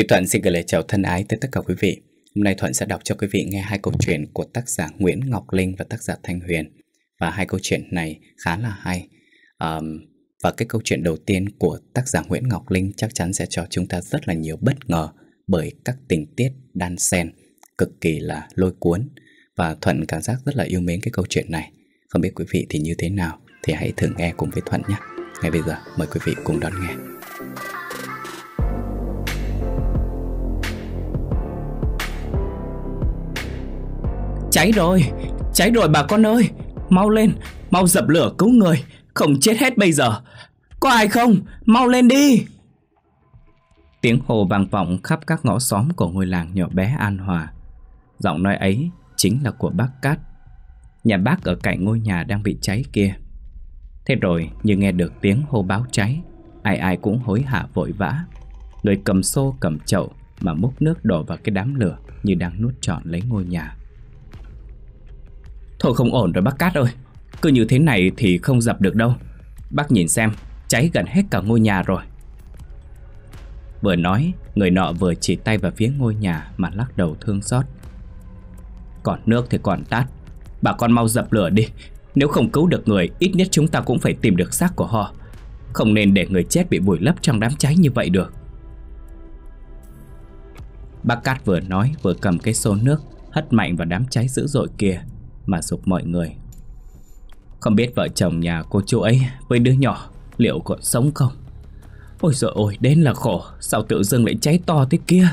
Duy Thuận xin gửi lời chào thân ái tới tất cả quý vị. Hôm nay Thuận sẽ đọc cho quý vị nghe hai câu chuyện của tác giả Nguyễn Ngọc Linh và tác giả Thanh Huyền. Và hai câu chuyện này khá là hay. Um, và cái câu chuyện đầu tiên của tác giả Nguyễn Ngọc Linh chắc chắn sẽ cho chúng ta rất là nhiều bất ngờ bởi các tình tiết đan xen cực kỳ là lôi cuốn. Và Thuận cảm giác rất là yêu mến cái câu chuyện này. Không biết quý vị thì như thế nào thì hãy thử nghe cùng với Thuận nhé. Ngay bây giờ mời quý vị cùng đón nghe. cháy rồi cháy rồi bà con ơi mau lên mau dập lửa cứu người không chết hết bây giờ có ai không mau lên đi tiếng hồ vang vọng khắp các ngõ xóm của ngôi làng nhỏ bé an hòa giọng nói ấy chính là của bác cát nhà bác ở cạnh ngôi nhà đang bị cháy kia thế rồi như nghe được tiếng hô báo cháy ai ai cũng hối hả vội vã người cầm xô cầm chậu mà múc nước đổ vào cái đám lửa như đang nuốt trọn lấy ngôi nhà Thôi không ổn rồi bác Cát ơi Cứ như thế này thì không dập được đâu Bác nhìn xem Cháy gần hết cả ngôi nhà rồi Vừa nói Người nọ vừa chỉ tay vào phía ngôi nhà Mà lắc đầu thương xót Còn nước thì còn tát Bà con mau dập lửa đi Nếu không cứu được người Ít nhất chúng ta cũng phải tìm được xác của họ Không nên để người chết bị vùi lấp trong đám cháy như vậy được Bác Cát vừa nói vừa cầm cái xô nước Hất mạnh vào đám cháy dữ dội kia mà dục mọi người. Không biết vợ chồng nhà cô chú ấy với đứa nhỏ liệu còn sống không? Ôi trời ôi, đến là khổ, sao tự dưng lại cháy to thế kia?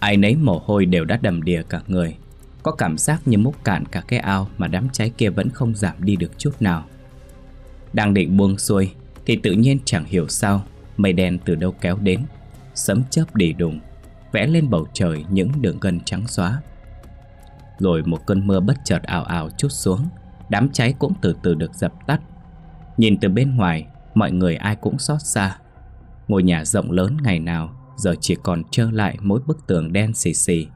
Ai nấy mồ hôi đều đã đầm đìa cả người, có cảm giác như múc cạn cả cái ao mà đám cháy kia vẫn không giảm đi được chút nào. Đang định buông xuôi thì tự nhiên chẳng hiểu sao mây đen từ đâu kéo đến, sấm chớp đi đùng, vẽ lên bầu trời những đường gân trắng xóa. Rồi một cơn mưa bất chợt ảo ảo chút xuống Đám cháy cũng từ từ được dập tắt Nhìn từ bên ngoài Mọi người ai cũng xót xa Ngôi nhà rộng lớn ngày nào Giờ chỉ còn trơ lại mỗi bức tường đen xì xì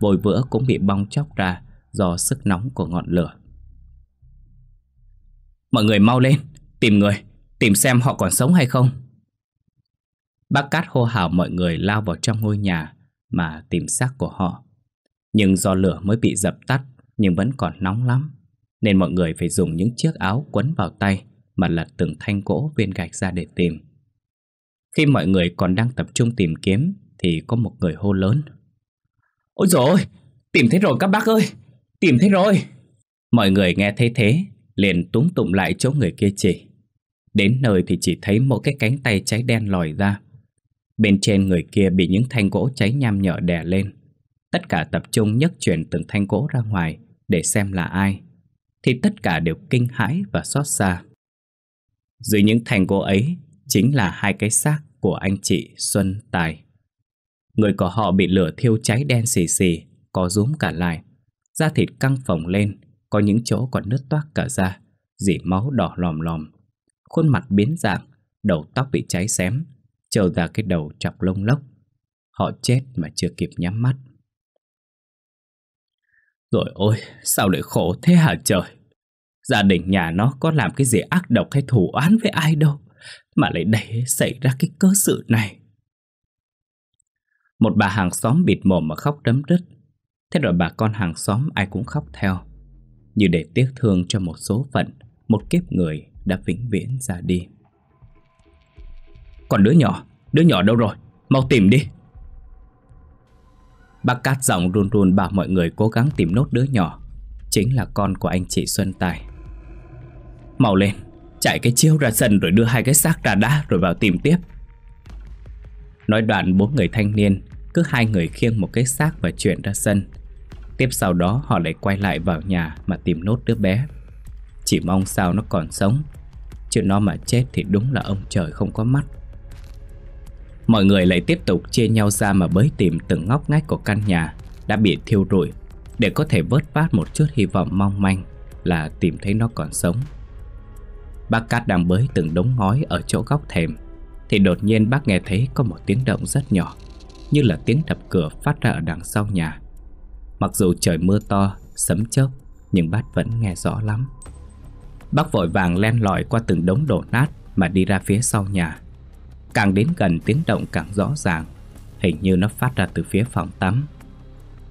Vội vữa cũng bị bong chóc ra Do sức nóng của ngọn lửa Mọi người mau lên Tìm người Tìm xem họ còn sống hay không Bác Cát hô hào mọi người lao vào trong ngôi nhà Mà tìm xác của họ nhưng do lửa mới bị dập tắt nhưng vẫn còn nóng lắm Nên mọi người phải dùng những chiếc áo quấn vào tay mà lật từng thanh gỗ viên gạch ra để tìm. Khi mọi người còn đang tập trung tìm kiếm thì có một người hô lớn. Ôi rồi tìm thấy rồi các bác ơi, tìm thấy rồi. Mọi người nghe thấy thế, liền túng tụng lại chỗ người kia chỉ. Đến nơi thì chỉ thấy một cái cánh tay cháy đen lòi ra. Bên trên người kia bị những thanh gỗ cháy nham nhở đè lên tất cả tập trung nhấc chuyển từng thanh gỗ ra ngoài để xem là ai, thì tất cả đều kinh hãi và xót xa. Dưới những thanh gỗ ấy chính là hai cái xác của anh chị Xuân Tài. Người của họ bị lửa thiêu cháy đen xì xì, có rúm cả lại, da thịt căng phồng lên, có những chỗ còn nứt toác cả ra, dỉ máu đỏ lòm lòm. Khuôn mặt biến dạng, đầu tóc bị cháy xém, trở ra cái đầu chọc lông lốc. Họ chết mà chưa kịp nhắm mắt. Rồi ôi, sao lại khổ thế hả trời? Gia đình nhà nó có làm cái gì ác độc hay thù oán với ai đâu Mà lại để xảy ra cái cớ sự này Một bà hàng xóm bịt mồm mà khóc đấm rứt Thế rồi bà con hàng xóm ai cũng khóc theo Như để tiếc thương cho một số phận Một kiếp người đã vĩnh viễn ra đi Còn đứa nhỏ, đứa nhỏ đâu rồi? Mau tìm đi Bác Cát giọng run run bảo mọi người cố gắng tìm nốt đứa nhỏ Chính là con của anh chị Xuân Tài Mau lên Chạy cái chiếu ra sân rồi đưa hai cái xác ra đá Rồi vào tìm tiếp Nói đoạn bốn người thanh niên Cứ hai người khiêng một cái xác và chuyển ra sân Tiếp sau đó họ lại quay lại vào nhà Mà tìm nốt đứa bé Chỉ mong sao nó còn sống Chứ nó mà chết thì đúng là ông trời không có mắt Mọi người lại tiếp tục chia nhau ra mà bới tìm từng ngóc ngách của căn nhà đã bị thiêu rụi để có thể vớt vát một chút hy vọng mong manh là tìm thấy nó còn sống. Bác Cát đang bới từng đống ngói ở chỗ góc thềm thì đột nhiên bác nghe thấy có một tiếng động rất nhỏ như là tiếng đập cửa phát ra ở đằng sau nhà. Mặc dù trời mưa to, sấm chớp nhưng bác vẫn nghe rõ lắm. Bác vội vàng len lỏi qua từng đống đổ nát mà đi ra phía sau nhà. Càng đến gần tiếng động càng rõ ràng Hình như nó phát ra từ phía phòng tắm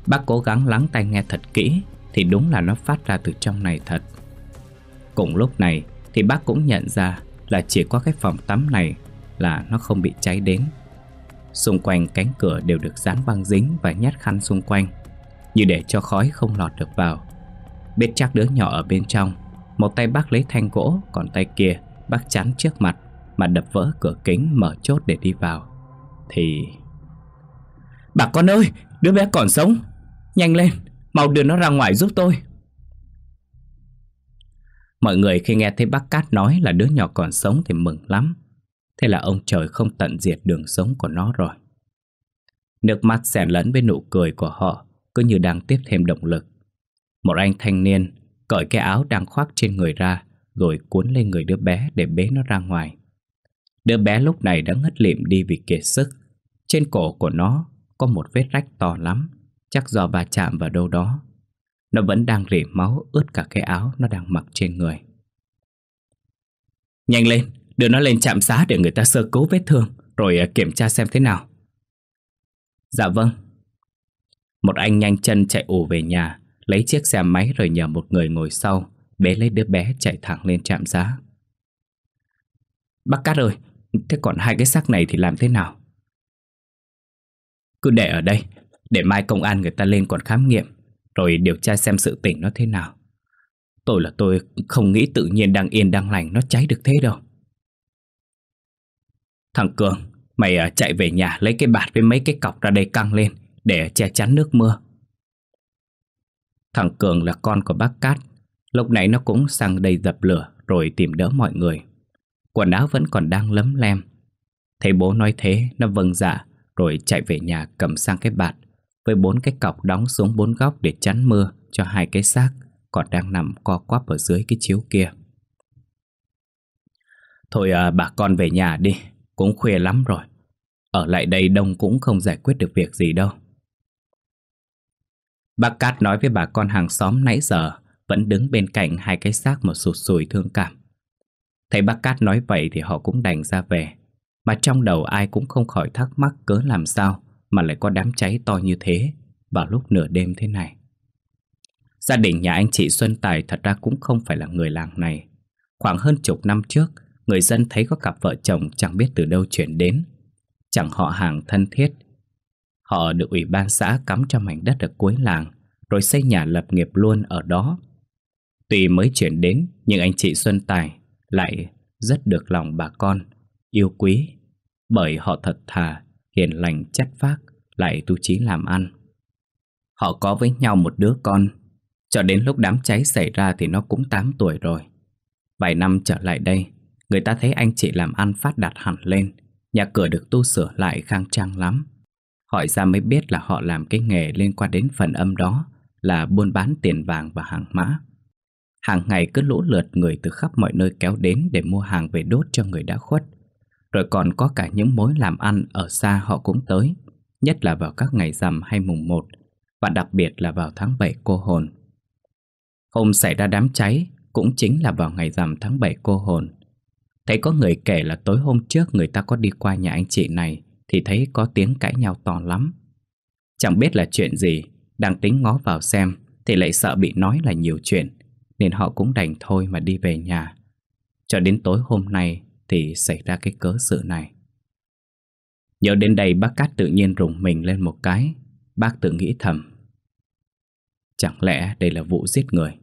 Bác cố gắng lắng tai nghe thật kỹ Thì đúng là nó phát ra từ trong này thật Cùng lúc này thì bác cũng nhận ra Là chỉ có cái phòng tắm này Là nó không bị cháy đến Xung quanh cánh cửa đều được dán băng dính Và nhát khăn xung quanh Như để cho khói không lọt được vào Biết chắc đứa nhỏ ở bên trong Một tay bác lấy thanh gỗ Còn tay kia bác chắn trước mặt mà đập vỡ cửa kính mở chốt để đi vào Thì... Bà con ơi, đứa bé còn sống Nhanh lên, mau đưa nó ra ngoài giúp tôi Mọi người khi nghe thấy bác Cát nói là đứa nhỏ còn sống thì mừng lắm Thế là ông trời không tận diệt đường sống của nó rồi Nước mắt xen lẫn với nụ cười của họ Cứ như đang tiếp thêm động lực Một anh thanh niên cởi cái áo đang khoác trên người ra Rồi cuốn lên người đứa bé để bế nó ra ngoài Đứa bé lúc này đã ngất lịm đi vì kiệt sức Trên cổ của nó có một vết rách to lắm Chắc do va chạm vào đâu đó Nó vẫn đang rỉ máu ướt cả cái áo nó đang mặc trên người Nhanh lên, đưa nó lên trạm xá để người ta sơ cứu vết thương Rồi à, kiểm tra xem thế nào Dạ vâng Một anh nhanh chân chạy ù về nhà Lấy chiếc xe máy rồi nhờ một người ngồi sau bé lấy đứa bé chạy thẳng lên trạm xá Bác Cát ơi, Thế còn hai cái xác này thì làm thế nào? Cứ để ở đây, để mai công an người ta lên còn khám nghiệm, rồi điều tra xem sự tình nó thế nào. Tôi là tôi không nghĩ tự nhiên đang yên đang lành nó cháy được thế đâu. Thằng Cường, mày à, chạy về nhà lấy cái bạt với mấy cái cọc ra đây căng lên để che chắn nước mưa. Thằng Cường là con của bác Cát, lúc nãy nó cũng sang đây dập lửa rồi tìm đỡ mọi người. Quần áo vẫn còn đang lấm lem Thấy bố nói thế Nó vâng dạ Rồi chạy về nhà cầm sang cái bạt Với bốn cái cọc đóng xuống bốn góc để chắn mưa Cho hai cái xác Còn đang nằm co quắp ở dưới cái chiếu kia Thôi à, bà con về nhà đi Cũng khuya lắm rồi Ở lại đây đông cũng không giải quyết được việc gì đâu Bà Cát nói với bà con hàng xóm nãy giờ Vẫn đứng bên cạnh hai cái xác mà sụt sùi thương cảm Thấy bác Cát nói vậy thì họ cũng đành ra về Mà trong đầu ai cũng không khỏi thắc mắc cớ làm sao Mà lại có đám cháy to như thế Vào lúc nửa đêm thế này Gia đình nhà anh chị Xuân Tài thật ra cũng không phải là người làng này Khoảng hơn chục năm trước Người dân thấy có cặp vợ chồng chẳng biết từ đâu chuyển đến Chẳng họ hàng thân thiết Họ được ủy ban xã cắm cho mảnh đất ở cuối làng Rồi xây nhà lập nghiệp luôn ở đó Tuy mới chuyển đến Nhưng anh chị Xuân Tài lại rất được lòng bà con, yêu quý, bởi họ thật thà, hiền lành chất phác, lại tu trí làm ăn. Họ có với nhau một đứa con, cho đến lúc đám cháy xảy ra thì nó cũng 8 tuổi rồi. Vài năm trở lại đây, người ta thấy anh chị làm ăn phát đạt hẳn lên, nhà cửa được tu sửa lại khang trang lắm. Hỏi ra mới biết là họ làm cái nghề liên quan đến phần âm đó là buôn bán tiền vàng và hàng mã. Hàng ngày cứ lũ lượt người từ khắp mọi nơi kéo đến để mua hàng về đốt cho người đã khuất. Rồi còn có cả những mối làm ăn ở xa họ cũng tới, nhất là vào các ngày rằm hay mùng 1, và đặc biệt là vào tháng 7 cô hồn. Hôm xảy ra đám cháy cũng chính là vào ngày rằm tháng 7 cô hồn. Thấy có người kể là tối hôm trước người ta có đi qua nhà anh chị này thì thấy có tiếng cãi nhau to lắm. Chẳng biết là chuyện gì, đang tính ngó vào xem thì lại sợ bị nói là nhiều chuyện nên họ cũng đành thôi mà đi về nhà. Cho đến tối hôm nay thì xảy ra cái cớ sự này. Nhớ đến đây bác Cát tự nhiên rùng mình lên một cái, bác tự nghĩ thầm. Chẳng lẽ đây là vụ giết người?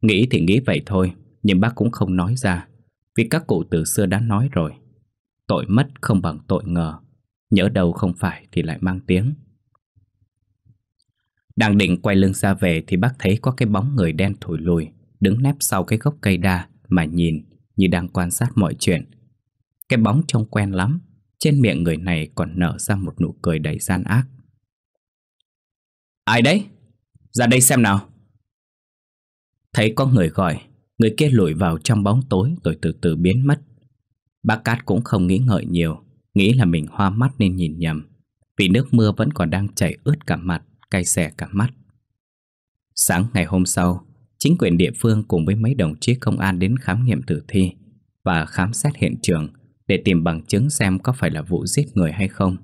Nghĩ thì nghĩ vậy thôi, nhưng bác cũng không nói ra, vì các cụ từ xưa đã nói rồi. Tội mất không bằng tội ngờ, nhớ đầu không phải thì lại mang tiếng. Đang định quay lưng ra về thì bác thấy có cái bóng người đen thổi lùi Đứng nép sau cái gốc cây đa mà nhìn như đang quan sát mọi chuyện Cái bóng trông quen lắm Trên miệng người này còn nở ra một nụ cười đầy gian ác Ai đấy? Ra đây xem nào Thấy có người gọi Người kia lùi vào trong bóng tối rồi từ từ biến mất Bác Cát cũng không nghĩ ngợi nhiều Nghĩ là mình hoa mắt nên nhìn nhầm Vì nước mưa vẫn còn đang chảy ướt cả mặt cay xè cả mắt. Sáng ngày hôm sau, chính quyền địa phương cùng với mấy đồng chí công an đến khám nghiệm tử thi và khám xét hiện trường để tìm bằng chứng xem có phải là vụ giết người hay không.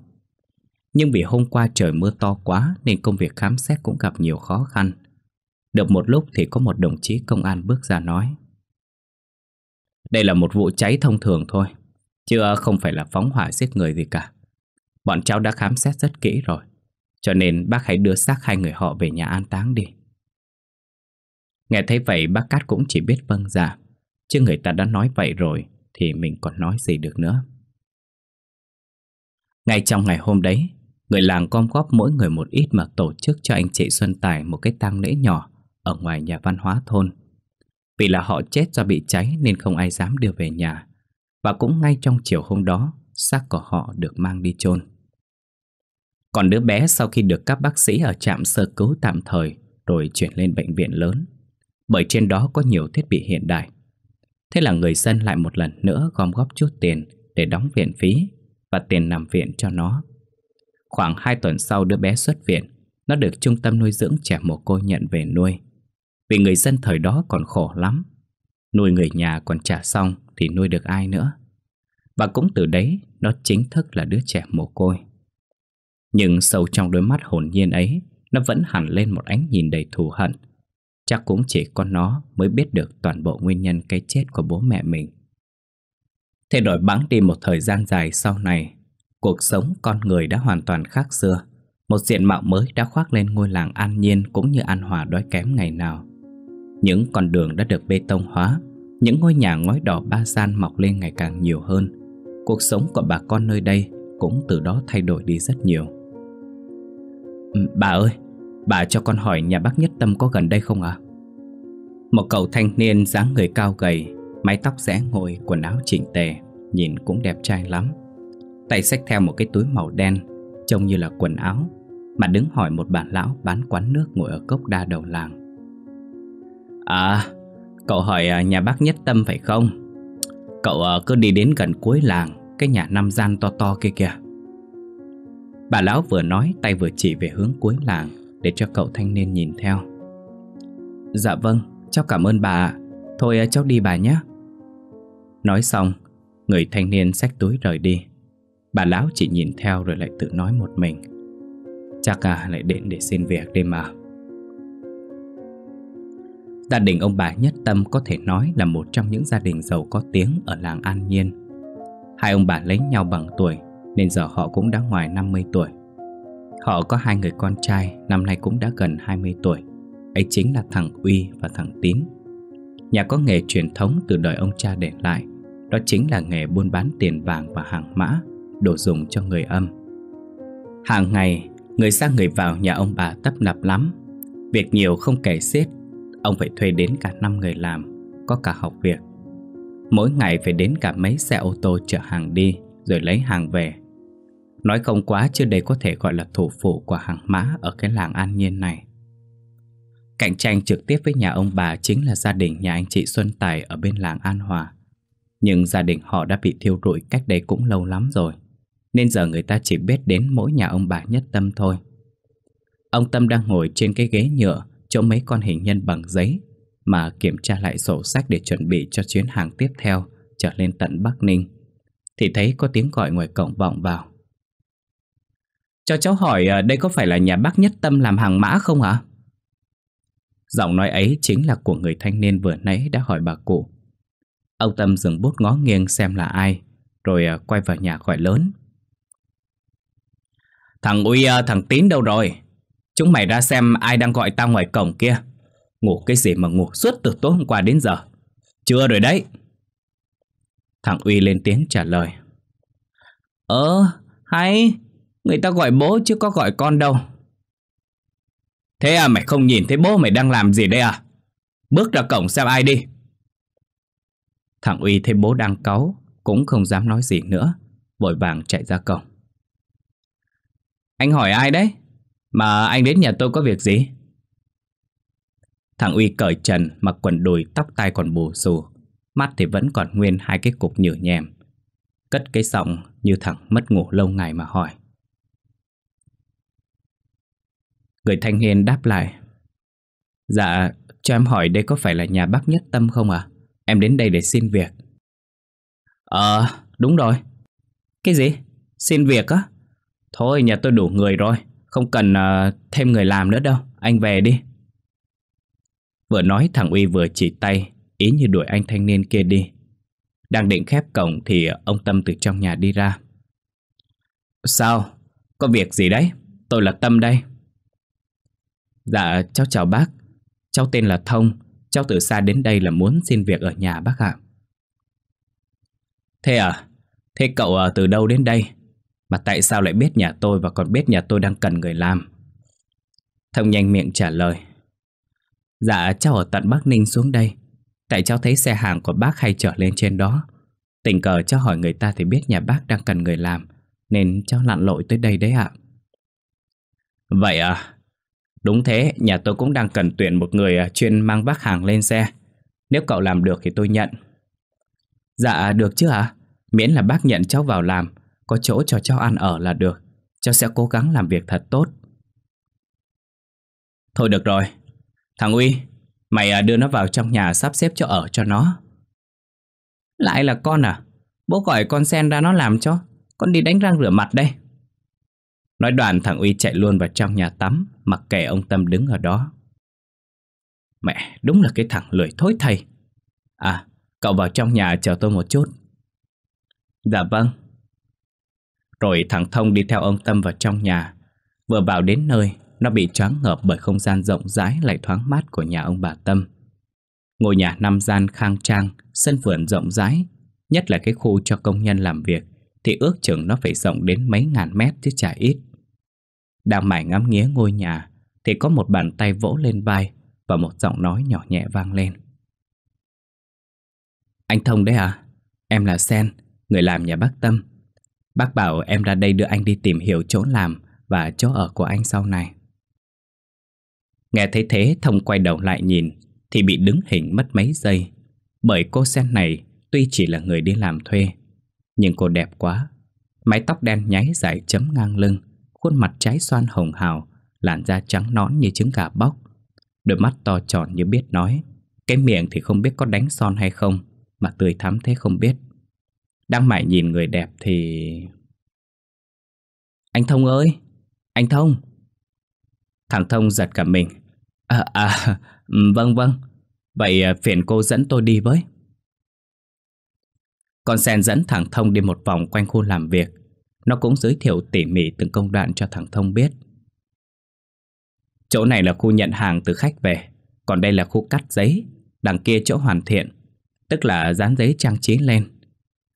Nhưng vì hôm qua trời mưa to quá nên công việc khám xét cũng gặp nhiều khó khăn. Được một lúc thì có một đồng chí công an bước ra nói. Đây là một vụ cháy thông thường thôi, chứ không phải là phóng hỏa giết người gì cả. Bọn cháu đã khám xét rất kỹ rồi, cho nên bác hãy đưa xác hai người họ về nhà an táng đi Nghe thấy vậy bác Cát cũng chỉ biết vâng dạ Chứ người ta đã nói vậy rồi Thì mình còn nói gì được nữa Ngay trong ngày hôm đấy Người làng gom góp mỗi người một ít mà tổ chức cho anh chị Xuân Tài một cái tang lễ nhỏ ở ngoài nhà văn hóa thôn. Vì là họ chết do bị cháy nên không ai dám đưa về nhà. Và cũng ngay trong chiều hôm đó, xác của họ được mang đi chôn. Còn đứa bé sau khi được các bác sĩ ở trạm sơ cứu tạm thời rồi chuyển lên bệnh viện lớn, bởi trên đó có nhiều thiết bị hiện đại. Thế là người dân lại một lần nữa gom góp chút tiền để đóng viện phí và tiền nằm viện cho nó. Khoảng 2 tuần sau đứa bé xuất viện, nó được trung tâm nuôi dưỡng trẻ mồ côi nhận về nuôi. Vì người dân thời đó còn khổ lắm, nuôi người nhà còn trả xong thì nuôi được ai nữa. Và cũng từ đấy nó chính thức là đứa trẻ mồ côi. Nhưng sâu trong đôi mắt hồn nhiên ấy Nó vẫn hẳn lên một ánh nhìn đầy thù hận Chắc cũng chỉ con nó mới biết được toàn bộ nguyên nhân cái chết của bố mẹ mình Thế đổi bắn đi một thời gian dài sau này Cuộc sống con người đã hoàn toàn khác xưa Một diện mạo mới đã khoác lên ngôi làng an nhiên cũng như an hòa đói kém ngày nào Những con đường đã được bê tông hóa Những ngôi nhà ngói đỏ ba gian mọc lên ngày càng nhiều hơn Cuộc sống của bà con nơi đây cũng từ đó thay đổi đi rất nhiều Ừ, bà ơi, bà cho con hỏi nhà bác Nhất Tâm có gần đây không ạ? Một cậu thanh niên dáng người cao gầy, mái tóc rẽ ngồi, quần áo chỉnh tề, nhìn cũng đẹp trai lắm. Tay xách theo một cái túi màu đen, trông như là quần áo, mà đứng hỏi một bà lão bán quán nước ngồi ở cốc đa đầu làng. À, cậu hỏi à, nhà bác Nhất Tâm phải không? Cậu à, cứ đi đến gần cuối làng, cái nhà năm gian to to kia kìa. Bà lão vừa nói tay vừa chỉ về hướng cuối làng Để cho cậu thanh niên nhìn theo Dạ vâng, cháu cảm ơn bà Thôi à, cháu đi bà nhé Nói xong, người thanh niên xách túi rời đi Bà lão chỉ nhìn theo rồi lại tự nói một mình Chắc à lại đến để xin việc đây mà Gia đình ông bà Nhất Tâm có thể nói là một trong những gia đình giàu có tiếng ở làng An Nhiên Hai ông bà lấy nhau bằng tuổi nên giờ họ cũng đã ngoài 50 tuổi. Họ có hai người con trai, năm nay cũng đã gần 20 tuổi. Ấy chính là thằng Uy và thằng Tín. Nhà có nghề truyền thống từ đời ông cha để lại, đó chính là nghề buôn bán tiền vàng và hàng mã, đồ dùng cho người âm. Hàng ngày, người ra người vào nhà ông bà tấp nập lắm. Việc nhiều không kể xiết, ông phải thuê đến cả năm người làm, có cả học việc. Mỗi ngày phải đến cả mấy xe ô tô chở hàng đi, rồi lấy hàng về Nói không quá chưa đây có thể gọi là thủ phủ của hàng mã ở cái làng an nhiên này. Cạnh tranh trực tiếp với nhà ông bà chính là gia đình nhà anh chị Xuân Tài ở bên làng An Hòa. Nhưng gia đình họ đã bị thiêu rụi cách đây cũng lâu lắm rồi. Nên giờ người ta chỉ biết đến mỗi nhà ông bà nhất tâm thôi. Ông Tâm đang ngồi trên cái ghế nhựa chỗ mấy con hình nhân bằng giấy mà kiểm tra lại sổ sách để chuẩn bị cho chuyến hàng tiếp theo trở lên tận Bắc Ninh. Thì thấy có tiếng gọi ngoài cổng vọng vào. Cho cháu hỏi à, đây có phải là nhà bác nhất tâm làm hàng mã không ạ? Giọng nói ấy chính là của người thanh niên vừa nãy đã hỏi bà cụ. Ông Tâm dừng bút ngó nghiêng xem là ai, rồi à, quay vào nhà gọi lớn. Thằng Uy, à, thằng Tín đâu rồi? Chúng mày ra xem ai đang gọi tao ngoài cổng kia. Ngủ cái gì mà ngủ suốt từ tối hôm qua đến giờ. Chưa rồi đấy. Thằng Uy lên tiếng trả lời. Ờ, hay, Người ta gọi bố chứ có gọi con đâu Thế à mày không nhìn thấy bố mày đang làm gì đây à Bước ra cổng xem ai đi Thằng Uy thấy bố đang cáu Cũng không dám nói gì nữa Vội vàng chạy ra cổng Anh hỏi ai đấy Mà anh đến nhà tôi có việc gì Thằng Uy cởi trần Mặc quần đùi tóc tai còn bù xù Mắt thì vẫn còn nguyên hai cái cục nhử nhèm Cất cái giọng như thằng mất ngủ lâu ngày mà hỏi Người thanh niên đáp lại Dạ, cho em hỏi đây có phải là nhà bác nhất tâm không ạ? Em đến đây để xin việc Ờ, đúng rồi Cái gì? Xin việc á? Thôi nhà tôi đủ người rồi Không cần uh, thêm người làm nữa đâu Anh về đi Vừa nói thằng Uy vừa chỉ tay Ý như đuổi anh thanh niên kia đi Đang định khép cổng thì ông Tâm từ trong nhà đi ra Sao? Có việc gì đấy? Tôi là Tâm đây Dạ cháu chào bác Cháu tên là Thông Cháu từ xa đến đây là muốn xin việc ở nhà bác ạ Thế à Thế cậu à, từ đâu đến đây Mà tại sao lại biết nhà tôi Và còn biết nhà tôi đang cần người làm Thông nhanh miệng trả lời Dạ cháu ở tận Bắc Ninh xuống đây Tại cháu thấy xe hàng của bác hay trở lên trên đó Tình cờ cháu hỏi người ta thì biết nhà bác đang cần người làm Nên cháu lặn lội tới đây đấy ạ Vậy à Đúng thế, nhà tôi cũng đang cần tuyển một người à, chuyên mang vác hàng lên xe. Nếu cậu làm được thì tôi nhận. Dạ, à, được chứ ạ? Miễn là bác nhận cháu vào làm, có chỗ cho cháu ăn ở là được. Cháu sẽ cố gắng làm việc thật tốt. Thôi được rồi. Thằng Uy, mày à, đưa nó vào trong nhà sắp xếp chỗ ở cho nó. Lại là con à? Bố gọi con sen ra nó làm cho. Con đi đánh răng rửa mặt đây. Nói đoạn thằng Uy chạy luôn vào trong nhà tắm Mặc kệ ông Tâm đứng ở đó Mẹ đúng là cái thằng lười thối thầy À cậu vào trong nhà chờ tôi một chút Dạ vâng Rồi thằng Thông đi theo ông Tâm vào trong nhà Vừa vào đến nơi Nó bị choáng ngợp bởi không gian rộng rãi Lại thoáng mát của nhà ông bà Tâm Ngôi nhà năm gian khang trang Sân vườn rộng rãi Nhất là cái khu cho công nhân làm việc Thì ước chừng nó phải rộng đến mấy ngàn mét chứ chả ít đang mải ngắm nghía ngôi nhà Thì có một bàn tay vỗ lên vai Và một giọng nói nhỏ nhẹ vang lên Anh Thông đấy à? Em là Sen, người làm nhà bác Tâm Bác bảo em ra đây đưa anh đi tìm hiểu chỗ làm Và chỗ ở của anh sau này Nghe thấy thế Thông quay đầu lại nhìn Thì bị đứng hình mất mấy giây Bởi cô Sen này tuy chỉ là người đi làm thuê Nhưng cô đẹp quá Mái tóc đen nháy dài chấm ngang lưng khuôn mặt trái xoan hồng hào, làn da trắng nõn như trứng gà bóc. Đôi mắt to tròn như biết nói, cái miệng thì không biết có đánh son hay không, mà tươi thắm thế không biết. Đang mải nhìn người đẹp thì... Anh Thông ơi! Anh Thông! Thằng Thông giật cả mình. À, à, vâng vâng. Vậy à, phiền cô dẫn tôi đi với. Con sen dẫn thằng Thông đi một vòng quanh khu làm việc nó cũng giới thiệu tỉ mỉ từng công đoạn cho thằng Thông biết Chỗ này là khu nhận hàng từ khách về Còn đây là khu cắt giấy Đằng kia chỗ hoàn thiện Tức là dán giấy trang trí lên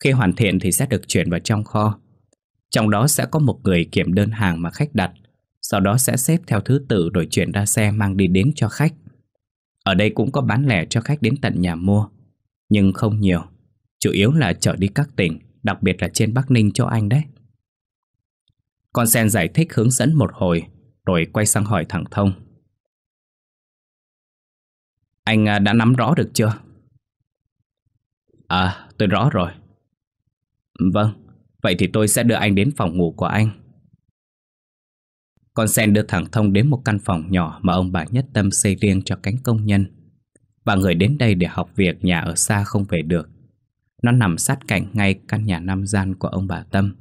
Khi hoàn thiện thì sẽ được chuyển vào trong kho Trong đó sẽ có một người kiểm đơn hàng mà khách đặt Sau đó sẽ xếp theo thứ tự rồi chuyển ra xe mang đi đến cho khách Ở đây cũng có bán lẻ cho khách đến tận nhà mua Nhưng không nhiều Chủ yếu là chở đi các tỉnh Đặc biệt là trên Bắc Ninh cho anh đấy con sen giải thích hướng dẫn một hồi Rồi quay sang hỏi thằng Thông Anh à, đã nắm rõ được chưa? À tôi rõ rồi Vâng Vậy thì tôi sẽ đưa anh đến phòng ngủ của anh Con sen đưa thằng Thông đến một căn phòng nhỏ Mà ông bà Nhất Tâm xây riêng cho cánh công nhân Và người đến đây để học việc nhà ở xa không về được Nó nằm sát cạnh ngay căn nhà nam gian của ông bà Tâm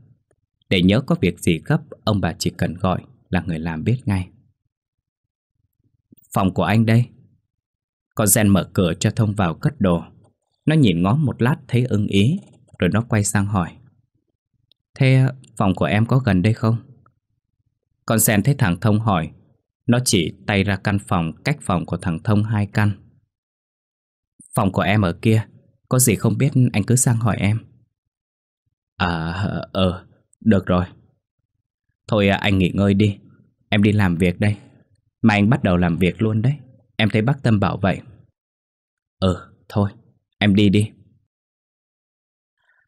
để nhớ có việc gì gấp Ông bà chỉ cần gọi là người làm biết ngay Phòng của anh đây Con Gen mở cửa cho Thông vào cất đồ Nó nhìn ngó một lát thấy ưng ý Rồi nó quay sang hỏi Thế phòng của em có gần đây không? Con Gen thấy thằng Thông hỏi Nó chỉ tay ra căn phòng cách phòng của thằng Thông hai căn Phòng của em ở kia Có gì không biết anh cứ sang hỏi em À ờ được rồi Thôi à, anh nghỉ ngơi đi Em đi làm việc đây Mà anh bắt đầu làm việc luôn đấy Em thấy bác Tâm bảo vậy Ừ thôi em đi đi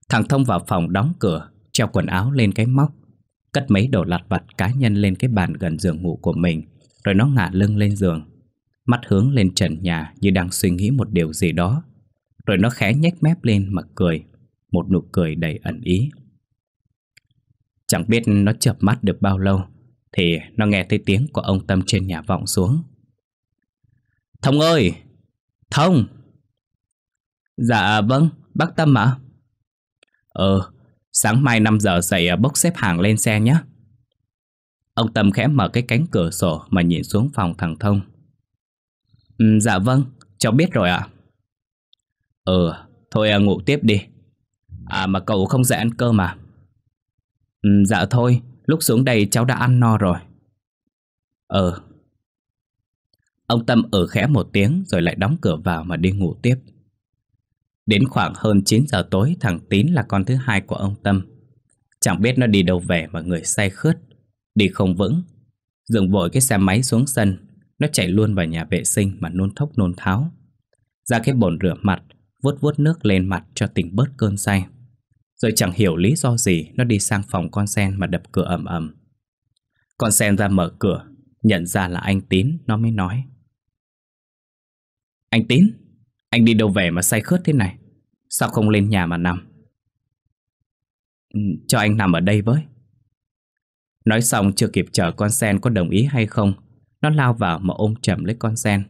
Thằng Thông vào phòng đóng cửa Treo quần áo lên cái móc Cất mấy đồ lặt vặt cá nhân lên cái bàn gần giường ngủ của mình Rồi nó ngả lưng lên giường Mắt hướng lên trần nhà như đang suy nghĩ một điều gì đó Rồi nó khẽ nhếch mép lên mà cười Một nụ cười đầy ẩn ý Chẳng biết nó chợp mắt được bao lâu Thì nó nghe thấy tiếng của ông Tâm trên nhà vọng xuống Thông ơi! Thông! Dạ vâng, bác Tâm ạ à? Ờ, sáng mai 5 giờ dậy à, bốc xếp hàng lên xe nhé Ông Tâm khẽ mở cái cánh cửa sổ mà nhìn xuống phòng thằng Thông ừ, Dạ vâng, cháu biết rồi ạ ờ, à? thôi ngủ tiếp đi À mà cậu không dậy ăn cơm à Ừ, dạ thôi, lúc xuống đây cháu đã ăn no rồi. Ờ. Ông Tâm ở ừ khẽ một tiếng rồi lại đóng cửa vào mà đi ngủ tiếp. Đến khoảng hơn 9 giờ tối thằng Tín là con thứ hai của ông Tâm. Chẳng biết nó đi đâu về mà người say khướt, đi không vững. Dừng vội cái xe máy xuống sân, nó chạy luôn vào nhà vệ sinh mà nôn thốc nôn tháo. Ra cái bồn rửa mặt, vuốt vuốt nước lên mặt cho tỉnh bớt cơn say. Rồi chẳng hiểu lý do gì Nó đi sang phòng con sen mà đập cửa ầm ầm Con sen ra mở cửa Nhận ra là anh Tín Nó mới nói Anh Tín Anh đi đâu về mà say khớt thế này Sao không lên nhà mà nằm ừ, Cho anh nằm ở đây với Nói xong chưa kịp chờ con sen có đồng ý hay không Nó lao vào mà ôm chầm lấy con sen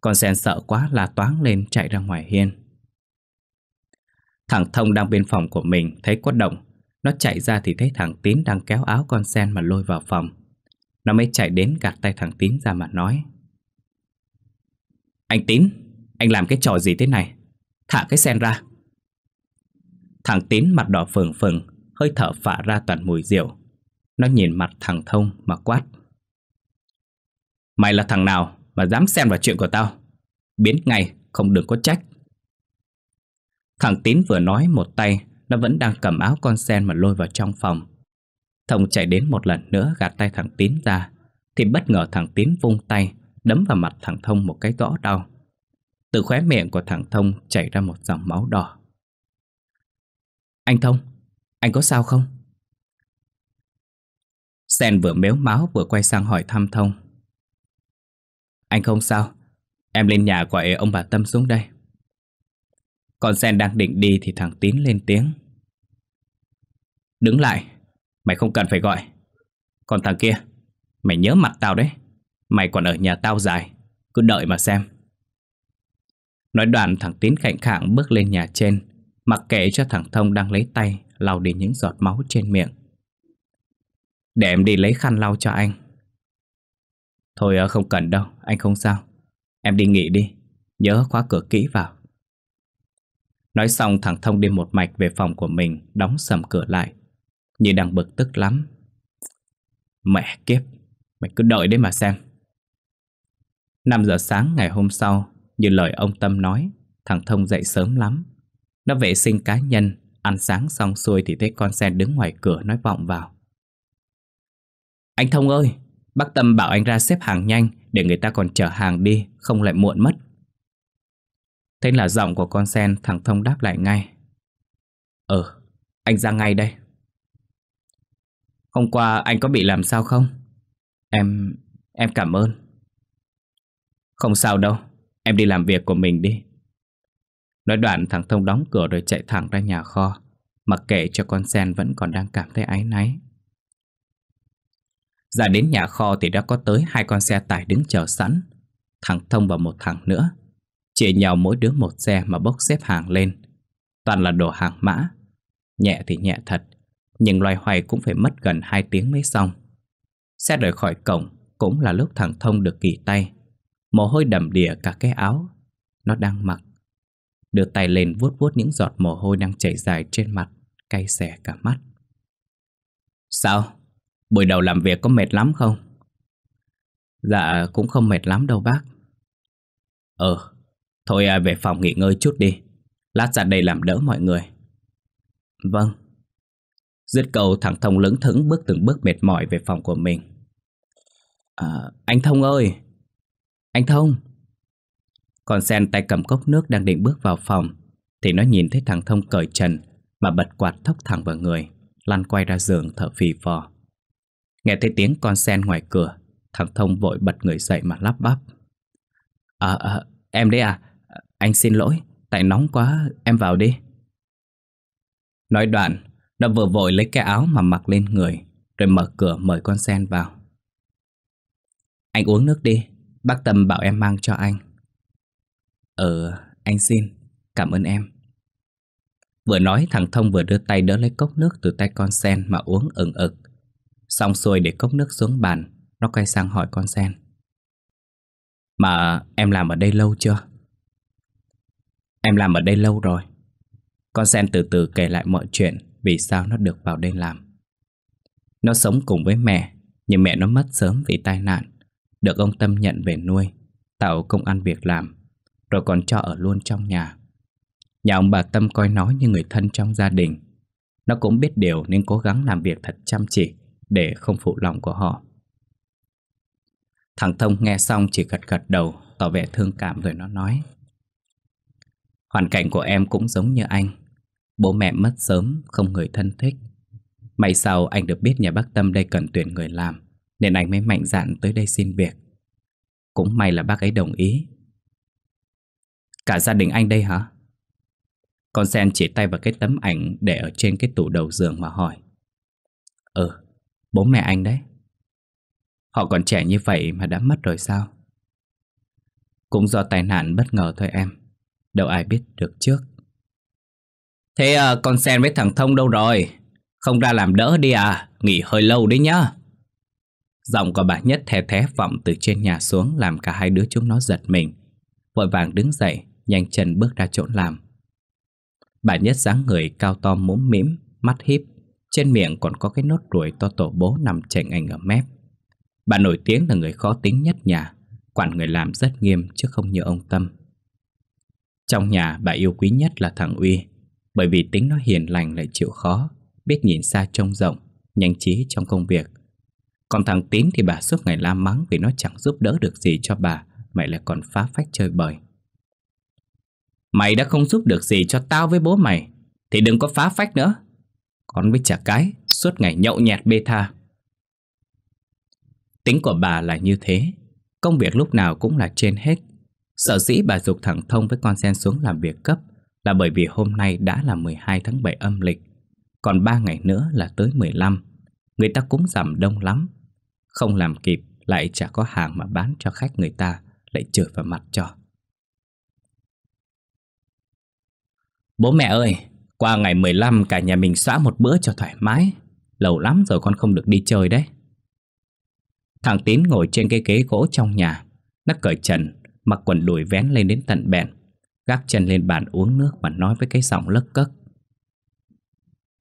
Con sen sợ quá là toáng lên chạy ra ngoài hiên Thằng Thông đang bên phòng của mình thấy có động Nó chạy ra thì thấy thằng Tín đang kéo áo con sen mà lôi vào phòng Nó mới chạy đến gạt tay thằng Tín ra mà nói Anh Tín, anh làm cái trò gì thế này? Thả cái sen ra Thằng Tín mặt đỏ phừng phừng Hơi thở phả ra toàn mùi rượu Nó nhìn mặt thằng Thông mà quát Mày là thằng nào mà dám xem vào chuyện của tao Biến ngay không đừng có trách Thằng Tín vừa nói một tay Nó vẫn đang cầm áo con sen mà lôi vào trong phòng Thông chạy đến một lần nữa gạt tay thằng Tín ra Thì bất ngờ thằng Tín vung tay Đấm vào mặt thằng Thông một cái rõ đau Từ khóe miệng của thằng Thông chảy ra một dòng máu đỏ Anh Thông, anh có sao không? Sen vừa méo máu vừa quay sang hỏi thăm Thông Anh không sao Em lên nhà gọi ông bà Tâm xuống đây còn sen đang định đi thì thằng Tín lên tiếng Đứng lại Mày không cần phải gọi Còn thằng kia Mày nhớ mặt tao đấy Mày còn ở nhà tao dài Cứ đợi mà xem Nói đoạn thằng Tín khạnh khạng bước lên nhà trên Mặc kệ cho thằng Thông đang lấy tay lau đi những giọt máu trên miệng Để em đi lấy khăn lau cho anh Thôi ờ, không cần đâu, anh không sao Em đi nghỉ đi Nhớ khóa cửa kỹ vào Nói xong thằng Thông đi một mạch về phòng của mình Đóng sầm cửa lại Như đang bực tức lắm Mẹ kiếp Mày cứ đợi đấy mà xem 5 giờ sáng ngày hôm sau Như lời ông Tâm nói Thằng Thông dậy sớm lắm Nó vệ sinh cá nhân Ăn sáng xong xuôi thì thấy con sen đứng ngoài cửa nói vọng vào Anh Thông ơi Bác Tâm bảo anh ra xếp hàng nhanh Để người ta còn chở hàng đi Không lại muộn mất Thế là giọng của con sen thằng Thông đáp lại ngay Ờ, anh ra ngay đây Hôm qua anh có bị làm sao không? Em... em cảm ơn Không sao đâu, em đi làm việc của mình đi Nói đoạn thằng Thông đóng cửa rồi chạy thẳng ra nhà kho Mặc kệ cho con sen vẫn còn đang cảm thấy áy náy Ra đến nhà kho thì đã có tới hai con xe tải đứng chờ sẵn Thằng Thông và một thằng nữa Chia nhau mỗi đứa một xe mà bốc xếp hàng lên Toàn là đồ hàng mã Nhẹ thì nhẹ thật Nhưng loay hoay cũng phải mất gần 2 tiếng mới xong Xe rời khỏi cổng Cũng là lúc thằng Thông được kỳ tay Mồ hôi đầm đìa cả cái áo Nó đang mặc Đưa tay lên vuốt vuốt những giọt mồ hôi đang chảy dài trên mặt Cay xẻ cả mắt Sao? Buổi đầu làm việc có mệt lắm không? Dạ cũng không mệt lắm đâu bác Ờ Thôi à, về phòng nghỉ ngơi chút đi Lát ra đây làm đỡ mọi người Vâng Dứt cầu thằng Thông lững thững bước từng bước mệt mỏi về phòng của mình à, Anh Thông ơi Anh Thông Còn sen tay cầm cốc nước đang định bước vào phòng Thì nó nhìn thấy thằng Thông cởi trần Mà bật quạt thốc thẳng vào người Lăn quay ra giường thở phì phò Nghe thấy tiếng con sen ngoài cửa Thằng Thông vội bật người dậy mà lắp bắp À, à em đấy à anh xin lỗi, tại nóng quá, em vào đi. Nói đoạn, nó vừa vội lấy cái áo mà mặc lên người, rồi mở cửa mời con sen vào. Anh uống nước đi, bác Tâm bảo em mang cho anh. Ừ, anh xin, cảm ơn em. Vừa nói thằng Thông vừa đưa tay đỡ lấy cốc nước từ tay con sen mà uống ừng ực. Xong xuôi để cốc nước xuống bàn, nó quay sang hỏi con sen. Mà em làm ở đây lâu chưa? Em làm ở đây lâu rồi Con Sen từ từ kể lại mọi chuyện Vì sao nó được vào đây làm Nó sống cùng với mẹ Nhưng mẹ nó mất sớm vì tai nạn Được ông Tâm nhận về nuôi Tạo công ăn việc làm Rồi còn cho ở luôn trong nhà Nhà ông bà Tâm coi nó như người thân trong gia đình Nó cũng biết điều nên cố gắng làm việc thật chăm chỉ Để không phụ lòng của họ Thằng Thông nghe xong chỉ gật gật đầu Tỏ vẻ thương cảm rồi nó nói Hoàn cảnh của em cũng giống như anh Bố mẹ mất sớm, không người thân thích May sau anh được biết nhà bác Tâm đây cần tuyển người làm Nên anh mới mạnh dạn tới đây xin việc Cũng may là bác ấy đồng ý Cả gia đình anh đây hả? Con sen chỉ tay vào cái tấm ảnh để ở trên cái tủ đầu giường mà hỏi Ừ, bố mẹ anh đấy Họ còn trẻ như vậy mà đã mất rồi sao? Cũng do tai nạn bất ngờ thôi em đâu ai biết được trước. Thế à, con Sen với thằng Thông đâu rồi? Không ra làm đỡ đi à, nghỉ hơi lâu đấy nhá. Giọng của bà Nhất thè thé vọng từ trên nhà xuống làm cả hai đứa chúng nó giật mình. Vội vàng đứng dậy, nhanh chân bước ra chỗ làm. Bà Nhất dáng người cao to mũm mĩm, mắt híp, trên miệng còn có cái nốt ruồi to tổ bố nằm chảnh ảnh ở mép. Bà nổi tiếng là người khó tính nhất nhà, quản người làm rất nghiêm chứ không như ông Tâm. Trong nhà bà yêu quý nhất là thằng Uy Bởi vì tính nó hiền lành lại chịu khó Biết nhìn xa trông rộng Nhanh trí trong công việc Còn thằng Tín thì bà suốt ngày la mắng Vì nó chẳng giúp đỡ được gì cho bà Mày lại còn phá phách chơi bời Mày đã không giúp được gì cho tao với bố mày Thì đừng có phá phách nữa Còn với chả cái Suốt ngày nhậu nhẹt bê tha Tính của bà là như thế Công việc lúc nào cũng là trên hết Sở dĩ bà dục thẳng thông với con sen xuống làm việc cấp là bởi vì hôm nay đã là 12 tháng 7 âm lịch, còn 3 ngày nữa là tới 15. Người ta cũng giảm đông lắm, không làm kịp lại chả có hàng mà bán cho khách người ta, lại chửi vào mặt cho. Bố mẹ ơi, qua ngày 15 cả nhà mình xóa một bữa cho thoải mái, lâu lắm rồi con không được đi chơi đấy. Thằng Tín ngồi trên cái ghế gỗ trong nhà, nó cởi trần Mặc quần đùi vén lên đến tận bẹn Gác chân lên bàn uống nước và nói với cái giọng lấc cất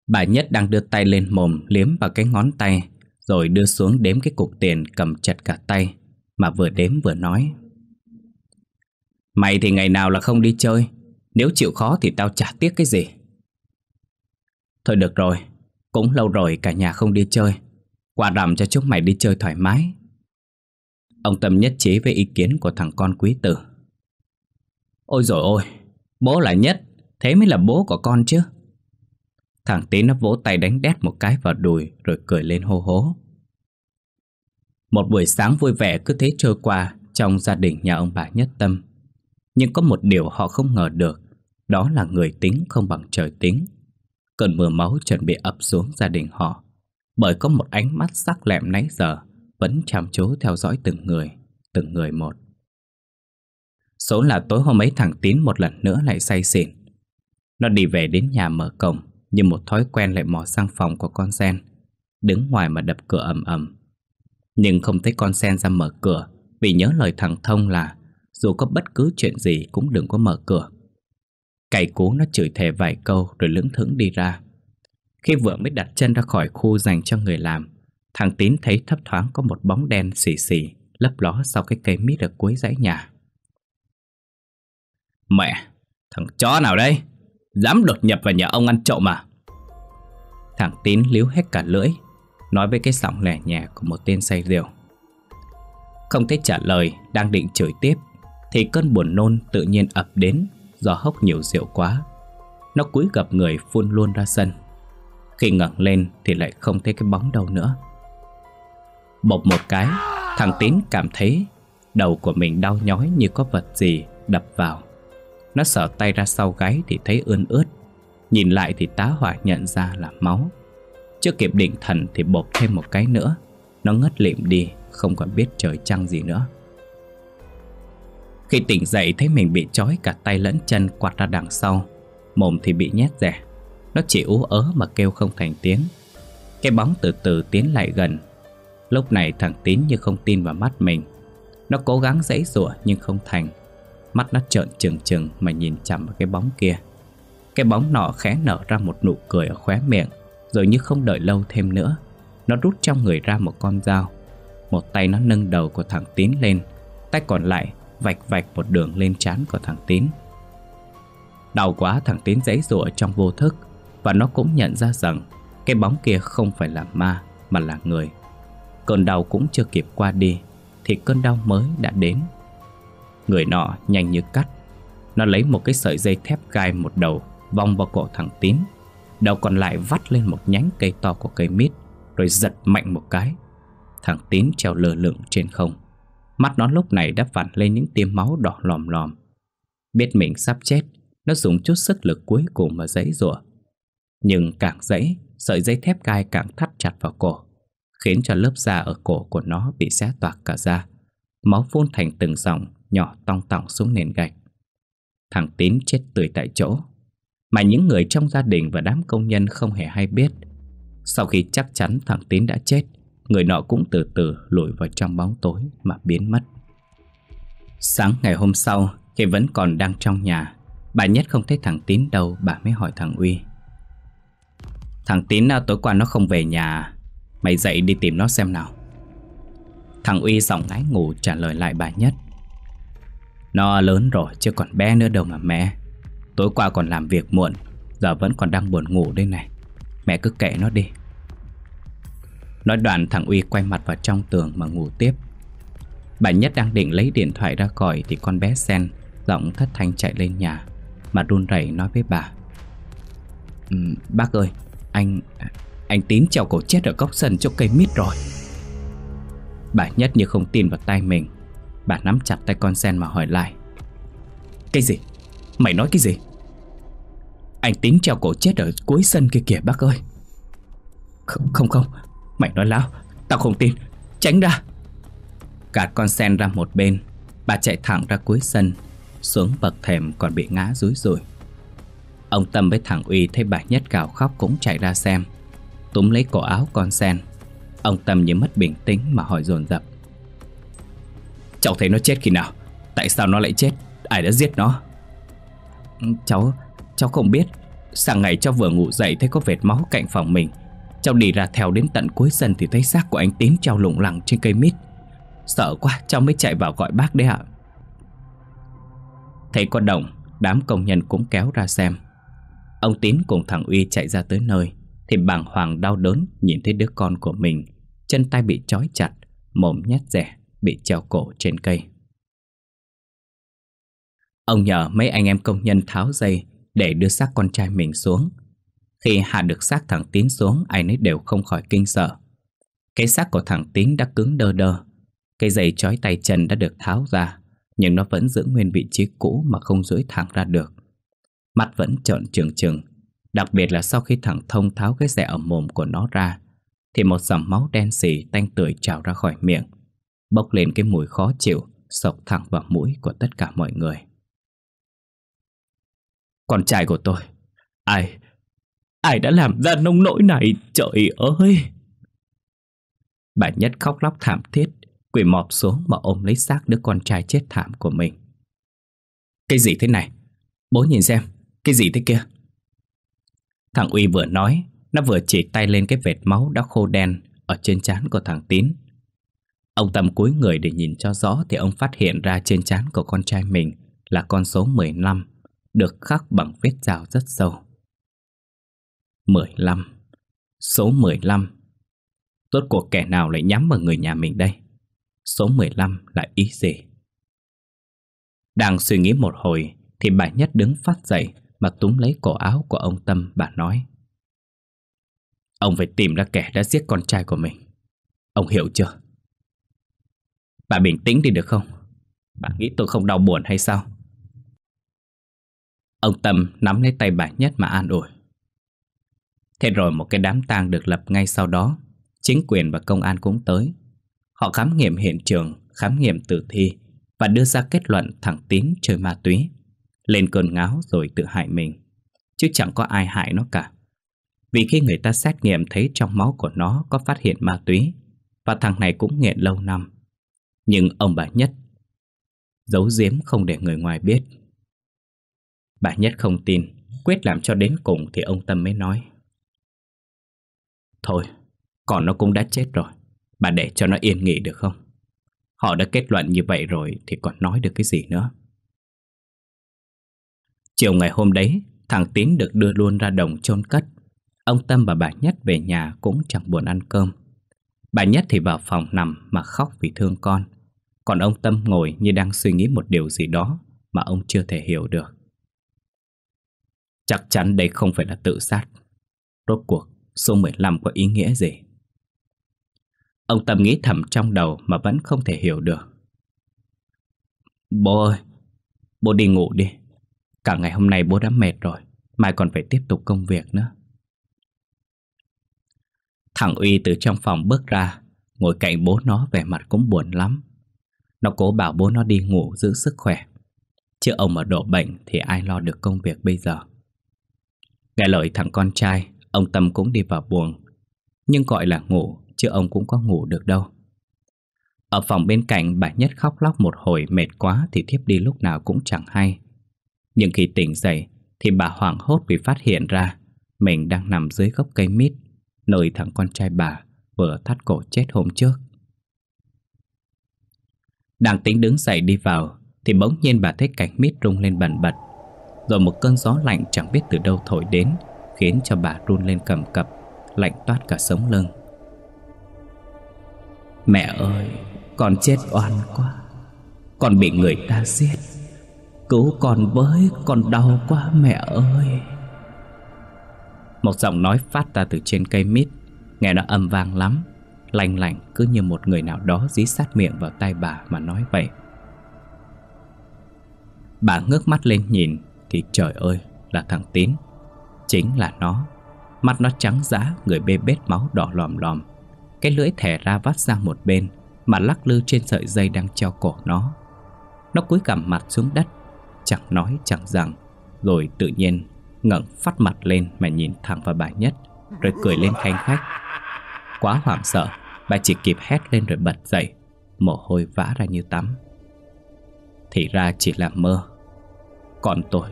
Bà Nhất đang đưa tay lên mồm Liếm vào cái ngón tay Rồi đưa xuống đếm cái cục tiền cầm chặt cả tay Mà vừa đếm vừa nói Mày thì ngày nào là không đi chơi Nếu chịu khó thì tao chả tiếc cái gì Thôi được rồi Cũng lâu rồi cả nhà không đi chơi Quả đảm cho chúng mày đi chơi thoải mái Ông Tâm nhất trí với ý kiến của thằng con quý tử Ôi rồi ôi Bố là nhất Thế mới là bố của con chứ Thằng tí nó vỗ tay đánh đét một cái vào đùi Rồi cười lên hô hố Một buổi sáng vui vẻ cứ thế trôi qua Trong gia đình nhà ông bà Nhất Tâm Nhưng có một điều họ không ngờ được Đó là người tính không bằng trời tính Cơn mưa máu chuẩn bị ập xuống gia đình họ Bởi có một ánh mắt sắc lẹm nãy giờ vẫn chăm chú theo dõi từng người, từng người một. Số là tối hôm ấy thằng Tín một lần nữa lại say xỉn. Nó đi về đến nhà mở cổng, nhưng một thói quen lại mò sang phòng của con sen, đứng ngoài mà đập cửa ầm ầm. Nhưng không thấy con sen ra mở cửa, vì nhớ lời thằng Thông là dù có bất cứ chuyện gì cũng đừng có mở cửa. Cày cú nó chửi thề vài câu rồi lững thững đi ra. Khi vừa mới đặt chân ra khỏi khu dành cho người làm, Thằng Tín thấy thấp thoáng có một bóng đen xì xì lấp ló sau cái cây mít ở cuối dãy nhà. Mẹ, thằng chó nào đây? Dám đột nhập vào nhà ông ăn trộm mà Thằng Tín líu hết cả lưỡi, nói với cái giọng lẻ nhẹ của một tên say rượu. Không thấy trả lời, đang định chửi tiếp, thì cơn buồn nôn tự nhiên ập đến do hốc nhiều rượu quá. Nó cúi gặp người phun luôn ra sân. Khi ngẩng lên thì lại không thấy cái bóng đâu nữa bộc một cái Thằng Tín cảm thấy Đầu của mình đau nhói như có vật gì đập vào Nó sở tay ra sau gáy thì thấy ươn ướt Nhìn lại thì tá hỏa nhận ra là máu Chưa kịp định thần thì bộc thêm một cái nữa Nó ngất lịm đi Không còn biết trời trăng gì nữa Khi tỉnh dậy thấy mình bị trói cả tay lẫn chân quạt ra đằng sau Mồm thì bị nhét rẻ Nó chỉ ú ớ mà kêu không thành tiếng Cái bóng từ từ tiến lại gần Lúc này thằng Tín như không tin vào mắt mình Nó cố gắng dãy rủa nhưng không thành Mắt nó trợn trừng trừng mà nhìn chằm vào cái bóng kia Cái bóng nọ khẽ nở ra một nụ cười ở khóe miệng Rồi như không đợi lâu thêm nữa Nó rút trong người ra một con dao Một tay nó nâng đầu của thằng Tín lên Tay còn lại vạch vạch một đường lên trán của thằng Tín Đau quá thằng Tín dãy rủa trong vô thức Và nó cũng nhận ra rằng Cái bóng kia không phải là ma Mà là người Cơn đau cũng chưa kịp qua đi Thì cơn đau mới đã đến Người nọ nhanh như cắt Nó lấy một cái sợi dây thép gai một đầu Vòng vào cổ thằng tím Đầu còn lại vắt lên một nhánh cây to của cây mít Rồi giật mạnh một cái Thằng tím treo lơ lửng trên không Mắt nó lúc này đã vặn lên những tiêm máu đỏ lòm lòm Biết mình sắp chết Nó dùng chút sức lực cuối cùng mà giãy rủa, Nhưng càng giãy Sợi dây thép gai càng thắt chặt vào cổ khiến cho lớp da ở cổ của nó bị xé toạc cả ra. Máu phun thành từng dòng, nhỏ tong tọng xuống nền gạch. Thằng Tín chết tươi tại chỗ. Mà những người trong gia đình và đám công nhân không hề hay biết. Sau khi chắc chắn thằng Tín đã chết, người nọ cũng từ từ lùi vào trong bóng tối mà biến mất. Sáng ngày hôm sau, khi vẫn còn đang trong nhà, bà Nhất không thấy thằng Tín đâu, bà mới hỏi thằng Uy. Thằng Tín à, tối qua nó không về nhà à? Mày dậy đi tìm nó xem nào Thằng Uy giọng ngái ngủ trả lời lại bà nhất Nó lớn rồi chứ còn bé nữa đâu mà mẹ Tối qua còn làm việc muộn Giờ vẫn còn đang buồn ngủ đây này Mẹ cứ kệ nó đi Nói đoạn thằng Uy quay mặt vào trong tường mà ngủ tiếp Bà Nhất đang định lấy điện thoại ra gọi Thì con bé Sen Giọng thất thanh chạy lên nhà Mà run rẩy nói với bà Bác ơi Anh anh tím treo cổ chết ở góc sân chỗ cây mít rồi Bà nhất như không tin vào tay mình Bà nắm chặt tay con sen mà hỏi lại Cái gì? Mày nói cái gì? Anh tím treo cổ chết ở cuối sân kia kìa bác ơi Không không không Mày nói láo Tao không tin Tránh ra Gạt con sen ra một bên Bà chạy thẳng ra cuối sân Xuống bậc thềm còn bị ngã rúi rồi. Ông Tâm với thằng Uy thấy bà nhất gào khóc cũng chạy ra xem túm lấy cổ áo con sen Ông Tâm như mất bình tĩnh mà hỏi dồn dập Cháu thấy nó chết khi nào? Tại sao nó lại chết? Ai đã giết nó? Ừ, cháu, cháu không biết Sáng ngày cháu vừa ngủ dậy thấy có vệt máu cạnh phòng mình Cháu đi ra theo đến tận cuối sân thì thấy xác của anh Tín treo lủng lẳng trên cây mít Sợ quá cháu mới chạy vào gọi bác đấy ạ Thấy con đồng, đám công nhân cũng kéo ra xem Ông Tín cùng thằng Uy chạy ra tới nơi thì bàng hoàng đau đớn nhìn thấy đứa con của mình Chân tay bị trói chặt Mồm nhét rẻ Bị treo cổ trên cây Ông nhờ mấy anh em công nhân tháo dây Để đưa xác con trai mình xuống Khi hạ được xác thằng Tín xuống Ai nấy đều không khỏi kinh sợ Cái xác của thằng Tín đã cứng đơ đơ Cái dây trói tay chân đã được tháo ra Nhưng nó vẫn giữ nguyên vị trí cũ Mà không duỗi thẳng ra được Mắt vẫn trợn trừng trừng Đặc biệt là sau khi thằng Thông tháo cái rẻ ở mồm của nó ra Thì một dòng máu đen xì tanh tưởi trào ra khỏi miệng Bốc lên cái mùi khó chịu Sộc thẳng vào mũi của tất cả mọi người Con trai của tôi Ai Ai đã làm ra nông nỗi này Trời ơi Bà Nhất khóc lóc thảm thiết Quỷ mọp xuống mà ôm lấy xác đứa con trai chết thảm của mình Cái gì thế này Bố nhìn xem Cái gì thế kia Thằng Uy vừa nói Nó vừa chỉ tay lên cái vệt máu đã khô đen Ở trên trán của thằng Tín Ông tầm cúi người để nhìn cho rõ Thì ông phát hiện ra trên trán của con trai mình Là con số 15 Được khắc bằng vết dao rất sâu 15 Số 15 Tốt của kẻ nào lại nhắm vào người nhà mình đây Số 15 là ý gì Đang suy nghĩ một hồi Thì bà Nhất đứng phát dậy mà túm lấy cổ áo của ông Tâm bà nói. Ông phải tìm ra kẻ đã giết con trai của mình. Ông hiểu chưa? Bà bình tĩnh đi được không? Bà nghĩ tôi không đau buồn hay sao? Ông Tâm nắm lấy tay bà nhất mà an ủi. Thế rồi một cái đám tang được lập ngay sau đó Chính quyền và công an cũng tới Họ khám nghiệm hiện trường, khám nghiệm tử thi Và đưa ra kết luận thẳng tín chơi ma túy lên cơn ngáo rồi tự hại mình Chứ chẳng có ai hại nó cả Vì khi người ta xét nghiệm thấy trong máu của nó có phát hiện ma túy Và thằng này cũng nghiện lâu năm Nhưng ông bà Nhất Giấu giếm không để người ngoài biết Bà Nhất không tin Quyết làm cho đến cùng thì ông Tâm mới nói Thôi, còn nó cũng đã chết rồi Bà để cho nó yên nghỉ được không? Họ đã kết luận như vậy rồi thì còn nói được cái gì nữa Chiều ngày hôm đấy, thằng Tín được đưa luôn ra đồng chôn cất. Ông Tâm và bà Nhất về nhà cũng chẳng buồn ăn cơm. Bà Nhất thì vào phòng nằm mà khóc vì thương con. Còn ông Tâm ngồi như đang suy nghĩ một điều gì đó mà ông chưa thể hiểu được. Chắc chắn đây không phải là tự sát. Rốt cuộc, số 15 có ý nghĩa gì? Ông Tâm nghĩ thầm trong đầu mà vẫn không thể hiểu được. Bố ơi, bố đi ngủ đi. Cả ngày hôm nay bố đã mệt rồi Mai còn phải tiếp tục công việc nữa Thằng Uy từ trong phòng bước ra Ngồi cạnh bố nó vẻ mặt cũng buồn lắm Nó cố bảo bố nó đi ngủ giữ sức khỏe Chứ ông mà đổ bệnh thì ai lo được công việc bây giờ Nghe lời thằng con trai Ông Tâm cũng đi vào buồn Nhưng gọi là ngủ Chứ ông cũng có ngủ được đâu Ở phòng bên cạnh bà Nhất khóc lóc một hồi mệt quá Thì thiếp đi lúc nào cũng chẳng hay nhưng khi tỉnh dậy thì bà hoảng hốt vì phát hiện ra mình đang nằm dưới gốc cây mít nơi thằng con trai bà vừa thắt cổ chết hôm trước. Đang tính đứng dậy đi vào thì bỗng nhiên bà thấy cành mít rung lên bần bật. Rồi một cơn gió lạnh chẳng biết từ đâu thổi đến khiến cho bà run lên cầm cập, lạnh toát cả sống lưng. Mẹ ơi, con chết oan quá, con bị người ta giết. Cứu con với Con đau quá mẹ ơi Một giọng nói phát ra từ trên cây mít Nghe nó âm vang lắm Lành lành cứ như một người nào đó Dí sát miệng vào tay bà mà nói vậy Bà ngước mắt lên nhìn Thì trời ơi là thằng Tín Chính là nó Mắt nó trắng dã Người bê bết máu đỏ lòm lòm Cái lưỡi thẻ ra vắt ra một bên Mà lắc lư trên sợi dây đang treo cổ nó Nó cúi cằm mặt xuống đất chẳng nói chẳng rằng Rồi tự nhiên ngẩng phát mặt lên mà nhìn thẳng vào bà Nhất Rồi cười lên khanh khách Quá hoảng sợ Bà chỉ kịp hét lên rồi bật dậy Mồ hôi vã ra như tắm Thì ra chỉ là mơ Còn tôi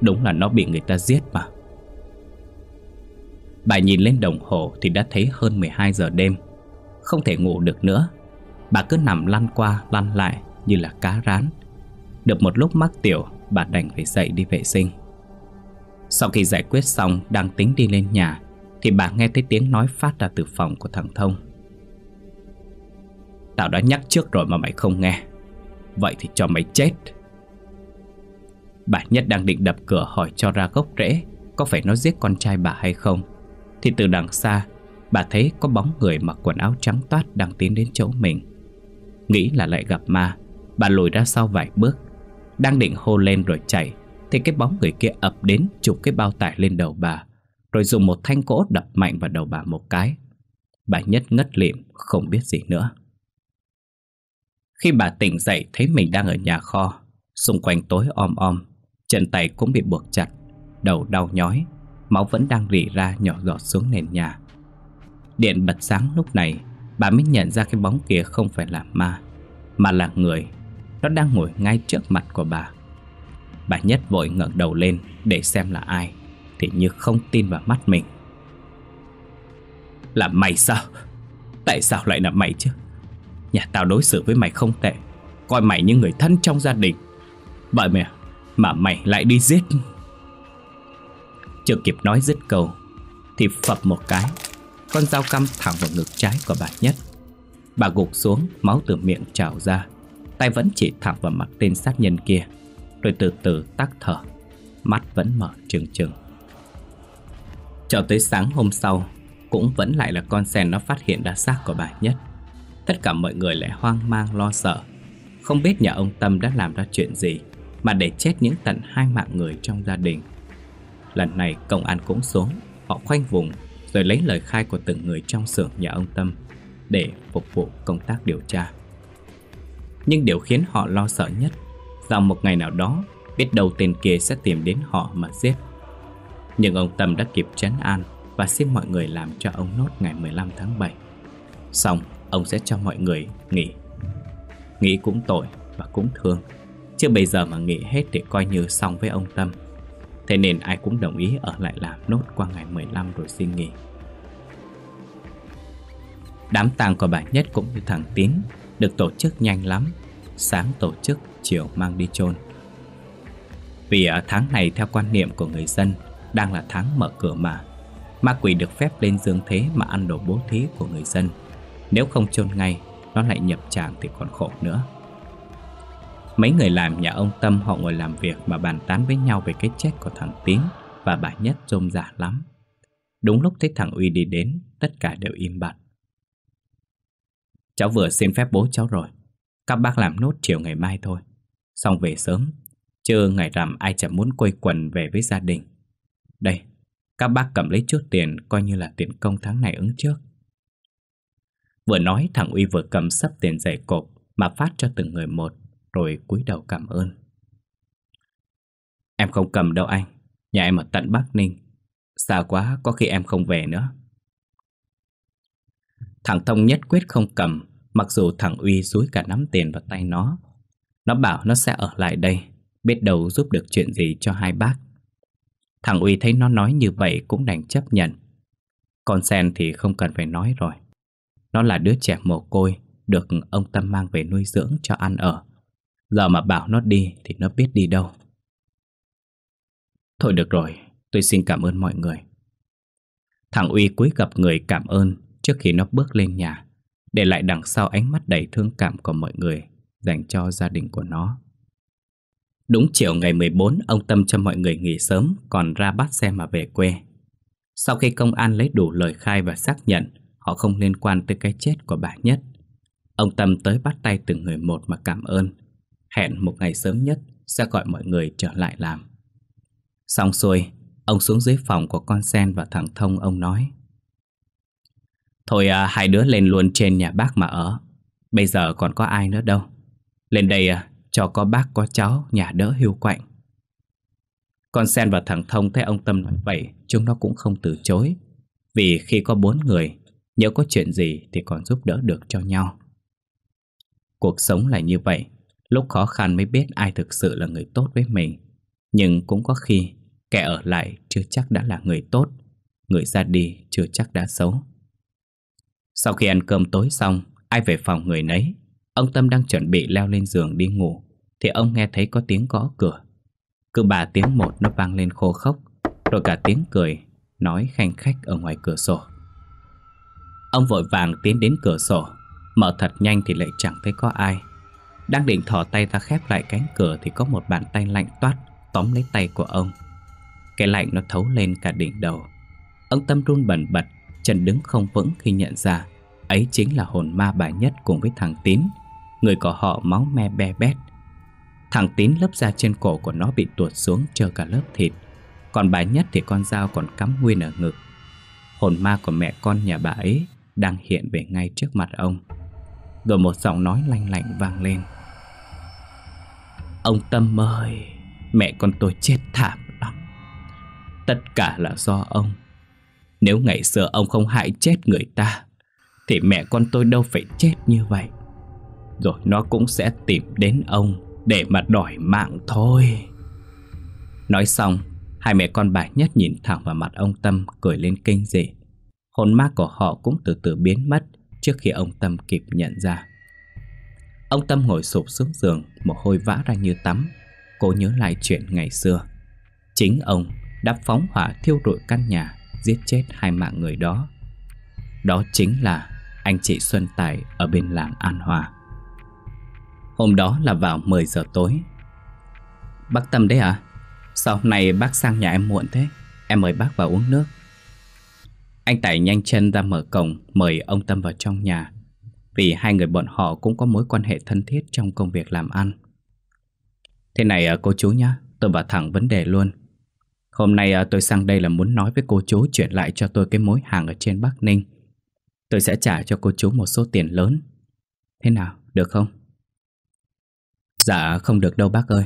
Đúng là nó bị người ta giết mà Bà nhìn lên đồng hồ thì đã thấy hơn 12 giờ đêm Không thể ngủ được nữa Bà cứ nằm lăn qua lăn lại như là cá rán được một lúc mắc tiểu Bà đành phải dậy đi vệ sinh Sau khi giải quyết xong Đang tính đi lên nhà Thì bà nghe thấy tiếng nói phát ra từ phòng của thằng Thông Tao đã nhắc trước rồi mà mày không nghe Vậy thì cho mày chết Bà Nhất đang định đập cửa hỏi cho ra gốc rễ Có phải nó giết con trai bà hay không Thì từ đằng xa Bà thấy có bóng người mặc quần áo trắng toát Đang tiến đến chỗ mình Nghĩ là lại gặp ma Bà lùi ra sau vài bước đang định hô lên rồi chạy Thì cái bóng người kia ập đến Chụp cái bao tải lên đầu bà Rồi dùng một thanh cỗ đập mạnh vào đầu bà một cái Bà nhất ngất lịm Không biết gì nữa Khi bà tỉnh dậy Thấy mình đang ở nhà kho Xung quanh tối om om Chân tay cũng bị buộc chặt Đầu đau nhói Máu vẫn đang rỉ ra nhỏ giọt xuống nền nhà Điện bật sáng lúc này Bà mới nhận ra cái bóng kia không phải là ma Mà là người nó đang ngồi ngay trước mặt của bà Bà Nhất vội ngẩng đầu lên để xem là ai Thì như không tin vào mắt mình Là mày sao? Tại sao lại là mày chứ? Nhà tao đối xử với mày không tệ Coi mày như người thân trong gia đình Bởi mẹ à, Mà mày lại đi giết Chưa kịp nói dứt câu Thì phập một cái Con dao căm thẳng vào ngực trái của bà Nhất Bà gục xuống Máu từ miệng trào ra tay vẫn chỉ thẳng vào mặt tên sát nhân kia, rồi từ từ tắt thở, mắt vẫn mở trừng trừng. Cho tới sáng hôm sau, cũng vẫn lại là con sen nó phát hiện ra xác của bà nhất. Tất cả mọi người lại hoang mang lo sợ, không biết nhà ông Tâm đã làm ra chuyện gì mà để chết những tận hai mạng người trong gia đình. Lần này công an cũng xuống, họ khoanh vùng rồi lấy lời khai của từng người trong xưởng nhà ông Tâm để phục vụ công tác điều tra. Nhưng điều khiến họ lo sợ nhất Rằng một ngày nào đó Biết đâu tên kia sẽ tìm đến họ mà giết Nhưng ông Tâm đã kịp chấn an Và xin mọi người làm cho ông nốt ngày 15 tháng 7 Xong ông sẽ cho mọi người nghỉ Nghỉ cũng tội và cũng thương Chứ bây giờ mà nghỉ hết để coi như xong với ông Tâm Thế nên ai cũng đồng ý ở lại làm nốt qua ngày 15 rồi xin nghỉ Đám tang của bà Nhất cũng như thằng Tín Được tổ chức nhanh lắm sáng tổ chức, chiều mang đi chôn. Vì ở tháng này theo quan niệm của người dân đang là tháng mở cửa mà, ma quỷ được phép lên dương thế mà ăn đồ bố thí của người dân. Nếu không chôn ngay, nó lại nhập tràng thì còn khổ nữa. Mấy người làm nhà ông Tâm họ ngồi làm việc mà bàn tán với nhau về cái chết của thằng Tiến và bà Nhất rôm giả lắm. Đúng lúc thấy thằng Uy đi đến, tất cả đều im bặt. Cháu vừa xin phép bố cháu rồi, các bác làm nốt chiều ngày mai thôi Xong về sớm Chứ ngày rằm ai chẳng muốn quây quần về với gia đình Đây Các bác cầm lấy chút tiền Coi như là tiền công tháng này ứng trước Vừa nói thằng Uy vừa cầm sắp tiền giày cột Mà phát cho từng người một Rồi cúi đầu cảm ơn Em không cầm đâu anh Nhà em ở tận Bắc Ninh Xa quá có khi em không về nữa Thằng Thông nhất quyết không cầm Mặc dù thằng Uy dúi cả nắm tiền vào tay nó Nó bảo nó sẽ ở lại đây Biết đâu giúp được chuyện gì cho hai bác Thằng Uy thấy nó nói như vậy cũng đành chấp nhận Còn Sen thì không cần phải nói rồi Nó là đứa trẻ mồ côi Được ông Tâm mang về nuôi dưỡng cho ăn ở Giờ mà bảo nó đi thì nó biết đi đâu Thôi được rồi, tôi xin cảm ơn mọi người Thằng Uy cúi gặp người cảm ơn trước khi nó bước lên nhà để lại đằng sau ánh mắt đầy thương cảm của mọi người dành cho gia đình của nó. Đúng chiều ngày 14, ông Tâm cho mọi người nghỉ sớm, còn ra bắt xe mà về quê. Sau khi công an lấy đủ lời khai và xác nhận họ không liên quan tới cái chết của bà Nhất, ông Tâm tới bắt tay từng người một mà cảm ơn, hẹn một ngày sớm nhất sẽ gọi mọi người trở lại làm. Xong xuôi, ông xuống dưới phòng của con sen và thằng Thông ông nói. Thôi à, hai đứa lên luôn trên nhà bác mà ở Bây giờ còn có ai nữa đâu Lên đây à, cho có bác có cháu Nhà đỡ hiu quạnh Con Sen và thằng Thông thấy ông Tâm nói vậy Chúng nó cũng không từ chối Vì khi có bốn người Nhớ có chuyện gì thì còn giúp đỡ được cho nhau Cuộc sống là như vậy Lúc khó khăn mới biết ai thực sự là người tốt với mình Nhưng cũng có khi Kẻ ở lại chưa chắc đã là người tốt Người ra đi chưa chắc đã xấu sau khi ăn cơm tối xong, ai về phòng người nấy. Ông Tâm đang chuẩn bị leo lên giường đi ngủ, thì ông nghe thấy có tiếng gõ cửa. Cứ ba tiếng một nó vang lên khô khốc, rồi cả tiếng cười, nói khanh khách ở ngoài cửa sổ. Ông vội vàng tiến đến cửa sổ, mở thật nhanh thì lại chẳng thấy có ai. Đang định thỏ tay ra khép lại cánh cửa thì có một bàn tay lạnh toát tóm lấy tay của ông. Cái lạnh nó thấu lên cả đỉnh đầu. Ông Tâm run bẩn bật, chân đứng không vững khi nhận ra ấy chính là hồn ma bà nhất cùng với thằng Tín Người có họ máu me be bét Thằng Tín lớp da trên cổ của nó bị tuột xuống chờ cả lớp thịt Còn bà nhất thì con dao còn cắm nguyên ở ngực Hồn ma của mẹ con nhà bà ấy đang hiện về ngay trước mặt ông Rồi một giọng nói lanh lạnh vang lên Ông Tâm ơi, mẹ con tôi chết thảm lắm Tất cả là do ông Nếu ngày xưa ông không hại chết người ta thì mẹ con tôi đâu phải chết như vậy Rồi nó cũng sẽ tìm đến ông Để mà đòi mạng thôi Nói xong Hai mẹ con bà nhất nhìn thẳng vào mặt ông Tâm Cười lên kinh dị Hồn ma của họ cũng từ từ biến mất Trước khi ông Tâm kịp nhận ra Ông Tâm ngồi sụp xuống giường Mồ hôi vã ra như tắm Cô nhớ lại chuyện ngày xưa Chính ông đã phóng hỏa thiêu rụi căn nhà Giết chết hai mạng người đó Đó chính là anh chị Xuân Tài ở bên làng An Hòa. Hôm đó là vào 10 giờ tối. Bác Tâm đấy à? Sao hôm nay bác sang nhà em muộn thế? Em mời bác vào uống nước. Anh Tài nhanh chân ra mở cổng mời ông Tâm vào trong nhà. Vì hai người bọn họ cũng có mối quan hệ thân thiết trong công việc làm ăn. Thế này cô chú nhá, tôi vào thẳng vấn đề luôn. Hôm nay à, tôi sang đây là muốn nói với cô chú chuyển lại cho tôi cái mối hàng ở trên Bắc Ninh. Tôi sẽ trả cho cô chú một số tiền lớn Thế nào, được không? Dạ không được đâu bác ơi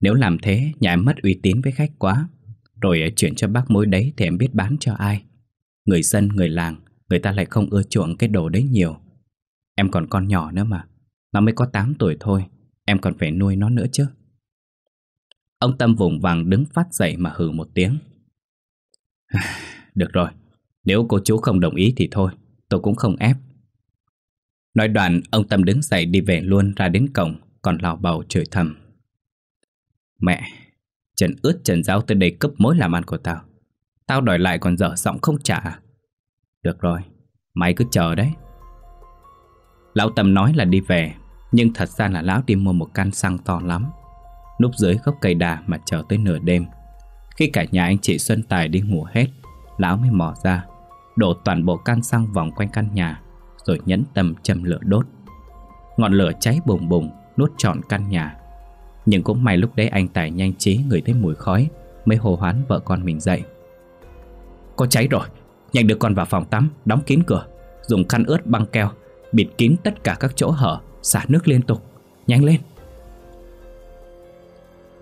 Nếu làm thế nhà em mất uy tín với khách quá Rồi chuyển cho bác mối đấy thì em biết bán cho ai Người dân, người làng Người ta lại không ưa chuộng cái đồ đấy nhiều Em còn con nhỏ nữa mà Nó mới có 8 tuổi thôi Em còn phải nuôi nó nữa chứ Ông Tâm vùng vàng đứng phát dậy mà hừ một tiếng Được rồi Nếu cô chú không đồng ý thì thôi Tôi cũng không ép Nói đoạn ông Tâm đứng dậy đi về luôn ra đến cổng Còn lào bầu chửi thầm Mẹ Trần ướt trần giáo tới đây cấp mối làm ăn của tao Tao đòi lại còn dở giọng không trả Được rồi Mày cứ chờ đấy Lão Tâm nói là đi về Nhưng thật ra là lão đi mua một căn xăng to lắm Núp dưới gốc cây đà mà chờ tới nửa đêm Khi cả nhà anh chị Xuân Tài đi ngủ hết Lão mới mò ra đổ toàn bộ can xăng vòng quanh căn nhà, rồi nhẫn tâm châm lửa đốt. Ngọn lửa cháy bùng bùng, nuốt trọn căn nhà. Nhưng cũng may lúc đấy anh Tài nhanh trí ngửi thấy mùi khói, mới hồ hoán vợ con mình dậy. Có cháy rồi, nhanh đưa con vào phòng tắm, đóng kín cửa, dùng khăn ướt băng keo, bịt kín tất cả các chỗ hở, xả nước liên tục. Nhanh lên!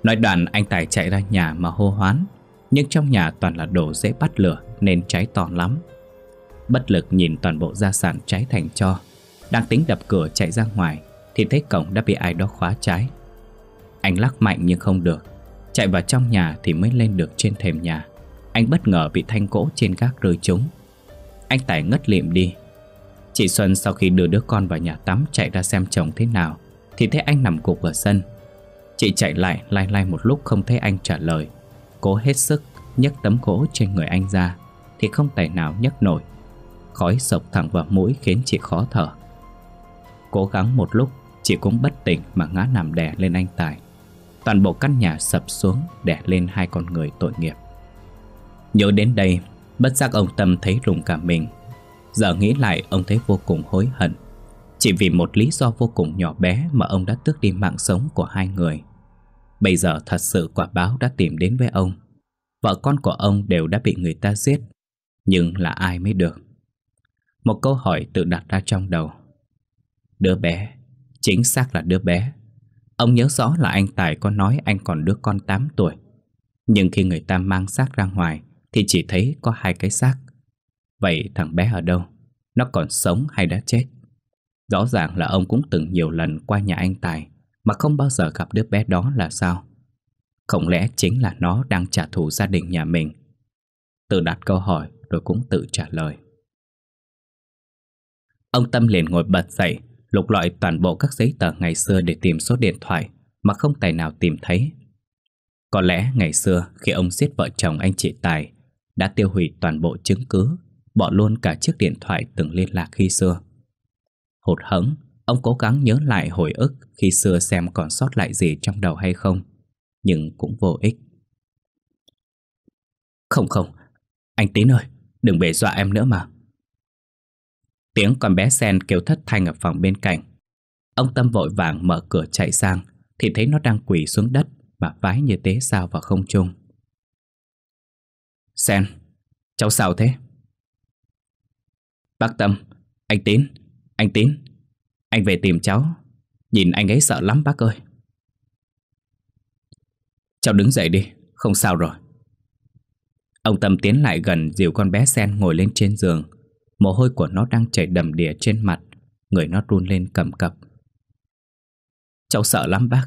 Nói đoạn anh Tài chạy ra nhà mà hô hoán Nhưng trong nhà toàn là đồ dễ bắt lửa Nên cháy to lắm Bất lực nhìn toàn bộ gia sản cháy thành cho Đang tính đập cửa chạy ra ngoài Thì thấy cổng đã bị ai đó khóa trái Anh lắc mạnh nhưng không được Chạy vào trong nhà thì mới lên được trên thềm nhà Anh bất ngờ bị thanh cỗ trên gác rơi trúng Anh tải ngất liệm đi Chị Xuân sau khi đưa đứa con vào nhà tắm Chạy ra xem chồng thế nào Thì thấy anh nằm cục ở sân Chị chạy lại lai lai một lúc không thấy anh trả lời Cố hết sức nhấc tấm gỗ trên người anh ra Thì không tài nào nhấc nổi khói sộc thẳng vào mũi khiến chị khó thở. Cố gắng một lúc, chị cũng bất tỉnh mà ngã nằm đè lên anh Tài. Toàn bộ căn nhà sập xuống đè lên hai con người tội nghiệp. Nhớ đến đây, bất giác ông Tâm thấy rùng cả mình. Giờ nghĩ lại ông thấy vô cùng hối hận. Chỉ vì một lý do vô cùng nhỏ bé mà ông đã tước đi mạng sống của hai người. Bây giờ thật sự quả báo đã tìm đến với ông. Vợ con của ông đều đã bị người ta giết. Nhưng là ai mới được. Một câu hỏi tự đặt ra trong đầu Đứa bé Chính xác là đứa bé Ông nhớ rõ là anh Tài có nói anh còn đứa con 8 tuổi Nhưng khi người ta mang xác ra ngoài Thì chỉ thấy có hai cái xác Vậy thằng bé ở đâu? Nó còn sống hay đã chết? Rõ ràng là ông cũng từng nhiều lần qua nhà anh Tài Mà không bao giờ gặp đứa bé đó là sao? Không lẽ chính là nó đang trả thù gia đình nhà mình? Tự đặt câu hỏi rồi cũng tự trả lời Ông Tâm liền ngồi bật dậy, lục loại toàn bộ các giấy tờ ngày xưa để tìm số điện thoại mà không tài nào tìm thấy. Có lẽ ngày xưa khi ông giết vợ chồng anh chị Tài đã tiêu hủy toàn bộ chứng cứ, bỏ luôn cả chiếc điện thoại từng liên lạc khi xưa. Hụt hẫng, ông cố gắng nhớ lại hồi ức khi xưa xem còn sót lại gì trong đầu hay không, nhưng cũng vô ích. Không không, anh Tín ơi, đừng bể dọa em nữa mà. Tiếng con bé sen kêu thất thanh ở phòng bên cạnh Ông Tâm vội vàng mở cửa chạy sang Thì thấy nó đang quỳ xuống đất Mà vái như tế sao vào không trung Sen, cháu sao thế? Bác Tâm, anh Tín, anh Tín Anh về tìm cháu Nhìn anh ấy sợ lắm bác ơi Cháu đứng dậy đi, không sao rồi Ông Tâm tiến lại gần dìu con bé sen ngồi lên trên giường Mồ hôi của nó đang chảy đầm đìa trên mặt Người nó run lên cầm cập Cháu sợ lắm bác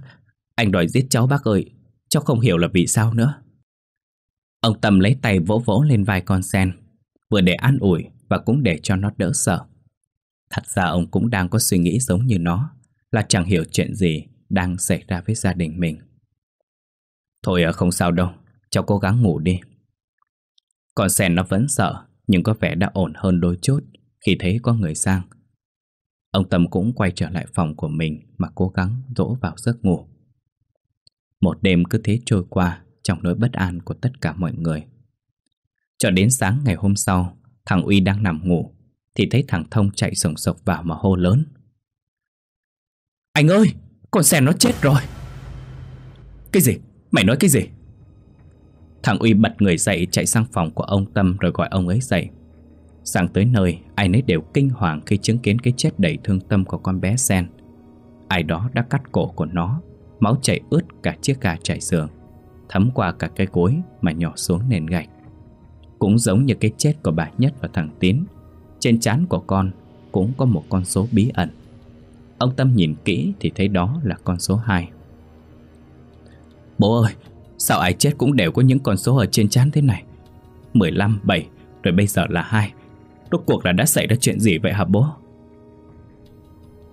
Anh đòi giết cháu bác ơi Cháu không hiểu là vì sao nữa Ông Tâm lấy tay vỗ vỗ lên vai con sen Vừa để an ủi Và cũng để cho nó đỡ sợ Thật ra ông cũng đang có suy nghĩ giống như nó Là chẳng hiểu chuyện gì Đang xảy ra với gia đình mình Thôi à không sao đâu Cháu cố gắng ngủ đi Con sen nó vẫn sợ nhưng có vẻ đã ổn hơn đôi chút khi thấy có người sang. Ông Tâm cũng quay trở lại phòng của mình mà cố gắng dỗ vào giấc ngủ. Một đêm cứ thế trôi qua trong nỗi bất an của tất cả mọi người. Cho đến sáng ngày hôm sau, thằng Uy đang nằm ngủ thì thấy thằng Thông chạy sổng sộc vào mà hô lớn. Anh ơi, con xe nó chết rồi. Cái gì? Mày nói cái gì? Thằng Uy bật người dậy chạy sang phòng của ông Tâm rồi gọi ông ấy dậy Sang tới nơi, ai nấy đều kinh hoàng khi chứng kiến cái chết đầy thương tâm của con bé Sen Ai đó đã cắt cổ của nó, máu chảy ướt cả chiếc gà trải giường Thấm qua cả cái gối mà nhỏ xuống nền gạch Cũng giống như cái chết của bà Nhất và thằng Tín Trên trán của con cũng có một con số bí ẩn Ông Tâm nhìn kỹ thì thấy đó là con số 2 Bố ơi, Sao ai chết cũng đều có những con số ở trên chán thế này 15, 7 Rồi bây giờ là hai Rốt cuộc là đã xảy ra chuyện gì vậy hả bố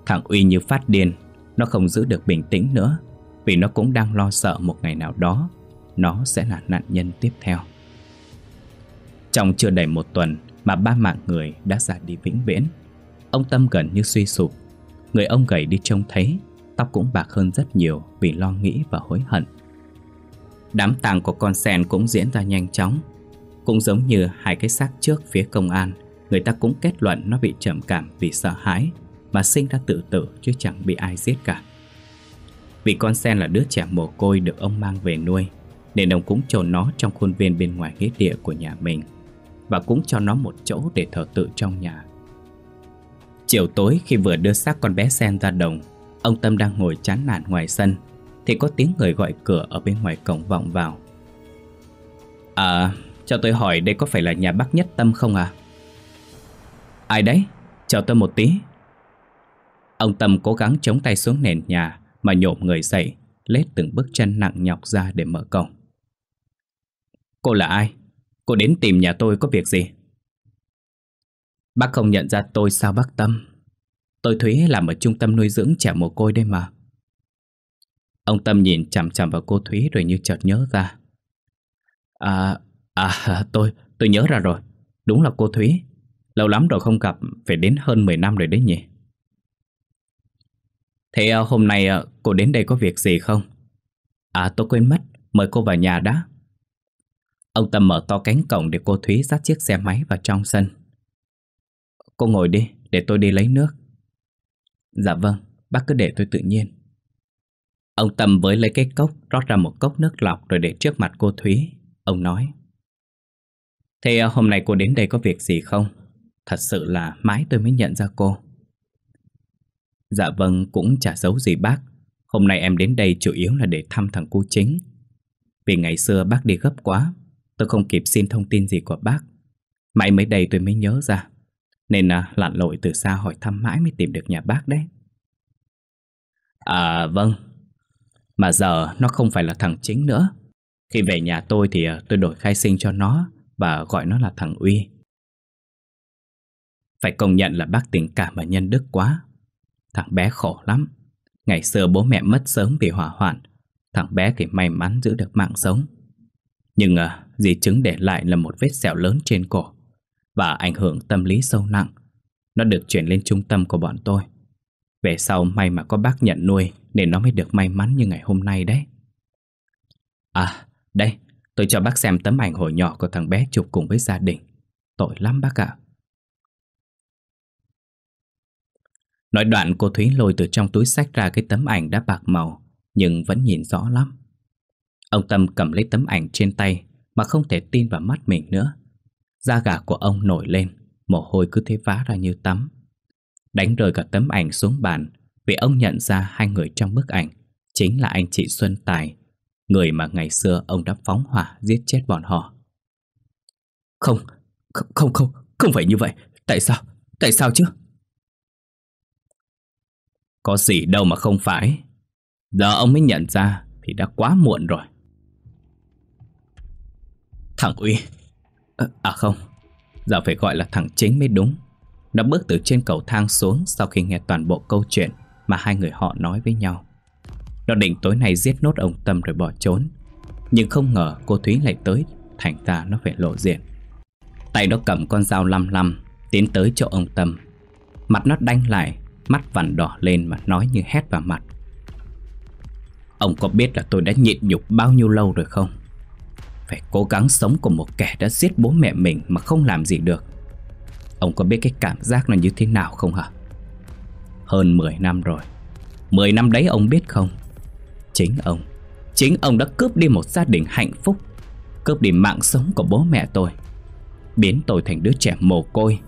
Thằng Uy như phát điên Nó không giữ được bình tĩnh nữa Vì nó cũng đang lo sợ một ngày nào đó Nó sẽ là nạn nhân tiếp theo Trong chưa đầy một tuần Mà ba mạng người đã ra đi vĩnh viễn Ông Tâm gần như suy sụp Người ông gầy đi trông thấy Tóc cũng bạc hơn rất nhiều Vì lo nghĩ và hối hận Đám tàng của con sen cũng diễn ra nhanh chóng Cũng giống như hai cái xác trước phía công an Người ta cũng kết luận nó bị trầm cảm vì sợ hãi Mà sinh ra tự tử chứ chẳng bị ai giết cả Vì con sen là đứa trẻ mồ côi được ông mang về nuôi Nên ông cũng chôn nó trong khuôn viên bên ngoài nghĩa địa của nhà mình Và cũng cho nó một chỗ để thờ tự trong nhà Chiều tối khi vừa đưa xác con bé sen ra đồng Ông Tâm đang ngồi chán nản ngoài sân thì có tiếng người gọi cửa ở bên ngoài cổng vọng vào. À, cho tôi hỏi đây có phải là nhà bác Nhất Tâm không à? Ai đấy? Chờ tôi một tí. Ông Tâm cố gắng chống tay xuống nền nhà mà nhộm người dậy, lết từng bước chân nặng nhọc ra để mở cổng. Cô là ai? Cô đến tìm nhà tôi có việc gì? Bác không nhận ra tôi sao bác Tâm? Tôi Thúy làm ở trung tâm nuôi dưỡng trẻ mồ côi đây mà. Ông Tâm nhìn chằm chằm vào cô Thúy rồi như chợt nhớ ra. À, à, tôi, tôi nhớ ra rồi. Đúng là cô Thúy. Lâu lắm rồi không gặp, phải đến hơn 10 năm rồi đấy nhỉ. Thế ờ, hôm nay ờ, cô đến đây có việc gì không? À, tôi quên mất. Mời cô vào nhà đã. Ông Tâm mở to cánh cổng để cô Thúy dắt chiếc xe máy vào trong sân. Cô ngồi đi, để tôi đi lấy nước. Dạ vâng, bác cứ để tôi tự nhiên. Ông Tâm với lấy cái cốc rót ra một cốc nước lọc rồi để trước mặt cô Thúy. Ông nói. Thế ờ, hôm nay cô đến đây có việc gì không? Thật sự là mãi tôi mới nhận ra cô. Dạ vâng, cũng chả giấu gì bác. Hôm nay em đến đây chủ yếu là để thăm thằng cu chính. Vì ngày xưa bác đi gấp quá, tôi không kịp xin thông tin gì của bác. Mãi mới đây tôi mới nhớ ra. Nên à, lặn lội từ xa hỏi thăm mãi mới tìm được nhà bác đấy. À vâng, mà giờ nó không phải là thằng chính nữa Khi về nhà tôi thì ờ, tôi đổi khai sinh cho nó Và gọi nó là thằng Uy Phải công nhận là bác tình cảm và nhân đức quá Thằng bé khổ lắm Ngày xưa bố mẹ mất sớm vì hỏa hoạn Thằng bé thì may mắn giữ được mạng sống Nhưng à, di chứng để lại là một vết sẹo lớn trên cổ Và ảnh hưởng tâm lý sâu nặng Nó được chuyển lên trung tâm của bọn tôi Về sau may mà có bác nhận nuôi nên nó mới được may mắn như ngày hôm nay đấy À đây Tôi cho bác xem tấm ảnh hồi nhỏ của thằng bé chụp cùng với gia đình Tội lắm bác ạ Nói đoạn cô Thúy lôi từ trong túi sách ra cái tấm ảnh đã bạc màu Nhưng vẫn nhìn rõ lắm Ông Tâm cầm lấy tấm ảnh trên tay Mà không thể tin vào mắt mình nữa Da gà của ông nổi lên Mồ hôi cứ thế vã ra như tắm Đánh rơi cả tấm ảnh xuống bàn vì ông nhận ra hai người trong bức ảnh chính là anh chị Xuân Tài, người mà ngày xưa ông đã phóng hỏa giết chết bọn họ. Không, không, không, không, không phải như vậy. Tại sao? Tại sao chứ? Có gì đâu mà không phải. Giờ ông mới nhận ra thì đã quá muộn rồi. Thằng Uy, ờ, à không, giờ phải gọi là thằng chính mới đúng. Nó bước từ trên cầu thang xuống sau khi nghe toàn bộ câu chuyện mà hai người họ nói với nhau. Nó định tối nay giết nốt ông Tâm rồi bỏ trốn. Nhưng không ngờ cô Thúy lại tới, thành ra nó phải lộ diện. Tay nó cầm con dao lăm lăm, tiến tới chỗ ông Tâm. Mặt nó đanh lại, mắt vằn đỏ lên mà nói như hét vào mặt. Ông có biết là tôi đã nhịn nhục bao nhiêu lâu rồi không? Phải cố gắng sống của một kẻ đã giết bố mẹ mình mà không làm gì được Ông có biết cái cảm giác nó như thế nào không hả? hơn 10 năm rồi 10 năm đấy ông biết không Chính ông Chính ông đã cướp đi một gia đình hạnh phúc Cướp đi mạng sống của bố mẹ tôi Biến tôi thành đứa trẻ mồ côi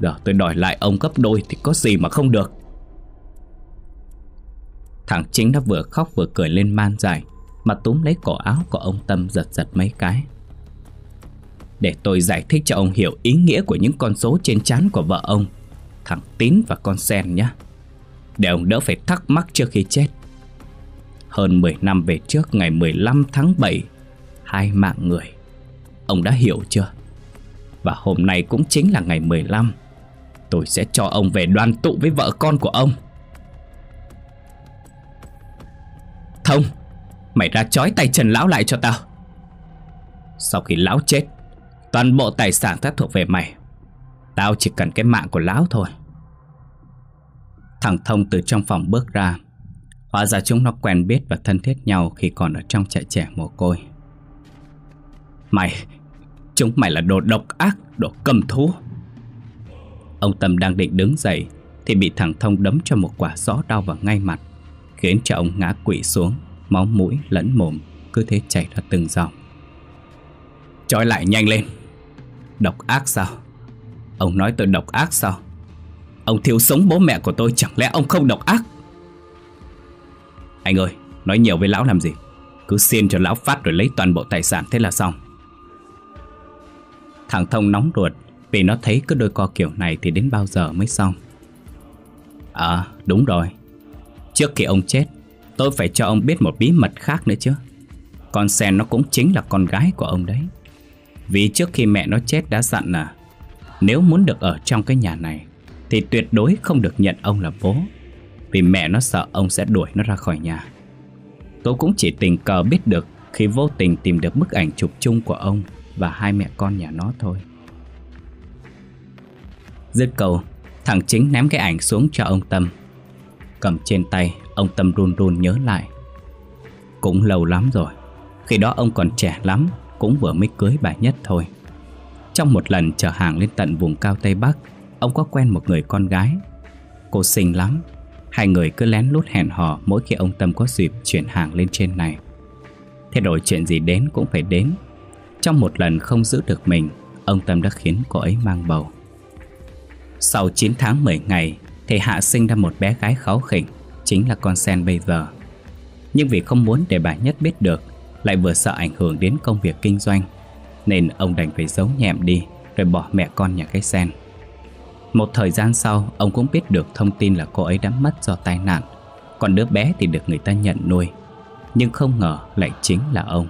Giờ tôi đòi lại ông gấp đôi Thì có gì mà không được Thằng chính đã vừa khóc vừa cười lên man dài Mà túm lấy cổ áo của ông Tâm giật giật mấy cái Để tôi giải thích cho ông hiểu ý nghĩa của những con số trên chán của vợ ông thằng Tín và con Sen nhé Để ông đỡ phải thắc mắc trước khi chết Hơn 10 năm về trước ngày 15 tháng 7 Hai mạng người Ông đã hiểu chưa? Và hôm nay cũng chính là ngày 15 Tôi sẽ cho ông về đoàn tụ với vợ con của ông Thông Mày ra chói tay Trần Lão lại cho tao Sau khi Lão chết Toàn bộ tài sản đã thuộc về mày Tao chỉ cần cái mạng của lão thôi Thằng Thông từ trong phòng bước ra Hóa ra chúng nó quen biết và thân thiết nhau Khi còn ở trong trại trẻ mồ côi Mày Chúng mày là đồ độc ác Đồ cầm thú Ông Tâm đang định đứng dậy Thì bị thằng Thông đấm cho một quả gió đau vào ngay mặt Khiến cho ông ngã quỵ xuống Máu mũi lẫn mồm Cứ thế chảy ra từng dòng Trói lại nhanh lên Độc ác sao Ông nói tôi độc ác sao Ông thiếu sống bố mẹ của tôi Chẳng lẽ ông không độc ác Anh ơi Nói nhiều với lão làm gì Cứ xin cho lão phát rồi lấy toàn bộ tài sản Thế là xong Thằng Thông nóng ruột Vì nó thấy cứ đôi co kiểu này Thì đến bao giờ mới xong À đúng rồi Trước khi ông chết Tôi phải cho ông biết một bí mật khác nữa chứ Con sen nó cũng chính là con gái của ông đấy Vì trước khi mẹ nó chết đã dặn là nếu muốn được ở trong cái nhà này Thì tuyệt đối không được nhận ông là bố Vì mẹ nó sợ ông sẽ đuổi nó ra khỏi nhà Tố cũng chỉ tình cờ biết được Khi vô tình tìm được bức ảnh chụp chung của ông Và hai mẹ con nhà nó thôi Dứt cầu Thằng chính ném cái ảnh xuống cho ông Tâm Cầm trên tay Ông Tâm run run nhớ lại Cũng lâu lắm rồi Khi đó ông còn trẻ lắm Cũng vừa mới cưới bà nhất thôi trong một lần chở hàng lên tận vùng cao Tây Bắc Ông có quen một người con gái Cô xinh lắm Hai người cứ lén lút hẹn hò mỗi khi ông Tâm có dịp chuyển hàng lên trên này Thế đổi chuyện gì đến cũng phải đến Trong một lần không giữ được mình Ông Tâm đã khiến cô ấy mang bầu Sau 9 tháng 10 ngày Thì Hạ sinh ra một bé gái kháu khỉnh Chính là con sen bây giờ Nhưng vì không muốn để bà nhất biết được Lại vừa sợ ảnh hưởng đến công việc kinh doanh nên ông đành phải giấu nhẹm đi Rồi bỏ mẹ con nhà cái sen Một thời gian sau Ông cũng biết được thông tin là cô ấy đã mất do tai nạn Còn đứa bé thì được người ta nhận nuôi Nhưng không ngờ lại chính là ông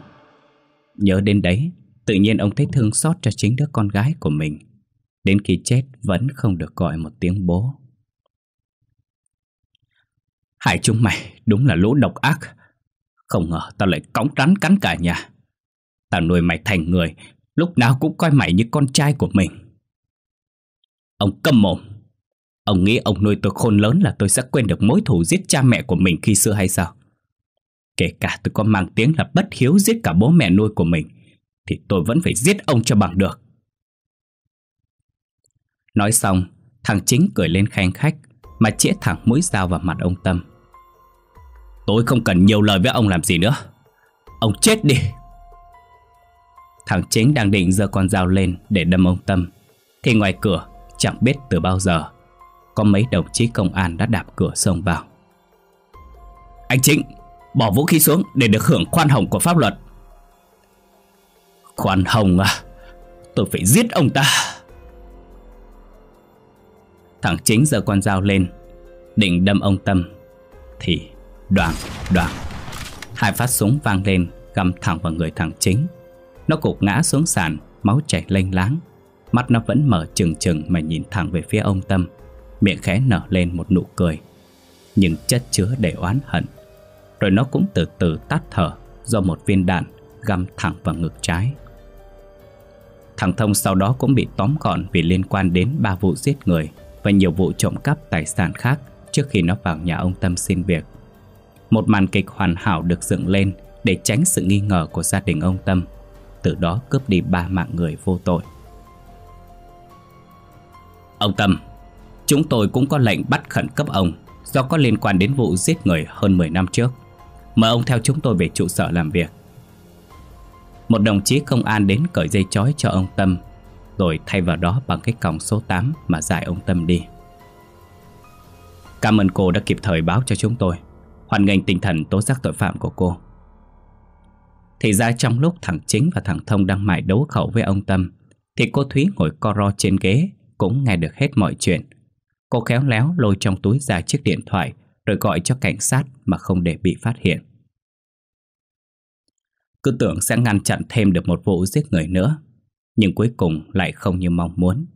Nhớ đến đấy Tự nhiên ông thấy thương xót cho chính đứa con gái của mình Đến khi chết vẫn không được gọi một tiếng bố Hai chúng mày đúng là lũ độc ác Không ngờ tao lại cõng rắn cắn cả nhà Tao nuôi mày thành người Lúc nào cũng coi mày như con trai của mình Ông câm mồm Ông nghĩ ông nuôi tôi khôn lớn là tôi sẽ quên được mối thù giết cha mẹ của mình khi xưa hay sao Kể cả tôi có mang tiếng là bất hiếu giết cả bố mẹ nuôi của mình Thì tôi vẫn phải giết ông cho bằng được Nói xong Thằng chính cười lên khen khách Mà chĩa thẳng mũi dao vào mặt ông Tâm Tôi không cần nhiều lời với ông làm gì nữa Ông chết đi Thằng chính đang định giơ con dao lên để đâm ông Tâm Thì ngoài cửa chẳng biết từ bao giờ Có mấy đồng chí công an đã đạp cửa xông vào Anh chính bỏ vũ khí xuống để được hưởng khoan hồng của pháp luật Khoan hồng à Tôi phải giết ông ta Thằng chính giơ con dao lên Định đâm ông Tâm Thì đoạn đoạn, Hai phát súng vang lên găm thẳng vào người thằng chính nó gục ngã xuống sàn Máu chảy lênh láng Mắt nó vẫn mở trừng trừng mà nhìn thẳng về phía ông Tâm Miệng khẽ nở lên một nụ cười Nhưng chất chứa để oán hận Rồi nó cũng từ từ tắt thở Do một viên đạn găm thẳng vào ngực trái Thằng Thông sau đó cũng bị tóm gọn Vì liên quan đến ba vụ giết người Và nhiều vụ trộm cắp tài sản khác Trước khi nó vào nhà ông Tâm xin việc Một màn kịch hoàn hảo được dựng lên Để tránh sự nghi ngờ của gia đình ông Tâm từ đó cướp đi ba mạng người vô tội. Ông Tâm, chúng tôi cũng có lệnh bắt khẩn cấp ông do có liên quan đến vụ giết người hơn 10 năm trước. Mời ông theo chúng tôi về trụ sở làm việc. Một đồng chí công an đến cởi dây chói cho ông Tâm rồi thay vào đó bằng cái còng số 8 mà giải ông Tâm đi. Cảm ơn cô đã kịp thời báo cho chúng tôi. Hoàn ngành tinh thần tố giác tội phạm của cô. Thì ra trong lúc thằng Chính và thằng Thông đang mải đấu khẩu với ông Tâm Thì cô Thúy ngồi co ro trên ghế Cũng nghe được hết mọi chuyện Cô khéo léo lôi trong túi ra chiếc điện thoại Rồi gọi cho cảnh sát mà không để bị phát hiện Cứ tưởng sẽ ngăn chặn thêm được một vụ giết người nữa Nhưng cuối cùng lại không như mong muốn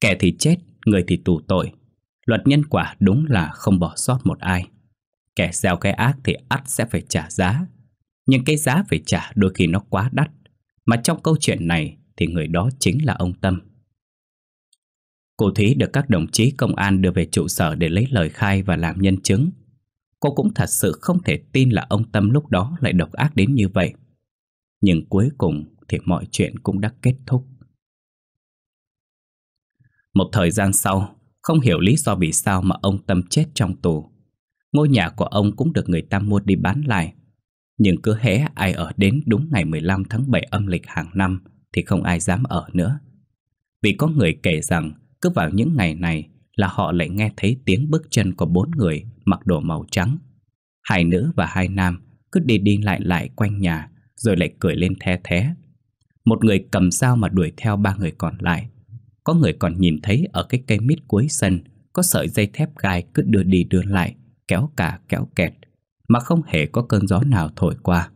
Kẻ thì chết, người thì tù tội Luật nhân quả đúng là không bỏ sót một ai Kẻ gieo cái ác thì ắt sẽ phải trả giá nhưng cái giá phải trả đôi khi nó quá đắt Mà trong câu chuyện này Thì người đó chính là ông Tâm Cô Thúy được các đồng chí công an đưa về trụ sở để lấy lời khai và làm nhân chứng. Cô cũng thật sự không thể tin là ông Tâm lúc đó lại độc ác đến như vậy. Nhưng cuối cùng thì mọi chuyện cũng đã kết thúc. Một thời gian sau, không hiểu lý do vì sao mà ông Tâm chết trong tù. Ngôi nhà của ông cũng được người ta mua đi bán lại nhưng cứ hé ai ở đến đúng ngày 15 tháng 7 âm lịch hàng năm thì không ai dám ở nữa. Vì có người kể rằng cứ vào những ngày này là họ lại nghe thấy tiếng bước chân của bốn người mặc đồ màu trắng. Hai nữ và hai nam cứ đi đi lại lại quanh nhà rồi lại cười lên the thé. Một người cầm dao mà đuổi theo ba người còn lại. Có người còn nhìn thấy ở cái cây mít cuối sân có sợi dây thép gai cứ đưa đi đưa lại, kéo cả kéo kẹt mà không hề có cơn gió nào thổi qua.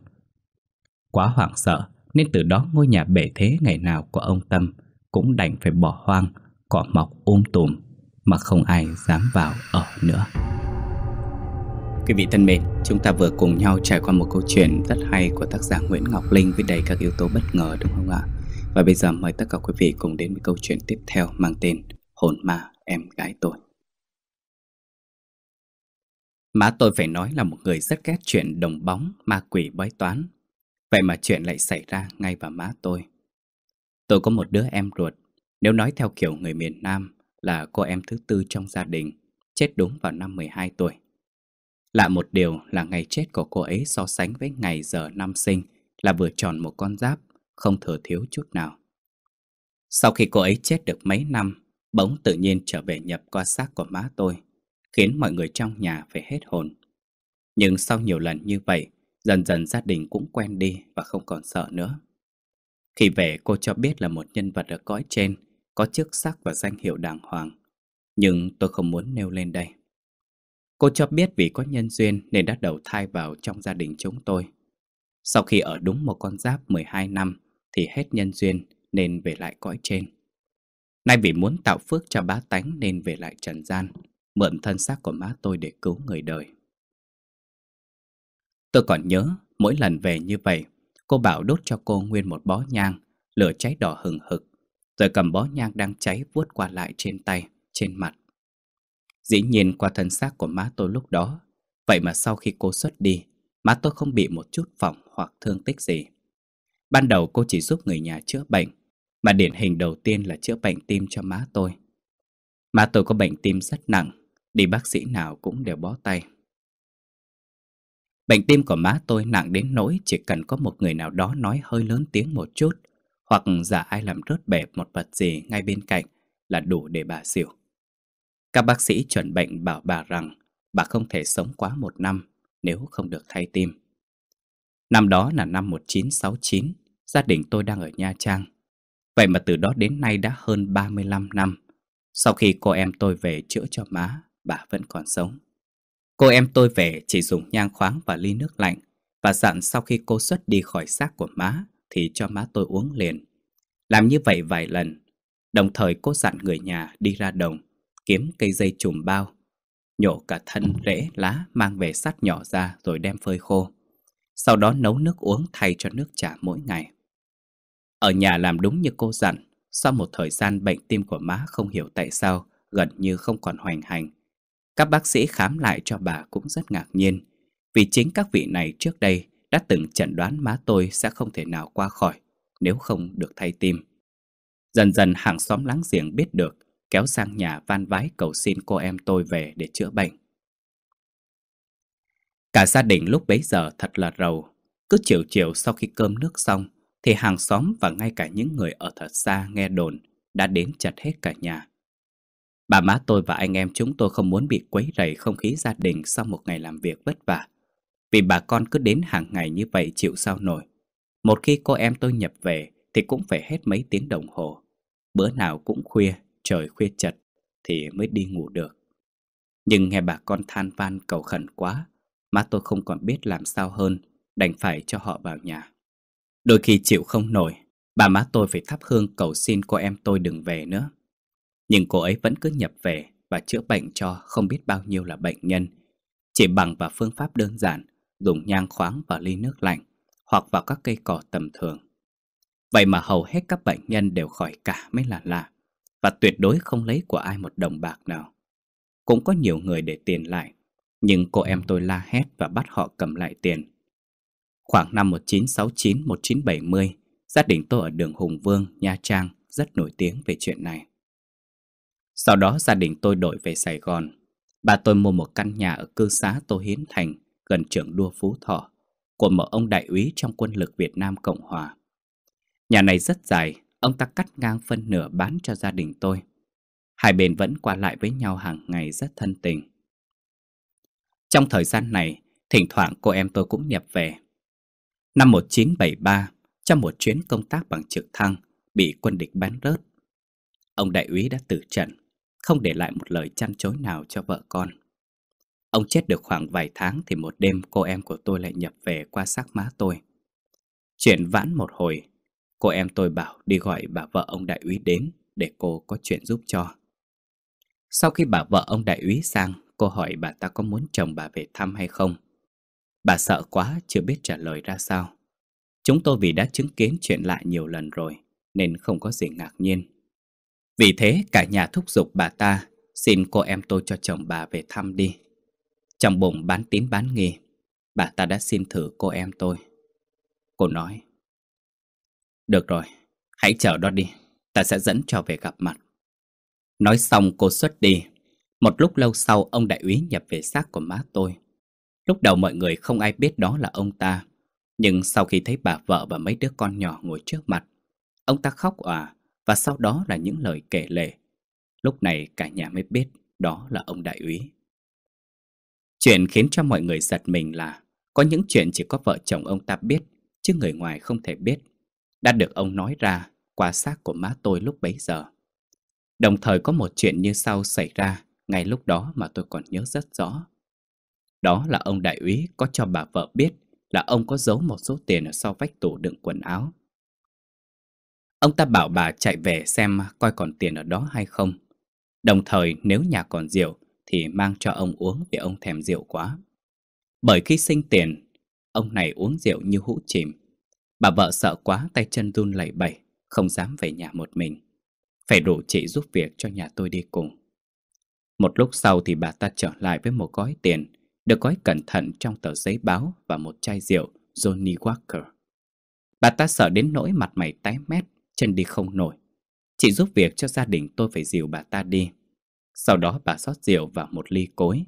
Quá hoảng sợ nên từ đó ngôi nhà bể thế ngày nào của ông Tâm cũng đành phải bỏ hoang, cỏ mọc um tùm mà không ai dám vào ở nữa. Quý vị thân mến, chúng ta vừa cùng nhau trải qua một câu chuyện rất hay của tác giả Nguyễn Ngọc Linh với đầy các yếu tố bất ngờ đúng không ạ? Và bây giờ mời tất cả quý vị cùng đến với câu chuyện tiếp theo mang tên Hồn ma em gái tôi. Má tôi phải nói là một người rất ghét chuyện đồng bóng, ma quỷ bói toán. Vậy mà chuyện lại xảy ra ngay vào má tôi. Tôi có một đứa em ruột, nếu nói theo kiểu người miền Nam là cô em thứ tư trong gia đình, chết đúng vào năm 12 tuổi. Lạ một điều là ngày chết của cô ấy so sánh với ngày giờ năm sinh là vừa tròn một con giáp, không thừa thiếu chút nào. Sau khi cô ấy chết được mấy năm, bỗng tự nhiên trở về nhập qua xác của má tôi khiến mọi người trong nhà phải hết hồn. Nhưng sau nhiều lần như vậy, dần dần gia đình cũng quen đi và không còn sợ nữa. Khi về cô cho biết là một nhân vật ở cõi trên, có chức sắc và danh hiệu đàng hoàng, nhưng tôi không muốn nêu lên đây. Cô cho biết vì có nhân duyên nên đã đầu thai vào trong gia đình chúng tôi. Sau khi ở đúng một con giáp 12 năm thì hết nhân duyên nên về lại cõi trên. Nay vì muốn tạo phước cho bá tánh nên về lại trần gian mượn thân xác của má tôi để cứu người đời. Tôi còn nhớ, mỗi lần về như vậy, cô bảo đốt cho cô nguyên một bó nhang, lửa cháy đỏ hừng hực, rồi cầm bó nhang đang cháy vuốt qua lại trên tay, trên mặt. Dĩ nhiên qua thân xác của má tôi lúc đó, vậy mà sau khi cô xuất đi, má tôi không bị một chút phỏng hoặc thương tích gì. Ban đầu cô chỉ giúp người nhà chữa bệnh, mà điển hình đầu tiên là chữa bệnh tim cho má tôi. Má tôi có bệnh tim rất nặng, Đi bác sĩ nào cũng đều bó tay Bệnh tim của má tôi nặng đến nỗi Chỉ cần có một người nào đó nói hơi lớn tiếng một chút Hoặc giả ai làm rớt bẹp một vật gì ngay bên cạnh Là đủ để bà xỉu Các bác sĩ chuẩn bệnh bảo bà rằng Bà không thể sống quá một năm nếu không được thay tim Năm đó là năm 1969 Gia đình tôi đang ở Nha Trang Vậy mà từ đó đến nay đã hơn 35 năm Sau khi cô em tôi về chữa cho má bà vẫn còn sống. Cô em tôi về chỉ dùng nhang khoáng và ly nước lạnh và dặn sau khi cô xuất đi khỏi xác của má thì cho má tôi uống liền. Làm như vậy vài lần, đồng thời cô dặn người nhà đi ra đồng, kiếm cây dây chùm bao, nhổ cả thân, rễ, lá mang về sắt nhỏ ra rồi đem phơi khô. Sau đó nấu nước uống thay cho nước trà mỗi ngày. Ở nhà làm đúng như cô dặn, sau một thời gian bệnh tim của má không hiểu tại sao, gần như không còn hoành hành, các bác sĩ khám lại cho bà cũng rất ngạc nhiên, vì chính các vị này trước đây đã từng chẩn đoán má tôi sẽ không thể nào qua khỏi nếu không được thay tim. Dần dần hàng xóm láng giềng biết được, kéo sang nhà van vái cầu xin cô em tôi về để chữa bệnh. Cả gia đình lúc bấy giờ thật là rầu, cứ chiều chiều sau khi cơm nước xong thì hàng xóm và ngay cả những người ở thật xa nghe đồn đã đến chặt hết cả nhà. Bà má tôi và anh em chúng tôi không muốn bị quấy rầy không khí gia đình sau một ngày làm việc vất vả. Vì bà con cứ đến hàng ngày như vậy chịu sao nổi. Một khi cô em tôi nhập về thì cũng phải hết mấy tiếng đồng hồ. Bữa nào cũng khuya, trời khuya chật thì mới đi ngủ được. Nhưng nghe bà con than van cầu khẩn quá, má tôi không còn biết làm sao hơn, đành phải cho họ vào nhà. Đôi khi chịu không nổi, bà má tôi phải thắp hương cầu xin cô em tôi đừng về nữa. Nhưng cô ấy vẫn cứ nhập về và chữa bệnh cho không biết bao nhiêu là bệnh nhân. Chỉ bằng và phương pháp đơn giản, dùng nhang khoáng vào ly nước lạnh hoặc vào các cây cỏ tầm thường. Vậy mà hầu hết các bệnh nhân đều khỏi cả mới là lạ và tuyệt đối không lấy của ai một đồng bạc nào. Cũng có nhiều người để tiền lại, nhưng cô em tôi la hét và bắt họ cầm lại tiền. Khoảng năm 1969-1970, gia đình tôi ở đường Hùng Vương, Nha Trang rất nổi tiếng về chuyện này. Sau đó gia đình tôi đổi về Sài Gòn. Bà tôi mua một căn nhà ở cư xá Tô Hiến Thành, gần trường đua Phú Thọ, của một ông đại úy trong quân lực Việt Nam Cộng Hòa. Nhà này rất dài, ông ta cắt ngang phân nửa bán cho gia đình tôi. Hai bên vẫn qua lại với nhau hàng ngày rất thân tình. Trong thời gian này, thỉnh thoảng cô em tôi cũng nhập về. Năm 1973, trong một chuyến công tác bằng trực thăng, bị quân địch bắn rớt. Ông đại úy đã tử trận không để lại một lời chăn chối nào cho vợ con. Ông chết được khoảng vài tháng thì một đêm cô em của tôi lại nhập về qua xác má tôi. Chuyện vãn một hồi, cô em tôi bảo đi gọi bà vợ ông đại úy đến để cô có chuyện giúp cho. Sau khi bà vợ ông đại úy sang, cô hỏi bà ta có muốn chồng bà về thăm hay không. Bà sợ quá, chưa biết trả lời ra sao. Chúng tôi vì đã chứng kiến chuyện lại nhiều lần rồi, nên không có gì ngạc nhiên. Vì thế cả nhà thúc giục bà ta xin cô em tôi cho chồng bà về thăm đi. Trong bụng bán tín bán nghi, bà ta đã xin thử cô em tôi. Cô nói, được rồi, hãy chờ đó đi, ta sẽ dẫn cho về gặp mặt. Nói xong cô xuất đi. Một lúc lâu sau ông đại úy nhập về xác của má tôi. Lúc đầu mọi người không ai biết đó là ông ta. Nhưng sau khi thấy bà vợ và mấy đứa con nhỏ ngồi trước mặt, ông ta khóc òa, à, và sau đó là những lời kể lể. Lúc này cả nhà mới biết đó là ông đại úy. Chuyện khiến cho mọi người giật mình là có những chuyện chỉ có vợ chồng ông ta biết, chứ người ngoài không thể biết. Đã được ông nói ra qua xác của má tôi lúc bấy giờ. Đồng thời có một chuyện như sau xảy ra ngay lúc đó mà tôi còn nhớ rất rõ. Đó là ông đại úy có cho bà vợ biết là ông có giấu một số tiền ở sau vách tủ đựng quần áo Ông ta bảo bà chạy về xem coi còn tiền ở đó hay không. Đồng thời nếu nhà còn rượu thì mang cho ông uống vì ông thèm rượu quá. Bởi khi sinh tiền, ông này uống rượu như hũ chìm. Bà vợ sợ quá tay chân run lẩy bẩy, không dám về nhà một mình. Phải rủ chị giúp việc cho nhà tôi đi cùng. Một lúc sau thì bà ta trở lại với một gói tiền, được gói cẩn thận trong tờ giấy báo và một chai rượu Johnny Walker. Bà ta sợ đến nỗi mặt mày tái mét, chân đi không nổi. Chị giúp việc cho gia đình tôi phải dìu bà ta đi. Sau đó bà rót rượu vào một ly cối.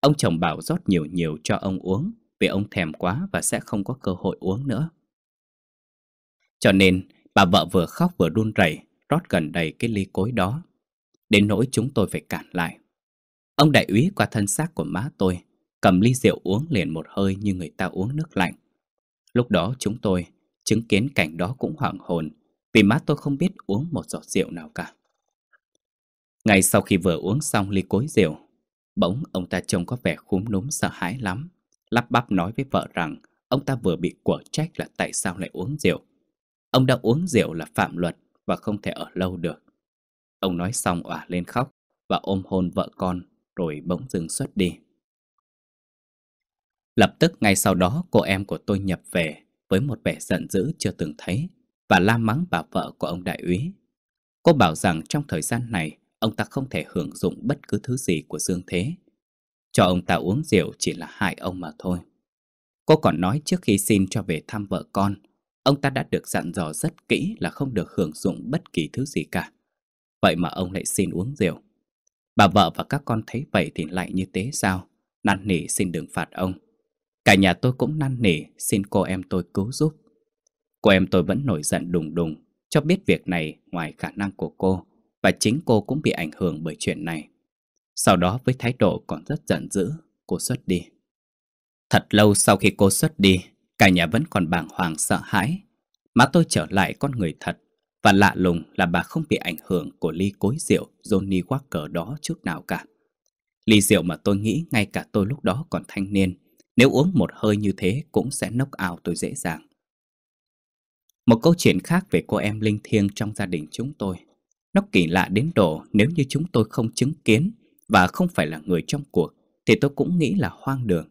Ông chồng bảo rót nhiều nhiều cho ông uống vì ông thèm quá và sẽ không có cơ hội uống nữa. Cho nên, bà vợ vừa khóc vừa run rẩy rót gần đầy cái ly cối đó. Đến nỗi chúng tôi phải cản lại. Ông đại úy qua thân xác của má tôi, cầm ly rượu uống liền một hơi như người ta uống nước lạnh. Lúc đó chúng tôi chứng kiến cảnh đó cũng hoảng hồn vì má tôi không biết uống một giọt rượu nào cả. Ngay sau khi vừa uống xong ly cối rượu, bỗng ông ta trông có vẻ khúm núm sợ hãi lắm, lắp bắp nói với vợ rằng ông ta vừa bị quở trách là tại sao lại uống rượu. Ông đã uống rượu là phạm luật và không thể ở lâu được. Ông nói xong òa lên khóc và ôm hôn vợ con rồi bỗng dừng xuất đi. Lập tức ngay sau đó cô em của tôi nhập về với một vẻ giận dữ chưa từng thấy và la mắng bà vợ của ông đại úy. Cô bảo rằng trong thời gian này, ông ta không thể hưởng dụng bất cứ thứ gì của Dương Thế. Cho ông ta uống rượu chỉ là hại ông mà thôi. Cô còn nói trước khi xin cho về thăm vợ con, ông ta đã được dặn dò rất kỹ là không được hưởng dụng bất kỳ thứ gì cả. Vậy mà ông lại xin uống rượu. Bà vợ và các con thấy vậy thì lại như thế sao? Năn nỉ xin đừng phạt ông. Cả nhà tôi cũng năn nỉ xin cô em tôi cứu giúp. Cô em tôi vẫn nổi giận đùng đùng cho biết việc này ngoài khả năng của cô và chính cô cũng bị ảnh hưởng bởi chuyện này. Sau đó với thái độ còn rất giận dữ, cô xuất đi. Thật lâu sau khi cô xuất đi, cả nhà vẫn còn bàng hoàng sợ hãi. Má tôi trở lại con người thật và lạ lùng là bà không bị ảnh hưởng của ly cối rượu Johnny Walker đó chút nào cả. Ly rượu mà tôi nghĩ ngay cả tôi lúc đó còn thanh niên, nếu uống một hơi như thế cũng sẽ nốc ao tôi dễ dàng. Một câu chuyện khác về cô em linh thiêng trong gia đình chúng tôi. Nó kỳ lạ đến độ nếu như chúng tôi không chứng kiến và không phải là người trong cuộc thì tôi cũng nghĩ là hoang đường.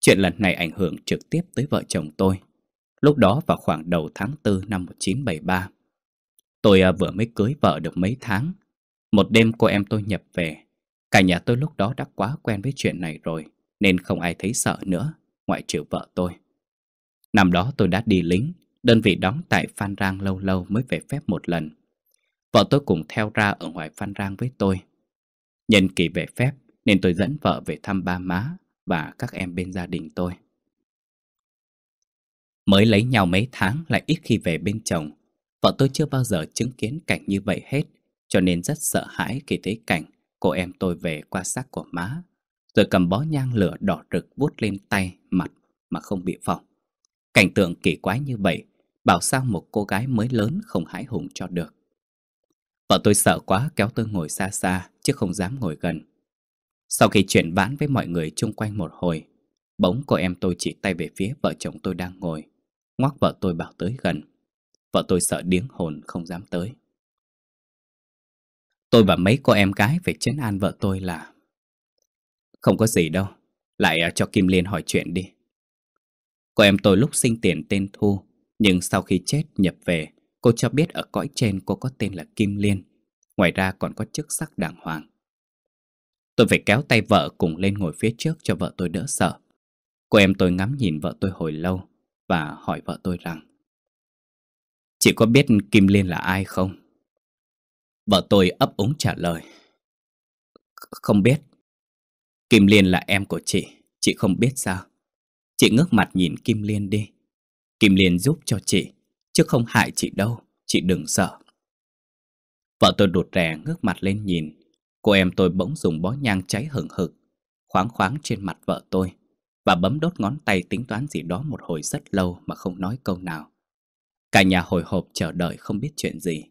Chuyện lần này ảnh hưởng trực tiếp tới vợ chồng tôi. Lúc đó vào khoảng đầu tháng 4 năm 1973. Tôi à, vừa mới cưới vợ được mấy tháng. Một đêm cô em tôi nhập về. Cả nhà tôi lúc đó đã quá quen với chuyện này rồi nên không ai thấy sợ nữa ngoại trừ vợ tôi. Năm đó tôi đã đi lính Đơn vị đóng tại Phan Rang lâu lâu mới về phép một lần. Vợ tôi cùng theo ra ở ngoài Phan Rang với tôi. Nhân kỳ về phép nên tôi dẫn vợ về thăm ba má và các em bên gia đình tôi. Mới lấy nhau mấy tháng lại ít khi về bên chồng. Vợ tôi chưa bao giờ chứng kiến cảnh như vậy hết, cho nên rất sợ hãi khi thấy cảnh cô em tôi về qua xác của má, rồi cầm bó nhang lửa đỏ rực vuốt lên tay, mặt mà không bị phỏng. Cảnh tượng kỳ quái như vậy Bảo sao một cô gái mới lớn không hãi hùng cho được Vợ tôi sợ quá kéo tôi ngồi xa xa Chứ không dám ngồi gần Sau khi chuyển bán với mọi người chung quanh một hồi Bỗng cô em tôi chỉ tay về phía vợ chồng tôi đang ngồi Ngoắc vợ tôi bảo tới gần Vợ tôi sợ điếng hồn không dám tới Tôi và mấy cô em gái phải chấn an vợ tôi là Không có gì đâu Lại à, cho Kim Liên hỏi chuyện đi Cô em tôi lúc sinh tiền tên Thu nhưng sau khi chết nhập về, cô cho biết ở cõi trên cô có tên là Kim Liên. Ngoài ra còn có chức sắc đàng hoàng. Tôi phải kéo tay vợ cùng lên ngồi phía trước cho vợ tôi đỡ sợ. Cô em tôi ngắm nhìn vợ tôi hồi lâu và hỏi vợ tôi rằng Chị có biết Kim Liên là ai không? Vợ tôi ấp úng trả lời Không biết Kim Liên là em của chị Chị không biết sao Chị ngước mặt nhìn Kim Liên đi Kim Liên giúp cho chị, chứ không hại chị đâu, chị đừng sợ. Vợ tôi đột rè ngước mặt lên nhìn, cô em tôi bỗng dùng bó nhang cháy hừng hực, khoáng khoáng trên mặt vợ tôi, và bấm đốt ngón tay tính toán gì đó một hồi rất lâu mà không nói câu nào. Cả nhà hồi hộp chờ đợi không biết chuyện gì.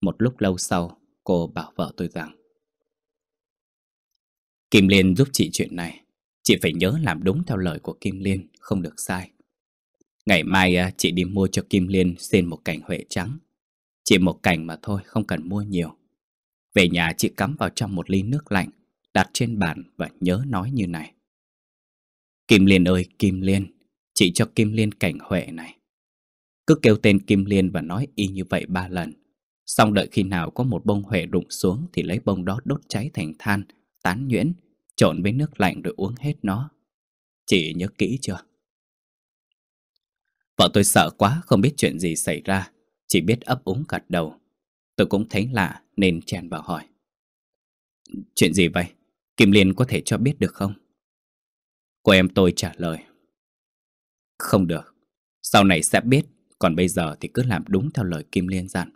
Một lúc lâu sau, cô bảo vợ tôi rằng Kim Liên giúp chị chuyện này, chị phải nhớ làm đúng theo lời của Kim Liên, không được sai. Ngày mai à, chị đi mua cho Kim Liên xin một cành huệ trắng. Chỉ một cành mà thôi, không cần mua nhiều. Về nhà chị cắm vào trong một ly nước lạnh, đặt trên bàn và nhớ nói như này. Kim Liên ơi, Kim Liên, chị cho Kim Liên cảnh huệ này. Cứ kêu tên Kim Liên và nói y như vậy ba lần. Xong đợi khi nào có một bông huệ rụng xuống thì lấy bông đó đốt cháy thành than, tán nhuyễn, trộn với nước lạnh rồi uống hết nó. Chị nhớ kỹ chưa? Vợ tôi sợ quá không biết chuyện gì xảy ra Chỉ biết ấp úng gật đầu Tôi cũng thấy lạ nên chèn vào hỏi Chuyện gì vậy? Kim Liên có thể cho biết được không? Cô em tôi trả lời Không được Sau này sẽ biết Còn bây giờ thì cứ làm đúng theo lời Kim Liên dặn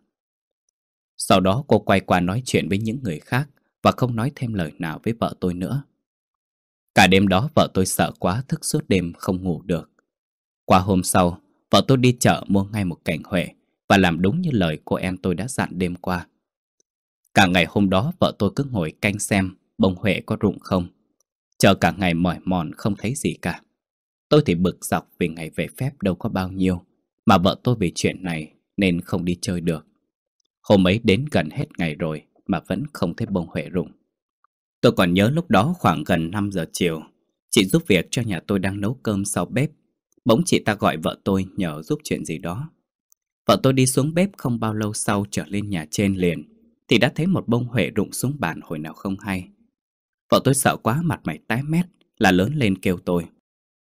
Sau đó cô quay qua nói chuyện với những người khác Và không nói thêm lời nào với vợ tôi nữa Cả đêm đó vợ tôi sợ quá thức suốt đêm không ngủ được Qua hôm sau Vợ tôi đi chợ mua ngay một cảnh huệ và làm đúng như lời cô em tôi đã dặn đêm qua. Cả ngày hôm đó vợ tôi cứ ngồi canh xem bông huệ có rụng không. Chờ cả ngày mỏi mòn không thấy gì cả. Tôi thì bực dọc vì ngày về phép đâu có bao nhiêu, mà vợ tôi vì chuyện này nên không đi chơi được. Hôm ấy đến gần hết ngày rồi mà vẫn không thấy bông huệ rụng. Tôi còn nhớ lúc đó khoảng gần 5 giờ chiều, chị giúp việc cho nhà tôi đang nấu cơm sau bếp Bỗng chị ta gọi vợ tôi nhờ giúp chuyện gì đó Vợ tôi đi xuống bếp không bao lâu sau trở lên nhà trên liền Thì đã thấy một bông huệ rụng xuống bàn hồi nào không hay Vợ tôi sợ quá mặt mày tái mét là lớn lên kêu tôi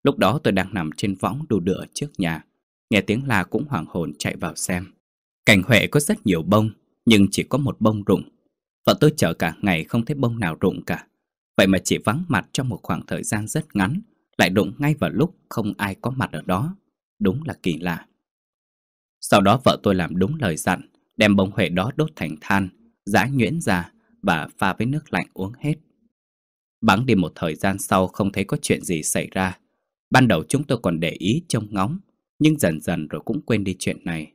Lúc đó tôi đang nằm trên võng đu đưa trước nhà Nghe tiếng la cũng hoảng hồn chạy vào xem Cành huệ có rất nhiều bông Nhưng chỉ có một bông rụng Vợ tôi chờ cả ngày không thấy bông nào rụng cả Vậy mà chỉ vắng mặt trong một khoảng thời gian rất ngắn lại đụng ngay vào lúc không ai có mặt ở đó. Đúng là kỳ lạ. Sau đó vợ tôi làm đúng lời dặn, đem bông huệ đó đốt thành than, giã nhuyễn ra và pha với nước lạnh uống hết. Bắn đi một thời gian sau không thấy có chuyện gì xảy ra. Ban đầu chúng tôi còn để ý trông ngóng, nhưng dần dần rồi cũng quên đi chuyện này.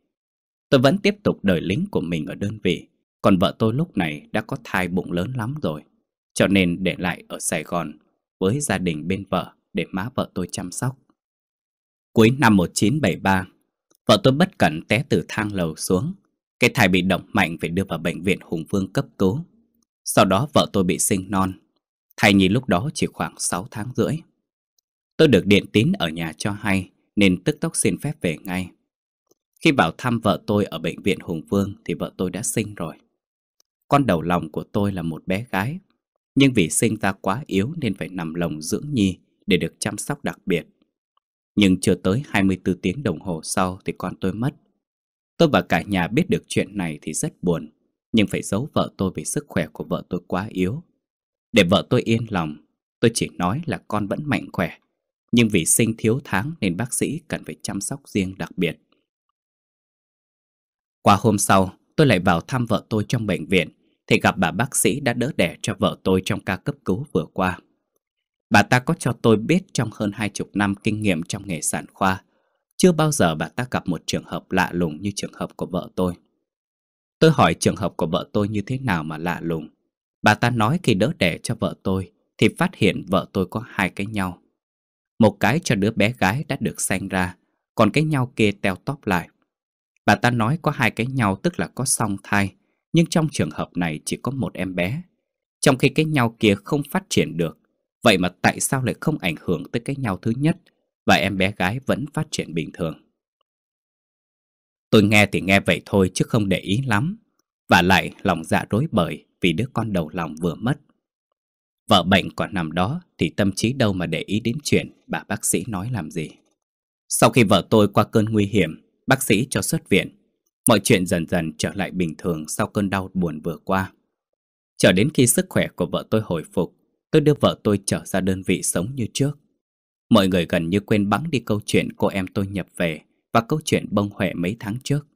Tôi vẫn tiếp tục đời lính của mình ở đơn vị, còn vợ tôi lúc này đã có thai bụng lớn lắm rồi, cho nên để lại ở Sài Gòn với gia đình bên vợ để má vợ tôi chăm sóc. Cuối năm 1973, vợ tôi bất cẩn té từ thang lầu xuống. Cái thai bị động mạnh phải đưa vào bệnh viện Hùng Vương cấp cứu. Sau đó vợ tôi bị sinh non. Thai nhi lúc đó chỉ khoảng 6 tháng rưỡi. Tôi được điện tín ở nhà cho hay nên tức tốc xin phép về ngay. Khi vào thăm vợ tôi ở bệnh viện Hùng Vương thì vợ tôi đã sinh rồi. Con đầu lòng của tôi là một bé gái, nhưng vì sinh ra quá yếu nên phải nằm lồng dưỡng nhi để được chăm sóc đặc biệt. Nhưng chưa tới 24 tiếng đồng hồ sau thì con tôi mất. Tôi và cả nhà biết được chuyện này thì rất buồn, nhưng phải giấu vợ tôi vì sức khỏe của vợ tôi quá yếu. Để vợ tôi yên lòng, tôi chỉ nói là con vẫn mạnh khỏe, nhưng vì sinh thiếu tháng nên bác sĩ cần phải chăm sóc riêng đặc biệt. Qua hôm sau, tôi lại vào thăm vợ tôi trong bệnh viện, thì gặp bà bác sĩ đã đỡ đẻ cho vợ tôi trong ca cấp cứu vừa qua. Bà ta có cho tôi biết trong hơn hai chục năm kinh nghiệm trong nghề sản khoa, chưa bao giờ bà ta gặp một trường hợp lạ lùng như trường hợp của vợ tôi. Tôi hỏi trường hợp của vợ tôi như thế nào mà lạ lùng. Bà ta nói khi đỡ đẻ cho vợ tôi thì phát hiện vợ tôi có hai cái nhau. Một cái cho đứa bé gái đã được sanh ra, còn cái nhau kia teo tóp lại. Bà ta nói có hai cái nhau tức là có song thai, nhưng trong trường hợp này chỉ có một em bé. Trong khi cái nhau kia không phát triển được Vậy mà tại sao lại không ảnh hưởng tới cái nhau thứ nhất và em bé gái vẫn phát triển bình thường? Tôi nghe thì nghe vậy thôi chứ không để ý lắm. Và lại lòng dạ rối bời vì đứa con đầu lòng vừa mất. Vợ bệnh còn nằm đó thì tâm trí đâu mà để ý đến chuyện bà bác sĩ nói làm gì. Sau khi vợ tôi qua cơn nguy hiểm, bác sĩ cho xuất viện. Mọi chuyện dần dần trở lại bình thường sau cơn đau buồn vừa qua. Chờ đến khi sức khỏe của vợ tôi hồi phục, Tôi đưa vợ tôi trở ra đơn vị sống như trước Mọi người gần như quên bẵng đi câu chuyện cô em tôi nhập về Và câu chuyện bông huệ mấy tháng trước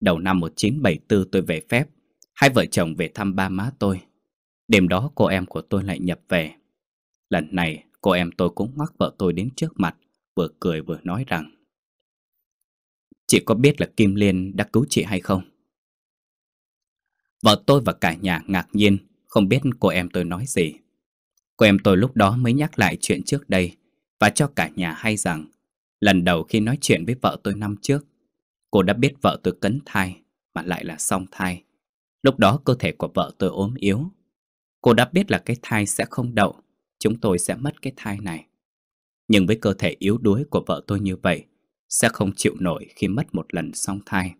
Đầu năm 1974 tôi về phép Hai vợ chồng về thăm ba má tôi Đêm đó cô em của tôi lại nhập về Lần này cô em tôi cũng ngoắc vợ tôi đến trước mặt Vừa cười vừa nói rằng Chị có biết là Kim Liên đã cứu chị hay không? Vợ tôi và cả nhà ngạc nhiên không biết cô em tôi nói gì. Cô em tôi lúc đó mới nhắc lại chuyện trước đây và cho cả nhà hay rằng lần đầu khi nói chuyện với vợ tôi năm trước, cô đã biết vợ tôi cấn thai mà lại là song thai. Lúc đó cơ thể của vợ tôi ốm yếu. Cô đã biết là cái thai sẽ không đậu, chúng tôi sẽ mất cái thai này. Nhưng với cơ thể yếu đuối của vợ tôi như vậy, sẽ không chịu nổi khi mất một lần song thai.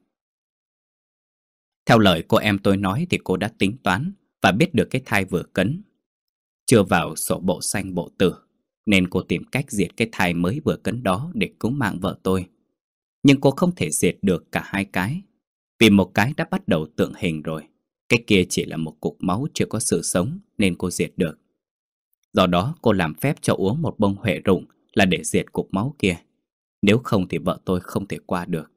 Theo lời cô em tôi nói thì cô đã tính toán và biết được cái thai vừa cấn. Chưa vào sổ bộ xanh bộ tử, nên cô tìm cách diệt cái thai mới vừa cấn đó để cứu mạng vợ tôi. Nhưng cô không thể diệt được cả hai cái, vì một cái đã bắt đầu tượng hình rồi. Cái kia chỉ là một cục máu chưa có sự sống nên cô diệt được. Do đó cô làm phép cho uống một bông huệ rụng là để diệt cục máu kia. Nếu không thì vợ tôi không thể qua được.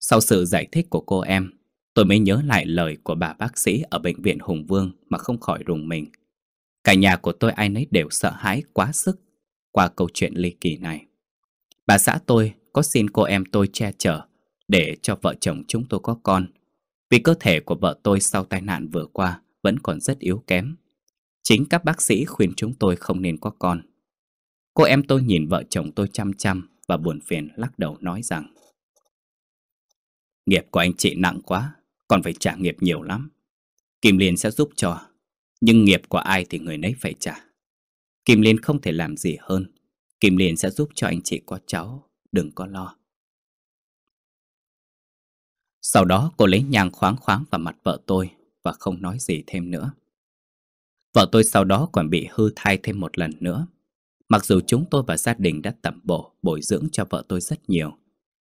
Sau sự giải thích của cô em, Tôi mới nhớ lại lời của bà bác sĩ ở bệnh viện Hùng Vương mà không khỏi rùng mình. Cả nhà của tôi ai nấy đều sợ hãi quá sức qua câu chuyện ly kỳ này. Bà xã tôi có xin cô em tôi che chở để cho vợ chồng chúng tôi có con. Vì cơ thể của vợ tôi sau tai nạn vừa qua vẫn còn rất yếu kém. Chính các bác sĩ khuyên chúng tôi không nên có con. Cô em tôi nhìn vợ chồng tôi chăm chăm và buồn phiền lắc đầu nói rằng Nghiệp của anh chị nặng quá, còn phải trả nghiệp nhiều lắm. Kim Liên sẽ giúp cho, nhưng nghiệp của ai thì người nấy phải trả. Kim Liên không thể làm gì hơn. Kim Liên sẽ giúp cho anh chị có cháu, đừng có lo. Sau đó cô lấy nhang khoáng khoáng vào mặt vợ tôi và không nói gì thêm nữa. Vợ tôi sau đó còn bị hư thai thêm một lần nữa. Mặc dù chúng tôi và gia đình đã tẩm bổ, bồi dưỡng cho vợ tôi rất nhiều.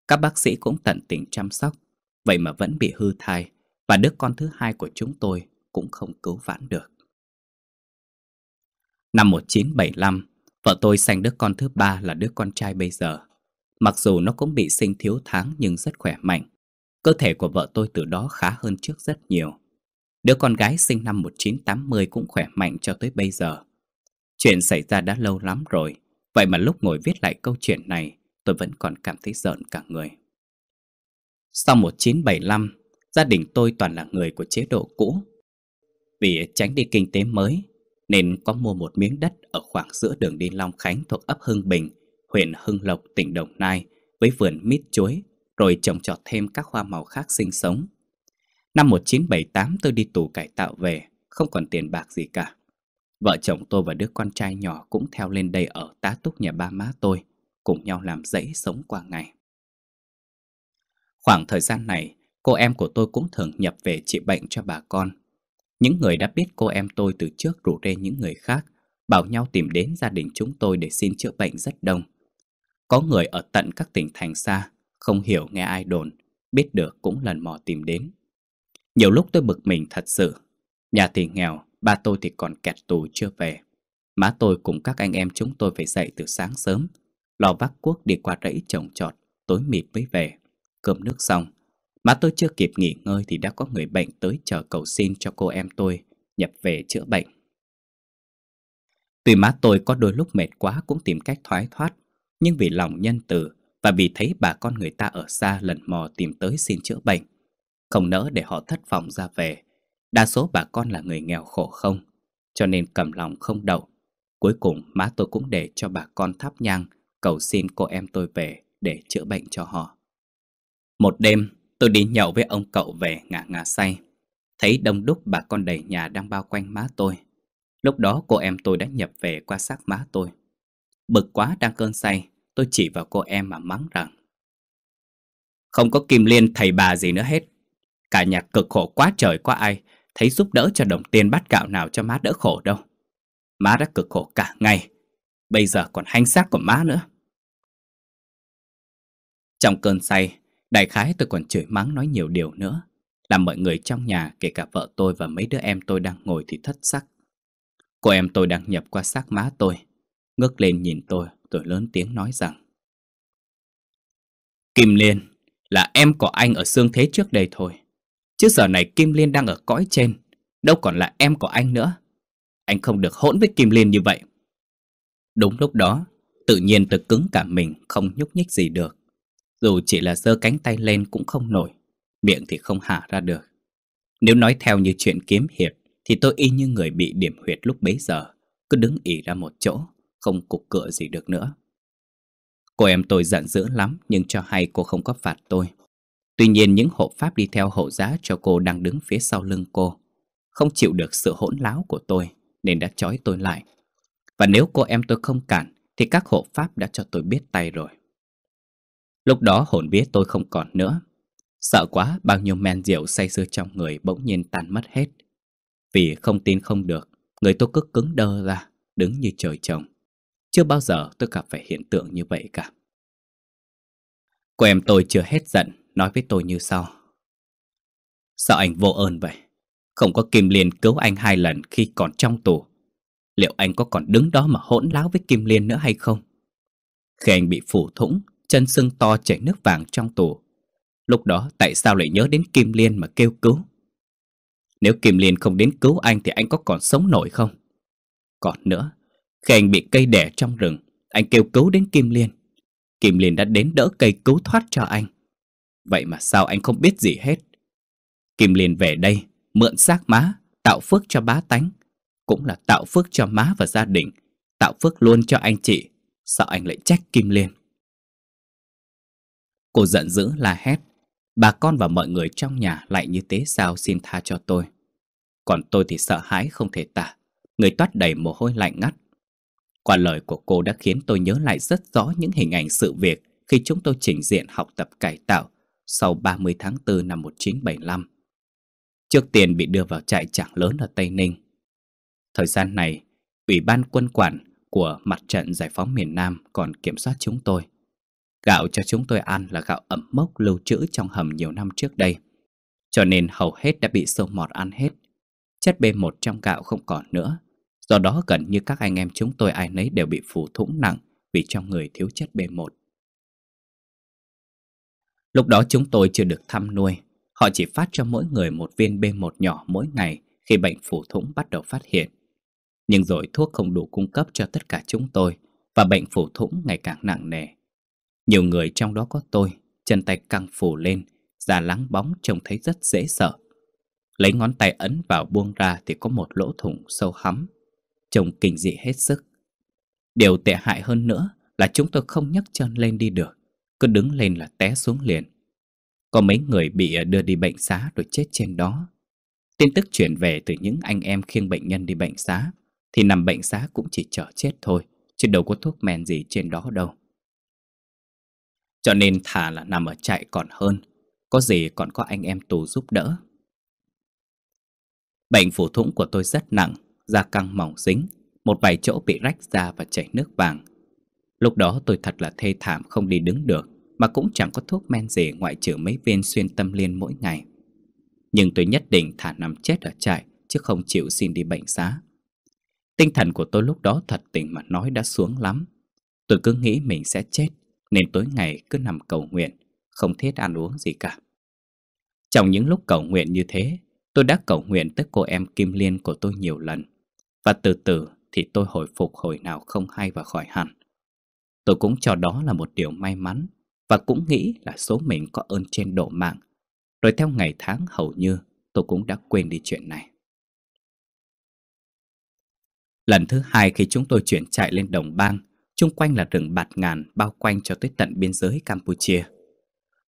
Các bác sĩ cũng tận tình chăm sóc, vậy mà vẫn bị hư thai và đứa con thứ hai của chúng tôi cũng không cứu vãn được. Năm 1975, vợ tôi sanh đứa con thứ ba là đứa con trai bây giờ. Mặc dù nó cũng bị sinh thiếu tháng nhưng rất khỏe mạnh. Cơ thể của vợ tôi từ đó khá hơn trước rất nhiều. Đứa con gái sinh năm 1980 cũng khỏe mạnh cho tới bây giờ. Chuyện xảy ra đã lâu lắm rồi, vậy mà lúc ngồi viết lại câu chuyện này, tôi vẫn còn cảm thấy giận cả người. Sau 1975, gia đình tôi toàn là người của chế độ cũ. Vì tránh đi kinh tế mới, nên có mua một miếng đất ở khoảng giữa đường đi Long Khánh thuộc ấp Hưng Bình, huyện Hưng Lộc, tỉnh Đồng Nai với vườn mít chuối, rồi trồng trọt thêm các hoa màu khác sinh sống. Năm 1978 tôi đi tù cải tạo về, không còn tiền bạc gì cả. Vợ chồng tôi và đứa con trai nhỏ cũng theo lên đây ở tá túc nhà ba má tôi, cùng nhau làm dãy sống qua ngày. Khoảng thời gian này, cô em của tôi cũng thường nhập về trị bệnh cho bà con. Những người đã biết cô em tôi từ trước rủ rê những người khác, bảo nhau tìm đến gia đình chúng tôi để xin chữa bệnh rất đông. Có người ở tận các tỉnh thành xa, không hiểu nghe ai đồn, biết được cũng lần mò tìm đến. Nhiều lúc tôi bực mình thật sự. Nhà thì nghèo, ba tôi thì còn kẹt tù chưa về. Má tôi cùng các anh em chúng tôi phải dậy từ sáng sớm, lò vác cuốc đi qua rẫy trồng trọt, tối mịt mới về cơm nước xong, mà tôi chưa kịp nghỉ ngơi thì đã có người bệnh tới chờ cầu xin cho cô em tôi nhập về chữa bệnh. Tuy má tôi có đôi lúc mệt quá cũng tìm cách thoái thoát, nhưng vì lòng nhân từ và vì thấy bà con người ta ở xa lần mò tìm tới xin chữa bệnh, không nỡ để họ thất vọng ra về. Đa số bà con là người nghèo khổ không, cho nên cầm lòng không đậu. Cuối cùng má tôi cũng để cho bà con thắp nhang cầu xin cô em tôi về để chữa bệnh cho họ. Một đêm, tôi đi nhậu với ông cậu về ngả ngả say. Thấy đông đúc bà con đầy nhà đang bao quanh má tôi. Lúc đó cô em tôi đã nhập về qua xác má tôi. Bực quá đang cơn say, tôi chỉ vào cô em mà mắng rằng Không có kim liên thầy bà gì nữa hết. Cả nhà cực khổ quá trời quá ai, thấy giúp đỡ cho đồng tiền bắt gạo nào cho má đỡ khổ đâu. Má đã cực khổ cả ngày, bây giờ còn hanh xác của má nữa. Trong cơn say, Đại khái tôi còn chửi mắng nói nhiều điều nữa, làm mọi người trong nhà, kể cả vợ tôi và mấy đứa em tôi đang ngồi thì thất sắc. Cô em tôi đang nhập qua xác má tôi, ngước lên nhìn tôi, tôi lớn tiếng nói rằng Kim Liên là em của anh ở xương thế trước đây thôi, chứ giờ này Kim Liên đang ở cõi trên, đâu còn là em của anh nữa. Anh không được hỗn với Kim Liên như vậy. Đúng lúc đó, tự nhiên tôi cứng cả mình, không nhúc nhích gì được. Dù chỉ là giơ cánh tay lên cũng không nổi Miệng thì không hạ ra được Nếu nói theo như chuyện kiếm hiệp Thì tôi y như người bị điểm huyệt lúc bấy giờ Cứ đứng ỉ ra một chỗ Không cục cựa gì được nữa Cô em tôi giận dữ lắm Nhưng cho hay cô không có phạt tôi Tuy nhiên những hộ pháp đi theo hộ giá cho cô đang đứng phía sau lưng cô Không chịu được sự hỗn láo của tôi Nên đã chói tôi lại Và nếu cô em tôi không cản Thì các hộ pháp đã cho tôi biết tay rồi Lúc đó hồn biết tôi không còn nữa. Sợ quá bao nhiêu men rượu say sưa trong người bỗng nhiên tan mất hết. Vì không tin không được, người tôi cứ cứng đơ ra, đứng như trời trồng. Chưa bao giờ tôi gặp phải hiện tượng như vậy cả. Cô em tôi chưa hết giận, nói với tôi như sau. Sợ anh vô ơn vậy? Không có Kim Liên cứu anh hai lần khi còn trong tù. Liệu anh có còn đứng đó mà hỗn láo với Kim Liên nữa hay không? Khi anh bị phủ thủng, chân sưng to chảy nước vàng trong tù. Lúc đó tại sao lại nhớ đến Kim Liên mà kêu cứu? Nếu Kim Liên không đến cứu anh thì anh có còn sống nổi không? Còn nữa, khi anh bị cây đẻ trong rừng, anh kêu cứu đến Kim Liên. Kim Liên đã đến đỡ cây cứu thoát cho anh. Vậy mà sao anh không biết gì hết? Kim Liên về đây, mượn xác má, tạo phước cho bá tánh. Cũng là tạo phước cho má và gia đình, tạo phước luôn cho anh chị. Sao anh lại trách Kim Liên? Cô giận dữ la hét Bà con và mọi người trong nhà lại như tế sao xin tha cho tôi Còn tôi thì sợ hãi không thể tả Người toát đầy mồ hôi lạnh ngắt Qua lời của cô đã khiến tôi nhớ lại rất rõ những hình ảnh sự việc Khi chúng tôi trình diện học tập cải tạo Sau 30 tháng 4 năm 1975 Trước tiên bị đưa vào trại trảng lớn ở Tây Ninh Thời gian này, Ủy ban quân quản của Mặt trận Giải phóng miền Nam còn kiểm soát chúng tôi Gạo cho chúng tôi ăn là gạo ẩm mốc lưu trữ trong hầm nhiều năm trước đây. Cho nên hầu hết đã bị sâu mọt ăn hết. Chất B1 trong gạo không còn nữa. Do đó gần như các anh em chúng tôi ai nấy đều bị phù thủng nặng vì trong người thiếu chất B1. Lúc đó chúng tôi chưa được thăm nuôi. Họ chỉ phát cho mỗi người một viên B1 nhỏ mỗi ngày khi bệnh phù thủng bắt đầu phát hiện. Nhưng rồi thuốc không đủ cung cấp cho tất cả chúng tôi và bệnh phù thủng ngày càng nặng nề. Nhiều người trong đó có tôi, chân tay căng phủ lên, da lắng bóng trông thấy rất dễ sợ. Lấy ngón tay ấn vào buông ra thì có một lỗ thủng sâu hắm, trông kinh dị hết sức. Điều tệ hại hơn nữa là chúng tôi không nhấc chân lên đi được, cứ đứng lên là té xuống liền. Có mấy người bị ờ, đưa đi bệnh xá rồi chết trên đó. Tin tức chuyển về từ những anh em khiêng bệnh nhân đi bệnh xá, thì nằm bệnh xá cũng chỉ chờ chết thôi, chứ đâu có thuốc men gì trên đó đâu. Cho nên thà là nằm ở trại còn hơn Có gì còn có anh em tù giúp đỡ Bệnh phủ thủng của tôi rất nặng Da căng mỏng dính Một vài chỗ bị rách da và chảy nước vàng Lúc đó tôi thật là thê thảm không đi đứng được Mà cũng chẳng có thuốc men gì ngoại trừ mấy viên xuyên tâm liên mỗi ngày Nhưng tôi nhất định thả nằm chết ở trại Chứ không chịu xin đi bệnh xá Tinh thần của tôi lúc đó thật tình mà nói đã xuống lắm Tôi cứ nghĩ mình sẽ chết nên tối ngày cứ nằm cầu nguyện, không thiết ăn uống gì cả. Trong những lúc cầu nguyện như thế, tôi đã cầu nguyện tới cô em Kim Liên của tôi nhiều lần. Và từ từ thì tôi hồi phục hồi nào không hay và khỏi hẳn. Tôi cũng cho đó là một điều may mắn và cũng nghĩ là số mình có ơn trên độ mạng. Rồi theo ngày tháng hầu như tôi cũng đã quên đi chuyện này. Lần thứ hai khi chúng tôi chuyển chạy lên đồng bang Chung quanh là rừng bạt ngàn bao quanh cho tới tận biên giới Campuchia.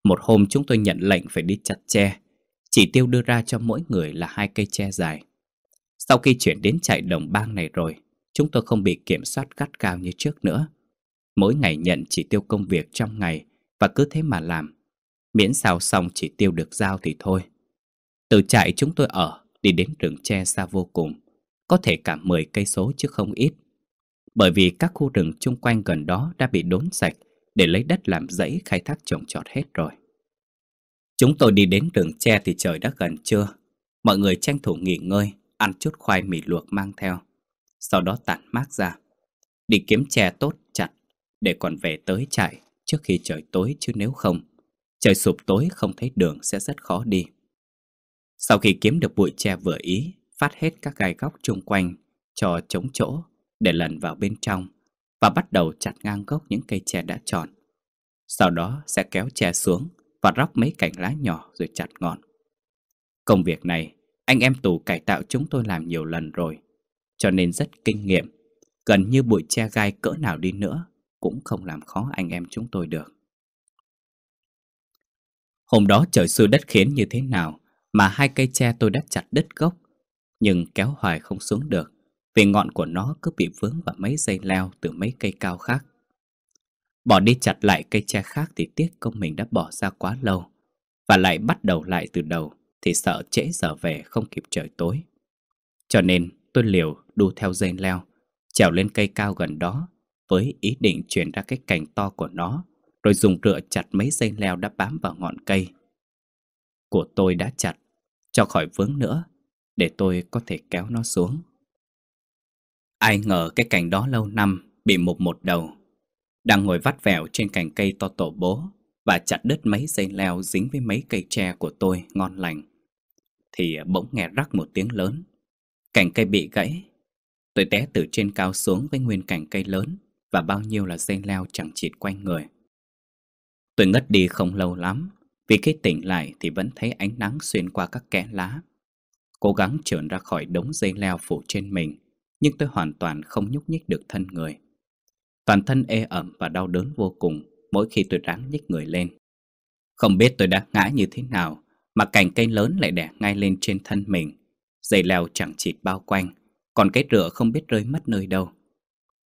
Một hôm chúng tôi nhận lệnh phải đi chặt tre. Chỉ tiêu đưa ra cho mỗi người là hai cây tre dài. Sau khi chuyển đến chạy đồng bang này rồi, chúng tôi không bị kiểm soát gắt cao như trước nữa. Mỗi ngày nhận chỉ tiêu công việc trong ngày và cứ thế mà làm. Miễn sao xong chỉ tiêu được giao thì thôi. Từ trại chúng tôi ở đi đến rừng tre xa vô cùng, có thể cả 10 cây số chứ không ít bởi vì các khu rừng chung quanh gần đó đã bị đốn sạch để lấy đất làm dãy khai thác trồng trọt hết rồi. Chúng tôi đi đến rừng tre thì trời đã gần trưa. Mọi người tranh thủ nghỉ ngơi, ăn chút khoai mì luộc mang theo. Sau đó tản mát ra. Đi kiếm tre tốt chặt để còn về tới trại trước khi trời tối chứ nếu không. Trời sụp tối không thấy đường sẽ rất khó đi. Sau khi kiếm được bụi tre vừa ý, phát hết các gai góc chung quanh cho chống chỗ để lần vào bên trong và bắt đầu chặt ngang gốc những cây tre đã tròn. Sau đó sẽ kéo tre xuống và róc mấy cành lá nhỏ rồi chặt ngọn. Công việc này, anh em tù cải tạo chúng tôi làm nhiều lần rồi, cho nên rất kinh nghiệm. Gần như bụi tre gai cỡ nào đi nữa cũng không làm khó anh em chúng tôi được. Hôm đó trời xui đất khiến như thế nào mà hai cây tre tôi đã chặt đứt gốc, nhưng kéo hoài không xuống được vì ngọn của nó cứ bị vướng vào mấy dây leo từ mấy cây cao khác. Bỏ đi chặt lại cây tre khác thì tiếc công mình đã bỏ ra quá lâu, và lại bắt đầu lại từ đầu thì sợ trễ giờ về không kịp trời tối. Cho nên tôi liều đu theo dây leo, trèo lên cây cao gần đó với ý định chuyển ra cái cành to của nó, rồi dùng rựa chặt mấy dây leo đã bám vào ngọn cây. Của tôi đã chặt, cho khỏi vướng nữa, để tôi có thể kéo nó xuống. Ai ngờ cái cành đó lâu năm bị mục một đầu. Đang ngồi vắt vẻo trên cành cây to tổ bố và chặt đứt mấy dây leo dính với mấy cây tre của tôi ngon lành. Thì bỗng nghe rắc một tiếng lớn. Cành cây bị gãy. Tôi té từ trên cao xuống với nguyên cành cây lớn và bao nhiêu là dây leo chẳng chịt quanh người. Tôi ngất đi không lâu lắm, vì khi tỉnh lại thì vẫn thấy ánh nắng xuyên qua các kẽ lá. Cố gắng trườn ra khỏi đống dây leo phủ trên mình, nhưng tôi hoàn toàn không nhúc nhích được thân người. Toàn thân ê ẩm và đau đớn vô cùng mỗi khi tôi ráng nhích người lên. Không biết tôi đã ngã như thế nào mà cành cây lớn lại đẻ ngay lên trên thân mình. Dây leo chẳng chịt bao quanh, còn cái rửa không biết rơi mất nơi đâu.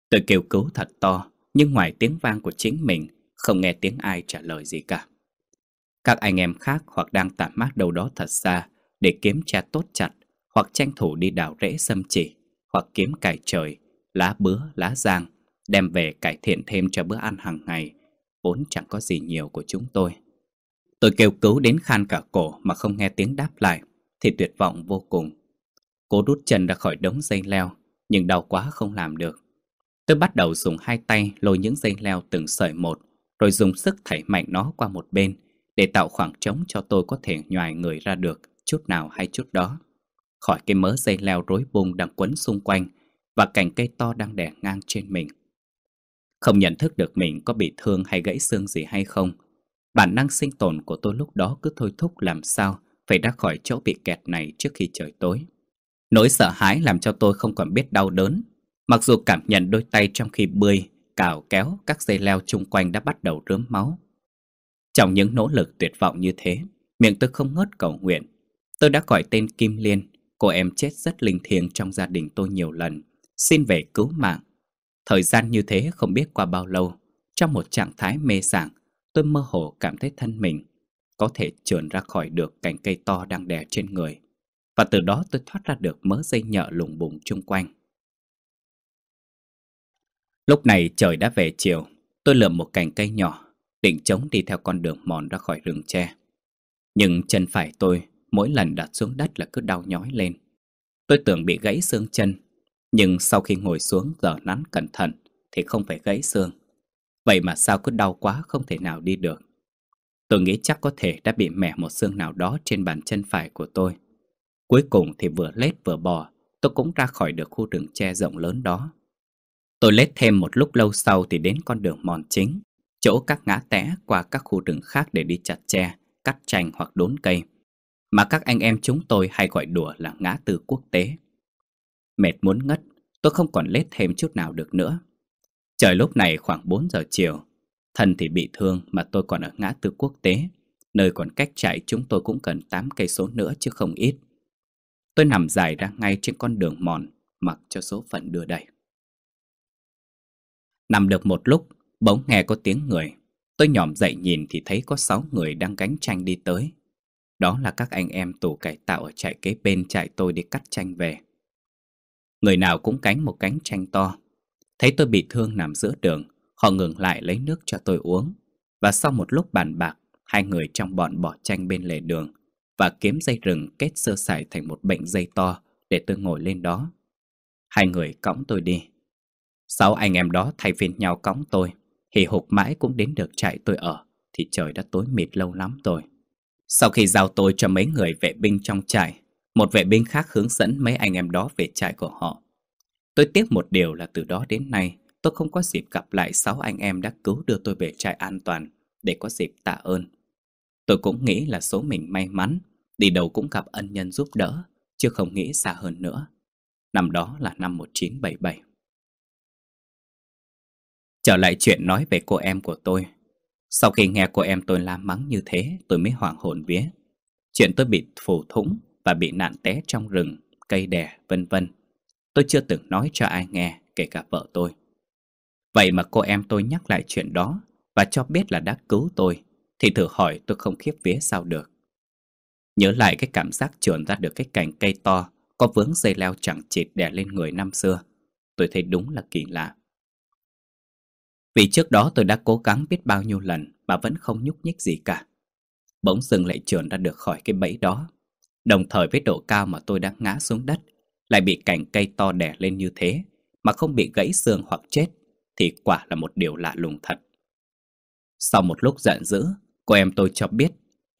Tôi kêu cứu thật to, nhưng ngoài tiếng vang của chính mình, không nghe tiếng ai trả lời gì cả. Các anh em khác hoặc đang tạm mát đâu đó thật xa để kiếm cha tốt chặt hoặc tranh thủ đi đào rễ xâm chỉ hoặc kiếm cải trời, lá bứa, lá giang, đem về cải thiện thêm cho bữa ăn hàng ngày, vốn chẳng có gì nhiều của chúng tôi. Tôi kêu cứu đến khan cả cổ mà không nghe tiếng đáp lại, thì tuyệt vọng vô cùng. Cố đút chân ra khỏi đống dây leo, nhưng đau quá không làm được. Tôi bắt đầu dùng hai tay lôi những dây leo từng sợi một, rồi dùng sức thảy mạnh nó qua một bên, để tạo khoảng trống cho tôi có thể nhòi người ra được chút nào hay chút đó khỏi cái mớ dây leo rối bùng đang quấn xung quanh và cành cây to đang đè ngang trên mình. Không nhận thức được mình có bị thương hay gãy xương gì hay không, bản năng sinh tồn của tôi lúc đó cứ thôi thúc làm sao phải ra khỏi chỗ bị kẹt này trước khi trời tối. Nỗi sợ hãi làm cho tôi không còn biết đau đớn, mặc dù cảm nhận đôi tay trong khi bươi, cào kéo các dây leo chung quanh đã bắt đầu rớm máu. Trong những nỗ lực tuyệt vọng như thế, miệng tôi không ngớt cầu nguyện. Tôi đã gọi tên Kim Liên, Cô em chết rất linh thiêng trong gia đình tôi nhiều lần Xin về cứu mạng Thời gian như thế không biết qua bao lâu Trong một trạng thái mê sảng Tôi mơ hồ cảm thấy thân mình Có thể trườn ra khỏi được cành cây to đang đè trên người Và từ đó tôi thoát ra được mớ dây nhợ lùng bùng chung quanh Lúc này trời đã về chiều Tôi lượm một cành cây nhỏ Định chống đi theo con đường mòn ra khỏi rừng tre Nhưng chân phải tôi mỗi lần đặt xuống đất là cứ đau nhói lên. Tôi tưởng bị gãy xương chân, nhưng sau khi ngồi xuống giờ nắn cẩn thận thì không phải gãy xương. Vậy mà sao cứ đau quá không thể nào đi được. Tôi nghĩ chắc có thể đã bị mẻ một xương nào đó trên bàn chân phải của tôi. Cuối cùng thì vừa lết vừa bò, tôi cũng ra khỏi được khu rừng tre rộng lớn đó. Tôi lết thêm một lúc lâu sau thì đến con đường mòn chính, chỗ các ngã rẽ qua các khu rừng khác để đi chặt tre, cắt chanh hoặc đốn cây mà các anh em chúng tôi hay gọi đùa là ngã tư quốc tế. Mệt muốn ngất, tôi không còn lết thêm chút nào được nữa. Trời lúc này khoảng 4 giờ chiều, thân thì bị thương mà tôi còn ở ngã tư quốc tế, nơi còn cách chạy chúng tôi cũng cần 8 cây số nữa chứ không ít. Tôi nằm dài ra ngay trên con đường mòn, mặc cho số phận đưa đẩy. Nằm được một lúc, bỗng nghe có tiếng người. Tôi nhòm dậy nhìn thì thấy có 6 người đang gánh tranh đi tới. Đó là các anh em tù cải tạo ở trại kế bên trại tôi đi cắt tranh về. Người nào cũng cánh một cánh tranh to. Thấy tôi bị thương nằm giữa đường, họ ngừng lại lấy nước cho tôi uống. Và sau một lúc bàn bạc, hai người trong bọn bỏ tranh bên lề đường và kiếm dây rừng kết sơ sài thành một bệnh dây to để tôi ngồi lên đó. Hai người cõng tôi đi. Sáu anh em đó thay phiên nhau cõng tôi, thì hục mãi cũng đến được trại tôi ở, thì trời đã tối mịt lâu lắm rồi. Sau khi giao tôi cho mấy người vệ binh trong trại, một vệ binh khác hướng dẫn mấy anh em đó về trại của họ. Tôi tiếc một điều là từ đó đến nay, tôi không có dịp gặp lại sáu anh em đã cứu đưa tôi về trại an toàn để có dịp tạ ơn. Tôi cũng nghĩ là số mình may mắn, đi đầu cũng gặp ân nhân giúp đỡ, chứ không nghĩ xa hơn nữa. Năm đó là năm 1977. Trở lại chuyện nói về cô em của tôi. Sau khi nghe cô em tôi la mắng như thế, tôi mới hoảng hồn vía. Chuyện tôi bị phủ thủng và bị nạn té trong rừng, cây đè, vân vân. Tôi chưa từng nói cho ai nghe, kể cả vợ tôi. Vậy mà cô em tôi nhắc lại chuyện đó và cho biết là đã cứu tôi, thì thử hỏi tôi không khiếp vía sao được. Nhớ lại cái cảm giác trườn ra được cái cành cây to, có vướng dây leo chẳng chịt đè lên người năm xưa. Tôi thấy đúng là kỳ lạ. Vì trước đó tôi đã cố gắng biết bao nhiêu lần mà vẫn không nhúc nhích gì cả. Bỗng dưng lại trườn ra được khỏi cái bẫy đó. Đồng thời với độ cao mà tôi đã ngã xuống đất, lại bị cành cây to đẻ lên như thế, mà không bị gãy xương hoặc chết, thì quả là một điều lạ lùng thật. Sau một lúc giận dữ, cô em tôi cho biết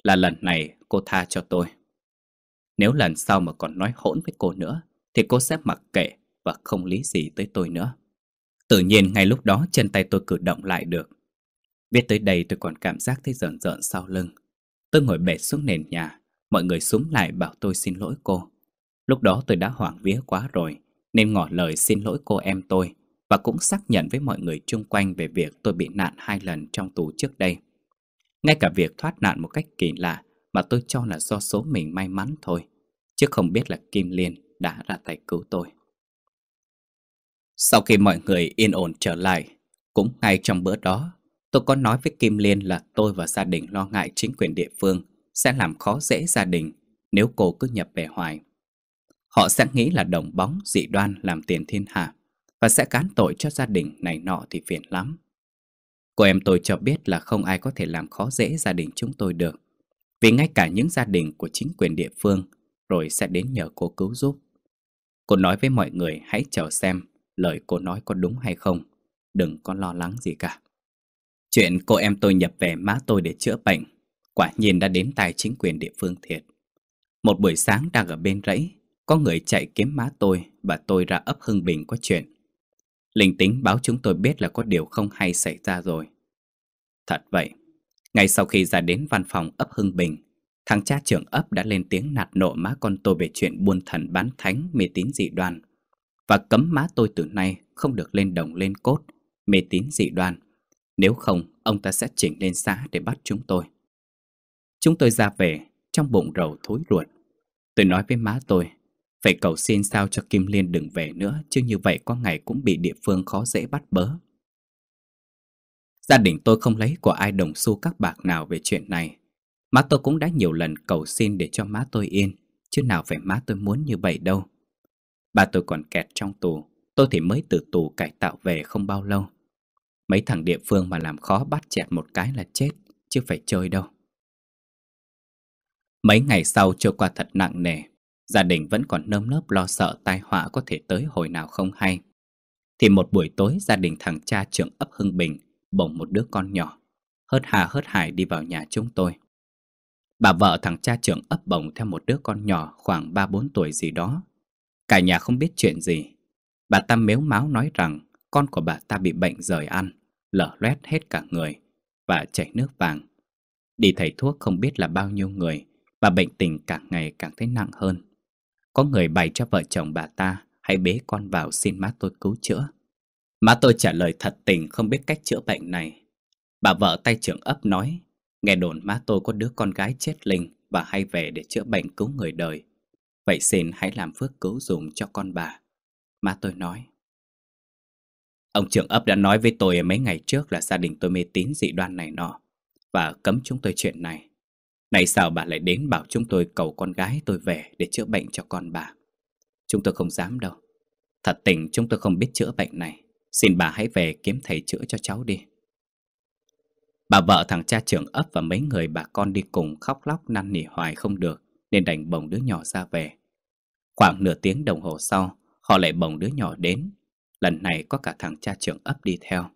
là lần này cô tha cho tôi. Nếu lần sau mà còn nói hỗn với cô nữa, thì cô sẽ mặc kệ và không lý gì tới tôi nữa. Tự nhiên ngay lúc đó chân tay tôi cử động lại được. Biết tới đây tôi còn cảm giác thấy rợn rợn sau lưng. Tôi ngồi bệt xuống nền nhà, mọi người súng lại bảo tôi xin lỗi cô. Lúc đó tôi đã hoảng vía quá rồi, nên ngỏ lời xin lỗi cô em tôi và cũng xác nhận với mọi người chung quanh về việc tôi bị nạn hai lần trong tù trước đây. Ngay cả việc thoát nạn một cách kỳ lạ mà tôi cho là do số mình may mắn thôi, chứ không biết là Kim Liên đã ra tay cứu tôi. Sau khi mọi người yên ổn trở lại, cũng ngay trong bữa đó, tôi có nói với Kim Liên là tôi và gia đình lo ngại chính quyền địa phương sẽ làm khó dễ gia đình nếu cô cứ nhập về hoài. Họ sẽ nghĩ là đồng bóng dị đoan làm tiền thiên hạ và sẽ cán tội cho gia đình này nọ thì phiền lắm. Cô em tôi cho biết là không ai có thể làm khó dễ gia đình chúng tôi được, vì ngay cả những gia đình của chính quyền địa phương rồi sẽ đến nhờ cô cứu giúp. Cô nói với mọi người hãy chờ xem lời cô nói có đúng hay không, đừng có lo lắng gì cả. Chuyện cô em tôi nhập về má tôi để chữa bệnh, quả nhiên đã đến tài chính quyền địa phương thiệt. Một buổi sáng đang ở bên rẫy, có người chạy kiếm má tôi và tôi ra ấp Hưng Bình có chuyện. Linh tính báo chúng tôi biết là có điều không hay xảy ra rồi. Thật vậy, ngay sau khi ra đến văn phòng ấp Hưng Bình, thằng cha trưởng ấp đã lên tiếng nạt nộ má con tôi về chuyện buôn thần bán thánh mê tín dị đoan và cấm má tôi từ nay không được lên đồng lên cốt, mê tín dị đoan. Nếu không, ông ta sẽ chỉnh lên xã để bắt chúng tôi. Chúng tôi ra về, trong bụng rầu thối ruột. Tôi nói với má tôi, phải cầu xin sao cho Kim Liên đừng về nữa, chứ như vậy có ngày cũng bị địa phương khó dễ bắt bớ. Gia đình tôi không lấy của ai đồng xu các bạc nào về chuyện này. Má tôi cũng đã nhiều lần cầu xin để cho má tôi yên, chứ nào phải má tôi muốn như vậy đâu. Bà tôi còn kẹt trong tù, tôi thì mới từ tù cải tạo về không bao lâu. Mấy thằng địa phương mà làm khó bắt chẹt một cái là chết, chứ phải chơi đâu. Mấy ngày sau trôi qua thật nặng nề, gia đình vẫn còn nơm nớp lo sợ tai họa có thể tới hồi nào không hay. Thì một buổi tối gia đình thằng cha trưởng ấp Hưng Bình bồng một đứa con nhỏ, hớt hà hớt hải đi vào nhà chúng tôi. Bà vợ thằng cha trưởng ấp bồng theo một đứa con nhỏ khoảng 3-4 tuổi gì đó Cả nhà không biết chuyện gì. Bà ta mếu máu nói rằng con của bà ta bị bệnh rời ăn, lở loét hết cả người và chảy nước vàng. Đi thầy thuốc không biết là bao nhiêu người và bệnh tình càng ngày càng thấy nặng hơn. Có người bày cho vợ chồng bà ta hãy bế con vào xin má tôi cứu chữa. Má tôi trả lời thật tình không biết cách chữa bệnh này. Bà vợ tay trưởng ấp nói, nghe đồn má tôi có đứa con gái chết linh và hay về để chữa bệnh cứu người đời. Vậy xin hãy làm phước cứu dùng cho con bà. mà tôi nói. Ông trưởng ấp đã nói với tôi mấy ngày trước là gia đình tôi mê tín dị đoan này nọ và cấm chúng tôi chuyện này. Này sao bà lại đến bảo chúng tôi cầu con gái tôi về để chữa bệnh cho con bà. Chúng tôi không dám đâu. Thật tình chúng tôi không biết chữa bệnh này. Xin bà hãy về kiếm thầy chữa cho cháu đi. Bà vợ thằng cha trưởng ấp và mấy người bà con đi cùng khóc lóc năn nỉ hoài không được nên đành bồng đứa nhỏ ra về. Khoảng nửa tiếng đồng hồ sau, họ lại bồng đứa nhỏ đến. Lần này có cả thằng cha trưởng ấp đi theo.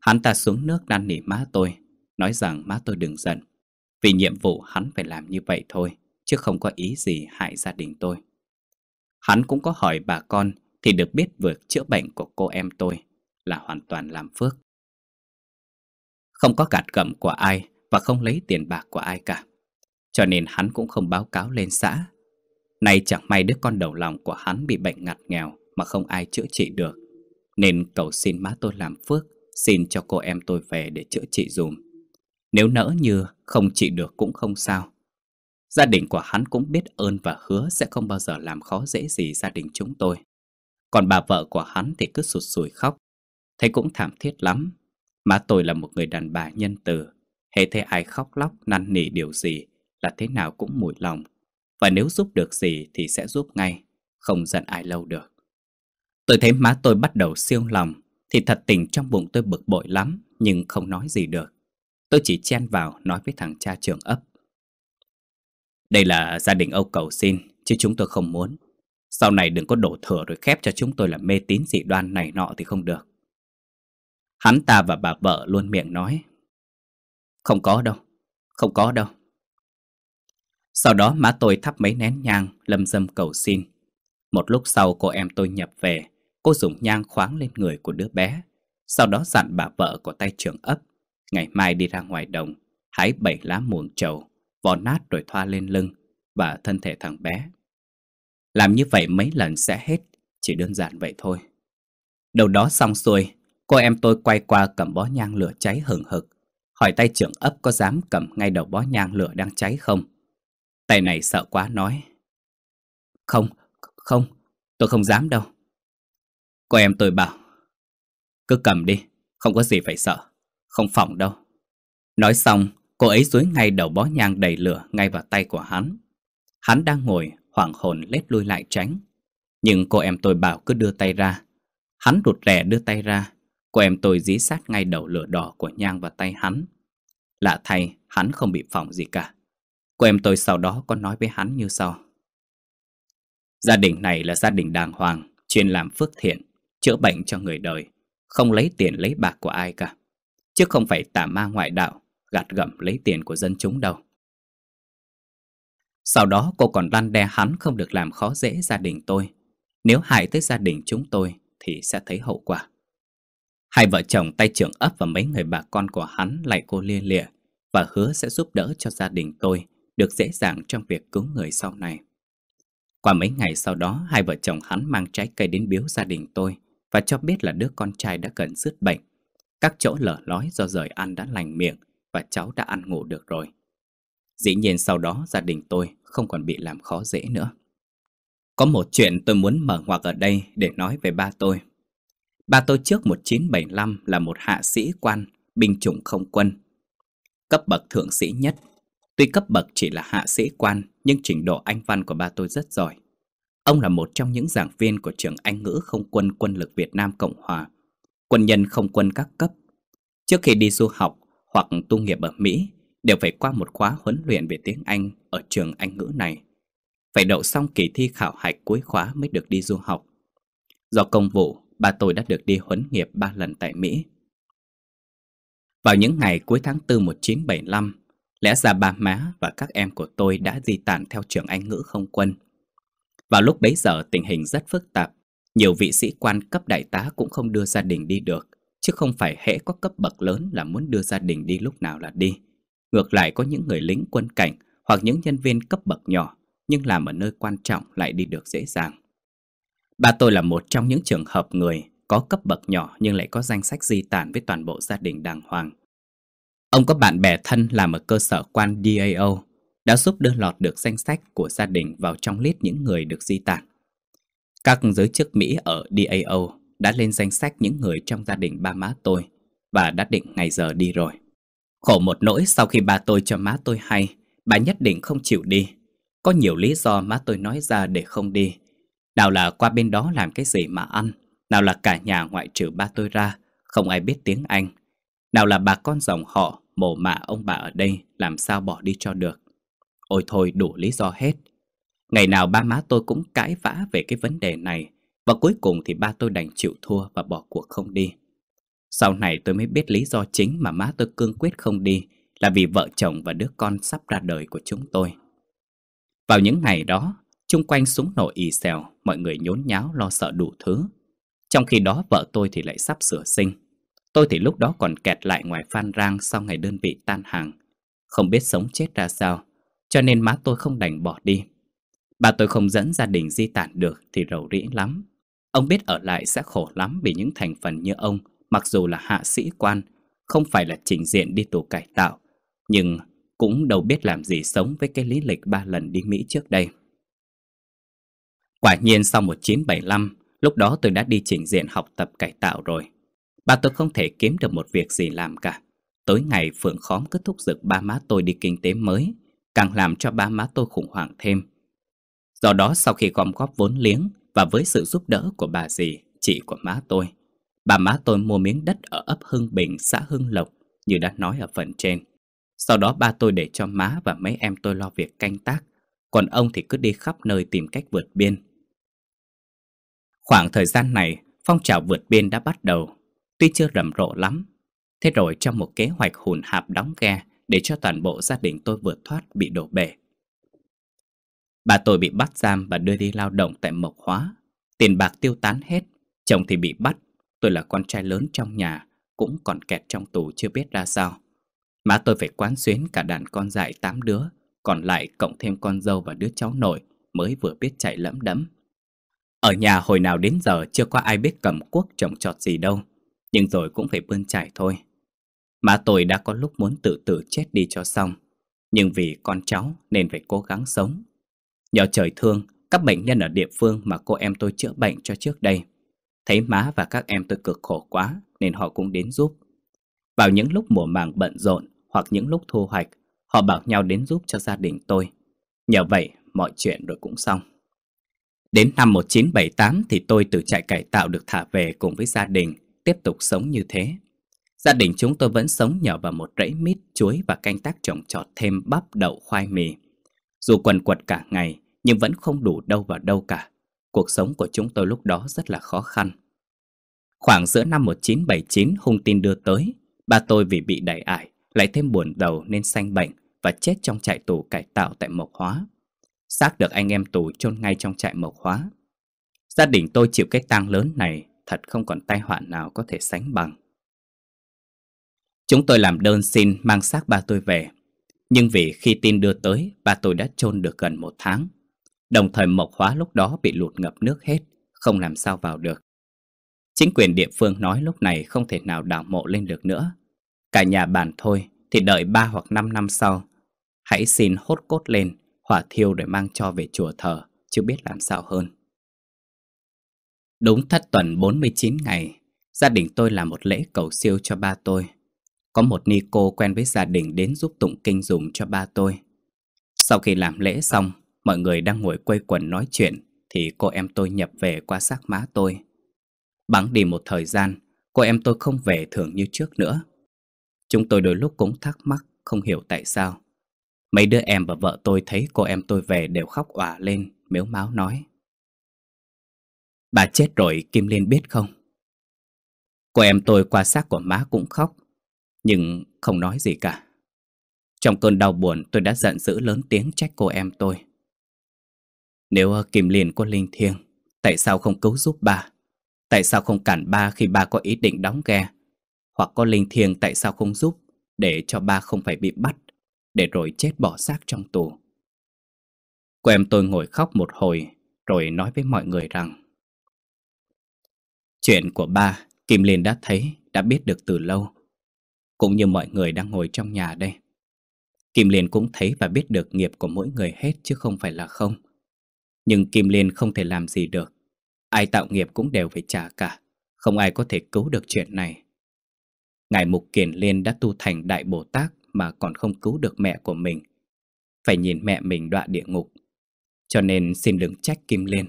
Hắn ta xuống nước năn nỉ má tôi, nói rằng má tôi đừng giận. Vì nhiệm vụ hắn phải làm như vậy thôi, chứ không có ý gì hại gia đình tôi. Hắn cũng có hỏi bà con thì được biết việc chữa bệnh của cô em tôi là hoàn toàn làm phước. Không có gạt gẫm của ai và không lấy tiền bạc của ai cả. Cho nên hắn cũng không báo cáo lên xã Nay chẳng may đứa con đầu lòng của hắn bị bệnh ngặt nghèo Mà không ai chữa trị được Nên cầu xin má tôi làm phước Xin cho cô em tôi về để chữa trị dùm Nếu nỡ như không trị được cũng không sao Gia đình của hắn cũng biết ơn và hứa sẽ không bao giờ làm khó dễ gì gia đình chúng tôi Còn bà vợ của hắn thì cứ sụt sùi khóc Thấy cũng thảm thiết lắm Má tôi là một người đàn bà nhân từ Hễ thấy ai khóc lóc năn nỉ điều gì là thế nào cũng mùi lòng Và nếu giúp được gì thì sẽ giúp ngay Không giận ai lâu được Tôi thấy má tôi bắt đầu siêu lòng Thì thật tình trong bụng tôi bực bội lắm Nhưng không nói gì được Tôi chỉ chen vào nói với thằng cha trưởng ấp Đây là gia đình Âu cầu xin Chứ chúng tôi không muốn Sau này đừng có đổ thừa rồi khép cho chúng tôi là mê tín dị đoan này nọ thì không được Hắn ta và bà vợ luôn miệng nói Không có đâu, không có đâu sau đó má tôi thắp mấy nén nhang, lâm dâm cầu xin. Một lúc sau cô em tôi nhập về, cô dùng nhang khoáng lên người của đứa bé. Sau đó dặn bà vợ của tay trưởng ấp, ngày mai đi ra ngoài đồng, hái bảy lá muồng trầu, vò nát rồi thoa lên lưng và thân thể thằng bé. Làm như vậy mấy lần sẽ hết, chỉ đơn giản vậy thôi. Đầu đó xong xuôi, cô em tôi quay qua cầm bó nhang lửa cháy hừng hực, hỏi tay trưởng ấp có dám cầm ngay đầu bó nhang lửa đang cháy không. Tay này sợ quá nói. Không, không, tôi không dám đâu. Cô em tôi bảo. Cứ cầm đi, không có gì phải sợ. Không phỏng đâu. Nói xong, cô ấy dối ngay đầu bó nhang đầy lửa ngay vào tay của hắn. Hắn đang ngồi, hoảng hồn lết lui lại tránh. Nhưng cô em tôi bảo cứ đưa tay ra. Hắn rụt rè đưa tay ra. Cô em tôi dí sát ngay đầu lửa đỏ của nhang vào tay hắn. Lạ thay, hắn không bị phỏng gì cả. Cô em tôi sau đó có nói với hắn như sau. Gia đình này là gia đình đàng hoàng, chuyên làm phước thiện, chữa bệnh cho người đời, không lấy tiền lấy bạc của ai cả. Chứ không phải tà ma ngoại đạo, gạt gẫm lấy tiền của dân chúng đâu. Sau đó cô còn răn đe hắn không được làm khó dễ gia đình tôi. Nếu hại tới gia đình chúng tôi thì sẽ thấy hậu quả. Hai vợ chồng tay trưởng ấp và mấy người bà con của hắn lại cô liên lịa và hứa sẽ giúp đỡ cho gia đình tôi được dễ dàng trong việc cứu người sau này. Qua mấy ngày sau đó, hai vợ chồng hắn mang trái cây đến biếu gia đình tôi và cho biết là đứa con trai đã cần dứt bệnh. Các chỗ lở lói do rời ăn đã lành miệng và cháu đã ăn ngủ được rồi. Dĩ nhiên sau đó gia đình tôi không còn bị làm khó dễ nữa. Có một chuyện tôi muốn mở ngoặc ở đây để nói về ba tôi. Ba tôi trước 1975 là một hạ sĩ quan, binh chủng không quân. Cấp bậc thượng sĩ nhất Tuy cấp bậc chỉ là hạ sĩ quan, nhưng trình độ anh văn của ba tôi rất giỏi. Ông là một trong những giảng viên của trường Anh ngữ không quân quân lực Việt Nam Cộng Hòa, quân nhân không quân các cấp. Trước khi đi du học hoặc tu nghiệp ở Mỹ, đều phải qua một khóa huấn luyện về tiếng Anh ở trường Anh ngữ này. Phải đậu xong kỳ thi khảo hạch cuối khóa mới được đi du học. Do công vụ, ba tôi đã được đi huấn nghiệp ba lần tại Mỹ. Vào những ngày cuối tháng 4 1975, Lẽ ra ba má và các em của tôi đã di tản theo trường Anh ngữ không quân. Vào lúc bấy giờ tình hình rất phức tạp, nhiều vị sĩ quan cấp đại tá cũng không đưa gia đình đi được, chứ không phải hễ có cấp bậc lớn là muốn đưa gia đình đi lúc nào là đi. Ngược lại có những người lính quân cảnh hoặc những nhân viên cấp bậc nhỏ, nhưng làm ở nơi quan trọng lại đi được dễ dàng. Ba tôi là một trong những trường hợp người có cấp bậc nhỏ nhưng lại có danh sách di tản với toàn bộ gia đình đàng hoàng. Ông có bạn bè thân làm ở cơ sở quan DAO, đã giúp đưa lọt được danh sách của gia đình vào trong list những người được di tản. Các giới chức Mỹ ở DAO đã lên danh sách những người trong gia đình ba má tôi và đã định ngày giờ đi rồi. Khổ một nỗi sau khi ba tôi cho má tôi hay, bà nhất định không chịu đi. Có nhiều lý do má tôi nói ra để không đi. Nào là qua bên đó làm cái gì mà ăn, nào là cả nhà ngoại trừ ba tôi ra, không ai biết tiếng Anh, nào là bà con dòng họ, mồ mả ông bà ở đây làm sao bỏ đi cho được. Ôi thôi đủ lý do hết. Ngày nào ba má tôi cũng cãi vã về cái vấn đề này và cuối cùng thì ba tôi đành chịu thua và bỏ cuộc không đi. Sau này tôi mới biết lý do chính mà má tôi cương quyết không đi là vì vợ chồng và đứa con sắp ra đời của chúng tôi. Vào những ngày đó, chung quanh súng nổ ì xèo, mọi người nhốn nháo lo sợ đủ thứ. Trong khi đó vợ tôi thì lại sắp sửa sinh. Tôi thì lúc đó còn kẹt lại ngoài Phan Rang sau ngày đơn vị tan hàng. Không biết sống chết ra sao, cho nên má tôi không đành bỏ đi. Bà tôi không dẫn gia đình di tản được thì rầu rĩ lắm. Ông biết ở lại sẽ khổ lắm vì những thành phần như ông, mặc dù là hạ sĩ quan, không phải là trình diện đi tù cải tạo, nhưng cũng đâu biết làm gì sống với cái lý lịch ba lần đi Mỹ trước đây. Quả nhiên sau 1975, lúc đó tôi đã đi trình diện học tập cải tạo rồi. Bà tôi không thể kiếm được một việc gì làm cả. Tối ngày phượng khóm cứ thúc giục ba má tôi đi kinh tế mới, càng làm cho ba má tôi khủng hoảng thêm. Do đó sau khi gom góp vốn liếng và với sự giúp đỡ của bà dì, chị của má tôi, bà má tôi mua miếng đất ở ấp Hưng Bình, xã Hưng Lộc như đã nói ở phần trên. Sau đó ba tôi để cho má và mấy em tôi lo việc canh tác, còn ông thì cứ đi khắp nơi tìm cách vượt biên. Khoảng thời gian này, phong trào vượt biên đã bắt đầu Tuy chưa rầm rộ lắm, thế rồi trong một kế hoạch hùn hạp đóng ghe để cho toàn bộ gia đình tôi vượt thoát bị đổ bể. Bà tôi bị bắt giam và đưa đi lao động tại Mộc Hóa. Tiền bạc tiêu tán hết, chồng thì bị bắt. Tôi là con trai lớn trong nhà, cũng còn kẹt trong tù chưa biết ra sao. Má tôi phải quán xuyến cả đàn con dại tám đứa, còn lại cộng thêm con dâu và đứa cháu nội mới vừa biết chạy lẫm đẫm. Ở nhà hồi nào đến giờ chưa có ai biết cầm cuốc trồng trọt gì đâu. Nhưng rồi cũng phải bươn trải thôi Má tôi đã có lúc muốn tự tử chết đi cho xong Nhưng vì con cháu nên phải cố gắng sống Nhờ trời thương Các bệnh nhân ở địa phương mà cô em tôi chữa bệnh cho trước đây Thấy má và các em tôi cực khổ quá Nên họ cũng đến giúp Vào những lúc mùa màng bận rộn Hoặc những lúc thu hoạch Họ bảo nhau đến giúp cho gia đình tôi Nhờ vậy mọi chuyện rồi cũng xong Đến năm 1978 thì tôi từ trại cải tạo được thả về cùng với gia đình Tiếp tục sống như thế Gia đình chúng tôi vẫn sống nhờ vào một rẫy mít, chuối và canh tác trồng trọt thêm bắp, đậu, khoai mì. Dù quần quật cả ngày, nhưng vẫn không đủ đâu vào đâu cả. Cuộc sống của chúng tôi lúc đó rất là khó khăn. Khoảng giữa năm 1979, hung tin đưa tới, ba tôi vì bị đẩy ải, lại thêm buồn đầu nên sanh bệnh và chết trong trại tù cải tạo tại Mộc Hóa. Xác được anh em tù chôn ngay trong trại Mộc Hóa. Gia đình tôi chịu cái tang lớn này thật không còn tai họa nào có thể sánh bằng. Chúng tôi làm đơn xin mang xác ba tôi về, nhưng vì khi tin đưa tới, ba tôi đã chôn được gần một tháng. Đồng thời mộc hóa lúc đó bị lụt ngập nước hết, không làm sao vào được. Chính quyền địa phương nói lúc này không thể nào đào mộ lên được nữa. Cả nhà bàn thôi thì đợi 3 hoặc 5 năm sau. Hãy xin hốt cốt lên, hỏa thiêu để mang cho về chùa thờ, chứ biết làm sao hơn. Đúng thất tuần 49 ngày, gia đình tôi làm một lễ cầu siêu cho ba tôi. Có một ni cô quen với gia đình đến giúp tụng kinh dùng cho ba tôi. Sau khi làm lễ xong, mọi người đang ngồi quây quần nói chuyện thì cô em tôi nhập về qua xác má tôi. Bắn đi một thời gian, cô em tôi không về thường như trước nữa. Chúng tôi đôi lúc cũng thắc mắc, không hiểu tại sao. Mấy đứa em và vợ tôi thấy cô em tôi về đều khóc òa lên, mếu máu nói. Bà chết rồi Kim Liên biết không? Cô em tôi qua xác của má cũng khóc Nhưng không nói gì cả Trong cơn đau buồn tôi đã giận dữ lớn tiếng trách cô em tôi Nếu Kim Liên có linh thiêng Tại sao không cứu giúp bà? Tại sao không cản ba khi ba có ý định đóng ghe? Hoặc có linh thiêng tại sao không giúp Để cho ba không phải bị bắt Để rồi chết bỏ xác trong tù Cô em tôi ngồi khóc một hồi Rồi nói với mọi người rằng Chuyện của ba, Kim Liên đã thấy, đã biết được từ lâu. Cũng như mọi người đang ngồi trong nhà đây. Kim Liên cũng thấy và biết được nghiệp của mỗi người hết chứ không phải là không. Nhưng Kim Liên không thể làm gì được. Ai tạo nghiệp cũng đều phải trả cả. Không ai có thể cứu được chuyện này. Ngài Mục kiền Liên đã tu thành Đại Bồ Tát mà còn không cứu được mẹ của mình. Phải nhìn mẹ mình đọa địa ngục. Cho nên xin đừng trách Kim Liên.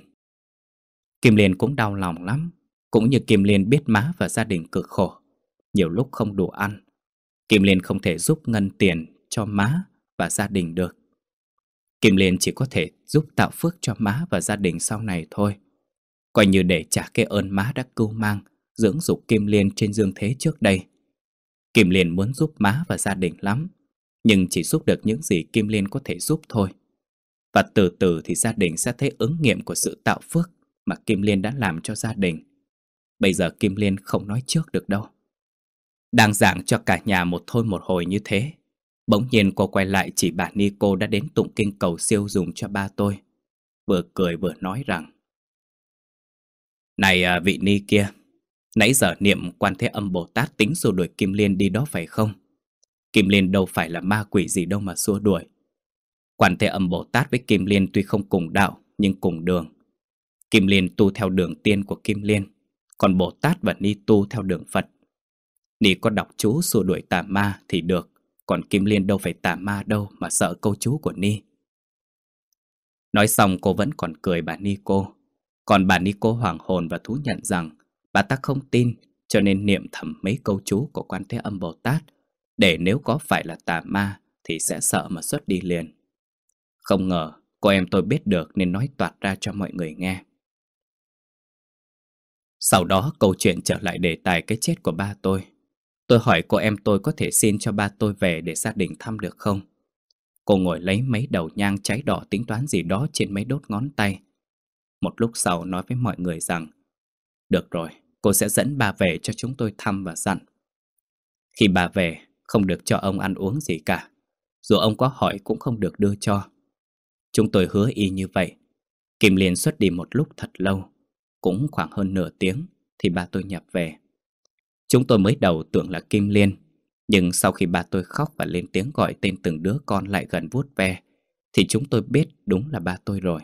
Kim Liên cũng đau lòng lắm cũng như Kim Liên biết má và gia đình cực khổ, nhiều lúc không đủ ăn. Kim Liên không thể giúp ngân tiền cho má và gia đình được. Kim Liên chỉ có thể giúp tạo phước cho má và gia đình sau này thôi. Coi như để trả cái ơn má đã cưu mang, dưỡng dục Kim Liên trên dương thế trước đây. Kim Liên muốn giúp má và gia đình lắm, nhưng chỉ giúp được những gì Kim Liên có thể giúp thôi. Và từ từ thì gia đình sẽ thấy ứng nghiệm của sự tạo phước mà Kim Liên đã làm cho gia đình. Bây giờ Kim Liên không nói trước được đâu Đang giảng cho cả nhà một thôi một hồi như thế Bỗng nhiên cô quay lại chỉ bà nico đã đến tụng kinh cầu siêu dùng cho ba tôi Vừa cười vừa nói rằng Này à, vị ni kia Nãy giờ niệm quan thế âm Bồ Tát tính xua đuổi Kim Liên đi đó phải không? Kim Liên đâu phải là ma quỷ gì đâu mà xua đuổi Quan thế âm Bồ Tát với Kim Liên tuy không cùng đạo nhưng cùng đường Kim Liên tu theo đường tiên của Kim Liên còn Bồ Tát và Ni tu theo đường Phật Ni có đọc chú xua đuổi tà ma thì được Còn Kim Liên đâu phải tà ma đâu mà sợ câu chú của Ni Nói xong cô vẫn còn cười bà Ni cô Còn bà Ni cô hoàng hồn và thú nhận rằng Bà ta không tin cho nên niệm thầm mấy câu chú của quan thế âm Bồ Tát Để nếu có phải là tà ma thì sẽ sợ mà xuất đi liền Không ngờ cô em tôi biết được nên nói toạt ra cho mọi người nghe sau đó câu chuyện trở lại đề tài cái chết của ba tôi. Tôi hỏi cô em tôi có thể xin cho ba tôi về để gia đình thăm được không? Cô ngồi lấy mấy đầu nhang cháy đỏ tính toán gì đó trên mấy đốt ngón tay. Một lúc sau nói với mọi người rằng Được rồi, cô sẽ dẫn bà về cho chúng tôi thăm và dặn. Khi bà về, không được cho ông ăn uống gì cả. Dù ông có hỏi cũng không được đưa cho. Chúng tôi hứa y như vậy. Kim Liên xuất đi một lúc thật lâu cũng khoảng hơn nửa tiếng thì ba tôi nhập về. Chúng tôi mới đầu tưởng là Kim Liên, nhưng sau khi ba tôi khóc và lên tiếng gọi tên từng đứa con lại gần vuốt ve, thì chúng tôi biết đúng là ba tôi rồi.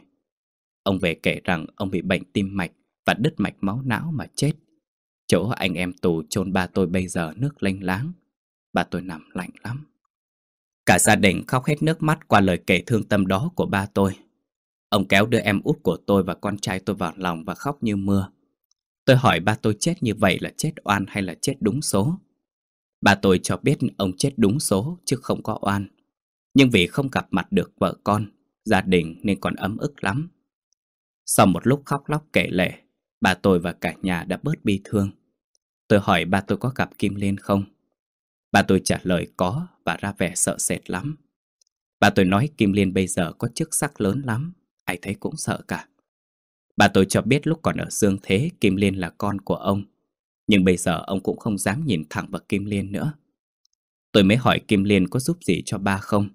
Ông về kể rằng ông bị bệnh tim mạch và đứt mạch máu não mà chết. Chỗ anh em tù chôn ba tôi bây giờ nước lênh láng, ba tôi nằm lạnh lắm. Cả gia đình khóc hết nước mắt qua lời kể thương tâm đó của ba tôi. Ông kéo đưa em út của tôi và con trai tôi vào lòng và khóc như mưa. Tôi hỏi ba tôi chết như vậy là chết oan hay là chết đúng số? Ba tôi cho biết ông chết đúng số chứ không có oan. Nhưng vì không gặp mặt được vợ con, gia đình nên còn ấm ức lắm. Sau một lúc khóc lóc kể lể, bà tôi và cả nhà đã bớt bi thương. Tôi hỏi ba tôi có gặp Kim Liên không? Bà tôi trả lời có và ra vẻ sợ sệt lắm. Bà tôi nói Kim Liên bây giờ có chức sắc lớn lắm, ai thấy cũng sợ cả. Bà tôi cho biết lúc còn ở Dương Thế, Kim Liên là con của ông. Nhưng bây giờ ông cũng không dám nhìn thẳng vào Kim Liên nữa. Tôi mới hỏi Kim Liên có giúp gì cho ba không.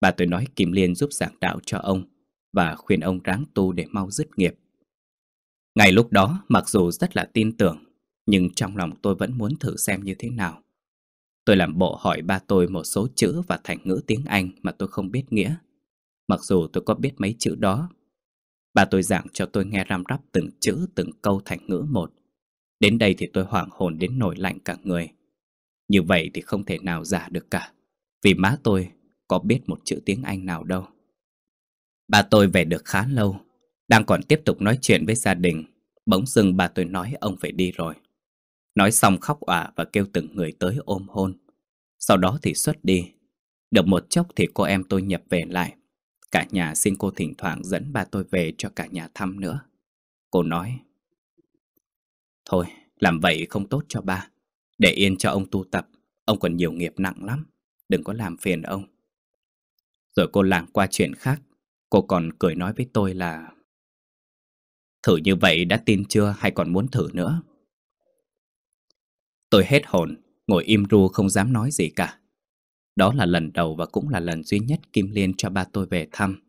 Bà tôi nói Kim Liên giúp giảng đạo cho ông và khuyên ông ráng tu để mau dứt nghiệp. Ngày lúc đó, mặc dù rất là tin tưởng, nhưng trong lòng tôi vẫn muốn thử xem như thế nào. Tôi làm bộ hỏi ba tôi một số chữ và thành ngữ tiếng Anh mà tôi không biết nghĩa mặc dù tôi có biết mấy chữ đó. Bà tôi giảng cho tôi nghe ram rắp từng chữ từng câu thành ngữ một. Đến đây thì tôi hoảng hồn đến nổi lạnh cả người. Như vậy thì không thể nào giả được cả, vì má tôi có biết một chữ tiếng Anh nào đâu. Bà tôi về được khá lâu, đang còn tiếp tục nói chuyện với gia đình, bỗng dưng bà tôi nói ông phải đi rồi. Nói xong khóc òa và kêu từng người tới ôm hôn. Sau đó thì xuất đi. Được một chốc thì cô em tôi nhập về lại Cả nhà xin cô thỉnh thoảng dẫn ba tôi về cho cả nhà thăm nữa. Cô nói, Thôi, làm vậy không tốt cho ba. Để yên cho ông tu tập, ông còn nhiều nghiệp nặng lắm, đừng có làm phiền ông. Rồi cô lảng qua chuyện khác, cô còn cười nói với tôi là Thử như vậy đã tin chưa hay còn muốn thử nữa? Tôi hết hồn, ngồi im ru không dám nói gì cả. Đó là lần đầu và cũng là lần duy nhất Kim Liên cho ba tôi về thăm.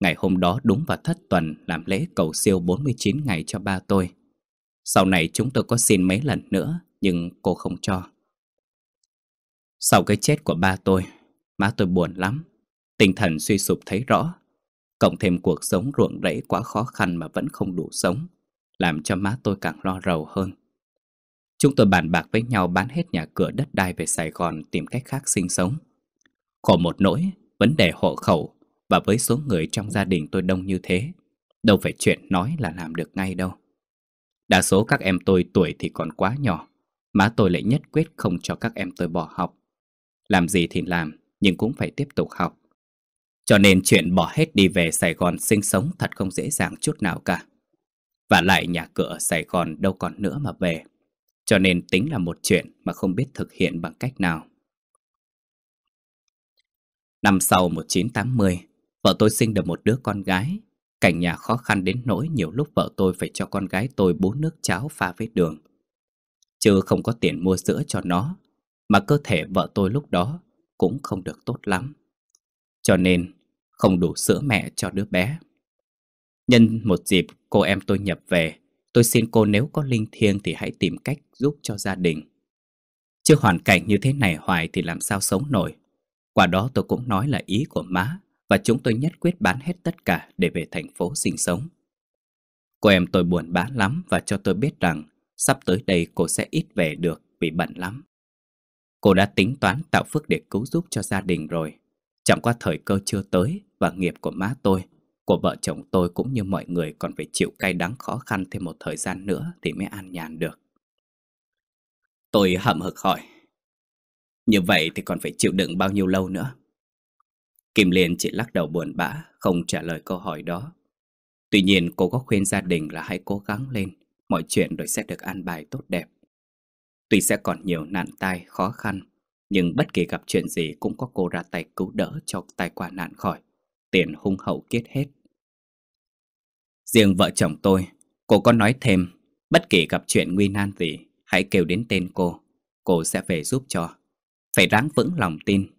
Ngày hôm đó đúng vào thất tuần làm lễ cầu siêu 49 ngày cho ba tôi. Sau này chúng tôi có xin mấy lần nữa nhưng cô không cho. Sau cái chết của ba tôi, má tôi buồn lắm. Tinh thần suy sụp thấy rõ. Cộng thêm cuộc sống ruộng rẫy quá khó khăn mà vẫn không đủ sống, làm cho má tôi càng lo rầu hơn. Chúng tôi bàn bạc với nhau bán hết nhà cửa đất đai về Sài Gòn tìm cách khác sinh sống. Khổ một nỗi, vấn đề hộ khẩu và với số người trong gia đình tôi đông như thế, đâu phải chuyện nói là làm được ngay đâu. Đa số các em tôi tuổi thì còn quá nhỏ, má tôi lại nhất quyết không cho các em tôi bỏ học. Làm gì thì làm, nhưng cũng phải tiếp tục học. Cho nên chuyện bỏ hết đi về Sài Gòn sinh sống thật không dễ dàng chút nào cả. Và lại nhà cửa ở Sài Gòn đâu còn nữa mà về. Cho nên tính là một chuyện mà không biết thực hiện bằng cách nào. Năm sau 1980, vợ tôi sinh được một đứa con gái. Cảnh nhà khó khăn đến nỗi nhiều lúc vợ tôi phải cho con gái tôi bú nước cháo pha với đường. Chứ không có tiền mua sữa cho nó, mà cơ thể vợ tôi lúc đó cũng không được tốt lắm. Cho nên không đủ sữa mẹ cho đứa bé. Nhân một dịp cô em tôi nhập về Tôi xin cô nếu có linh thiêng thì hãy tìm cách giúp cho gia đình. trước hoàn cảnh như thế này hoài thì làm sao sống nổi. Quả đó tôi cũng nói là ý của má và chúng tôi nhất quyết bán hết tất cả để về thành phố sinh sống. Cô em tôi buồn bã lắm và cho tôi biết rằng sắp tới đây cô sẽ ít về được vì bận lắm. Cô đã tính toán tạo phước để cứu giúp cho gia đình rồi. Chẳng qua thời cơ chưa tới và nghiệp của má tôi của vợ chồng tôi cũng như mọi người còn phải chịu cay đắng khó khăn thêm một thời gian nữa thì mới an nhàn được. Tôi hậm hực hỏi, như vậy thì còn phải chịu đựng bao nhiêu lâu nữa? Kim Liên chỉ lắc đầu buồn bã, không trả lời câu hỏi đó. Tuy nhiên cô có khuyên gia đình là hãy cố gắng lên, mọi chuyện rồi sẽ được an bài tốt đẹp. Tuy sẽ còn nhiều nạn tai, khó khăn, nhưng bất kỳ gặp chuyện gì cũng có cô ra tay cứu đỡ cho tai qua nạn khỏi tiền hung hậu kết hết. Riêng vợ chồng tôi, cô có nói thêm, bất kỳ gặp chuyện nguy nan gì, hãy kêu đến tên cô, cô sẽ về giúp cho. Phải ráng vững lòng tin.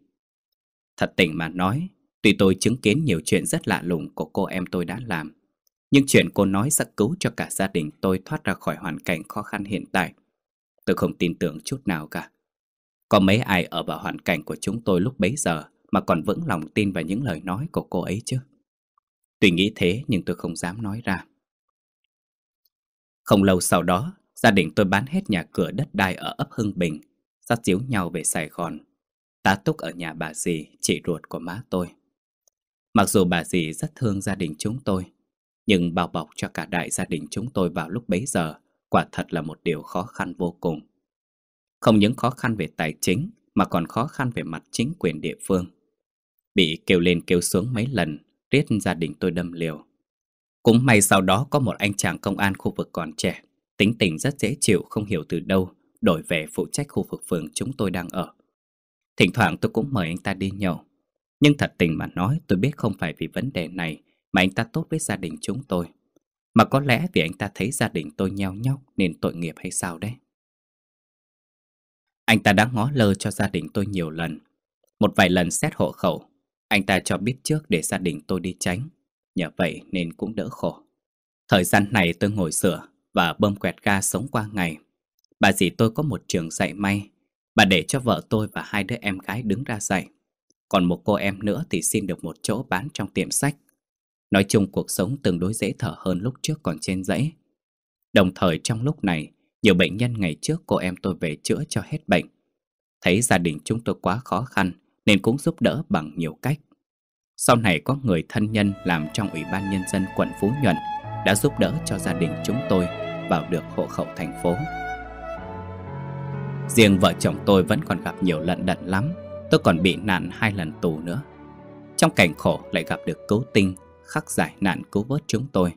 Thật tình mà nói, tuy tôi chứng kiến nhiều chuyện rất lạ lùng của cô em tôi đã làm, nhưng chuyện cô nói sẽ cứu cho cả gia đình tôi thoát ra khỏi hoàn cảnh khó khăn hiện tại. Tôi không tin tưởng chút nào cả. Có mấy ai ở vào hoàn cảnh của chúng tôi lúc bấy giờ mà còn vững lòng tin vào những lời nói của cô ấy chứ. Tuy nghĩ thế nhưng tôi không dám nói ra. Không lâu sau đó, gia đình tôi bán hết nhà cửa đất đai ở ấp Hưng Bình, sát chiếu nhau về Sài Gòn. Tá túc ở nhà bà dì, chị ruột của má tôi. Mặc dù bà dì rất thương gia đình chúng tôi, nhưng bao bọc cho cả đại gia đình chúng tôi vào lúc bấy giờ quả thật là một điều khó khăn vô cùng. Không những khó khăn về tài chính mà còn khó khăn về mặt chính quyền địa phương. Bị kêu lên kêu xuống mấy lần Riết gia đình tôi đâm liều Cũng may sau đó có một anh chàng công an khu vực còn trẻ Tính tình rất dễ chịu không hiểu từ đâu Đổi về phụ trách khu vực phường chúng tôi đang ở Thỉnh thoảng tôi cũng mời anh ta đi nhậu Nhưng thật tình mà nói tôi biết không phải vì vấn đề này Mà anh ta tốt với gia đình chúng tôi Mà có lẽ vì anh ta thấy gia đình tôi nheo nhóc Nên tội nghiệp hay sao đấy Anh ta đã ngó lơ cho gia đình tôi nhiều lần Một vài lần xét hộ khẩu anh ta cho biết trước để gia đình tôi đi tránh Nhờ vậy nên cũng đỡ khổ Thời gian này tôi ngồi sửa Và bơm quẹt ga sống qua ngày Bà dì tôi có một trường dạy may Bà để cho vợ tôi và hai đứa em gái đứng ra dạy Còn một cô em nữa thì xin được một chỗ bán trong tiệm sách Nói chung cuộc sống tương đối dễ thở hơn lúc trước còn trên dãy Đồng thời trong lúc này Nhiều bệnh nhân ngày trước cô em tôi về chữa cho hết bệnh Thấy gia đình chúng tôi quá khó khăn Nên cũng giúp đỡ bằng nhiều cách sau này có người thân nhân làm trong Ủy ban Nhân dân quận Phú Nhuận đã giúp đỡ cho gia đình chúng tôi vào được hộ khẩu thành phố. Riêng vợ chồng tôi vẫn còn gặp nhiều lận đận lắm, tôi còn bị nạn hai lần tù nữa. Trong cảnh khổ lại gặp được cứu tinh, khắc giải nạn cứu vớt chúng tôi.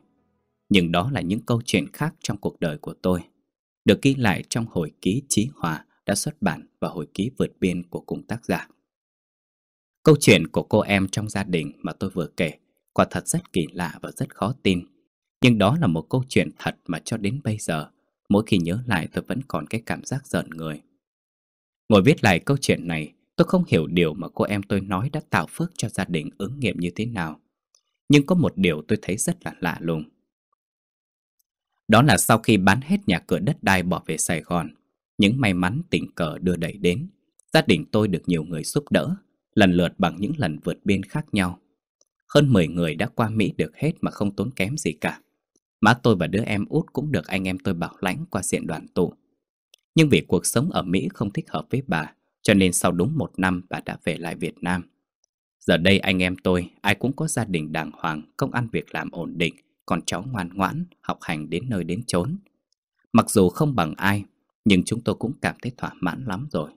Nhưng đó là những câu chuyện khác trong cuộc đời của tôi, được ghi lại trong hồi ký Chí Hòa đã xuất bản và hồi ký vượt biên của cùng tác giả. Câu chuyện của cô em trong gia đình mà tôi vừa kể quả thật rất kỳ lạ và rất khó tin. Nhưng đó là một câu chuyện thật mà cho đến bây giờ, mỗi khi nhớ lại tôi vẫn còn cái cảm giác giận người. Ngồi viết lại câu chuyện này, tôi không hiểu điều mà cô em tôi nói đã tạo phước cho gia đình ứng nghiệm như thế nào. Nhưng có một điều tôi thấy rất là lạ lùng. Đó là sau khi bán hết nhà cửa đất đai bỏ về Sài Gòn, những may mắn tình cờ đưa đẩy đến, gia đình tôi được nhiều người giúp đỡ lần lượt bằng những lần vượt biên khác nhau. Hơn 10 người đã qua Mỹ được hết mà không tốn kém gì cả. Má tôi và đứa em út cũng được anh em tôi bảo lãnh qua diện đoàn tụ. Nhưng vì cuộc sống ở Mỹ không thích hợp với bà, cho nên sau đúng một năm bà đã về lại Việt Nam. Giờ đây anh em tôi, ai cũng có gia đình đàng hoàng, công ăn việc làm ổn định, còn cháu ngoan ngoãn, học hành đến nơi đến chốn. Mặc dù không bằng ai, nhưng chúng tôi cũng cảm thấy thỏa mãn lắm rồi.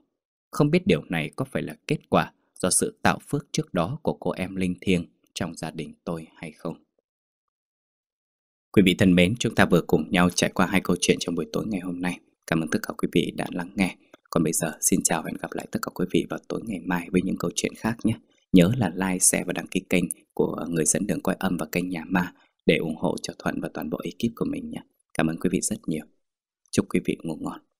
Không biết điều này có phải là kết quả do sự tạo phước trước đó của cô em Linh Thiêng trong gia đình tôi hay không. Quý vị thân mến, chúng ta vừa cùng nhau trải qua hai câu chuyện trong buổi tối ngày hôm nay. Cảm ơn tất cả quý vị đã lắng nghe. Còn bây giờ, xin chào và hẹn gặp lại tất cả quý vị vào tối ngày mai với những câu chuyện khác nhé. Nhớ là like, share và đăng ký kênh của Người dẫn đường quay âm và kênh Nhà Ma để ủng hộ cho Thuận và toàn bộ ekip của mình nhé. Cảm ơn quý vị rất nhiều. Chúc quý vị ngủ ngon.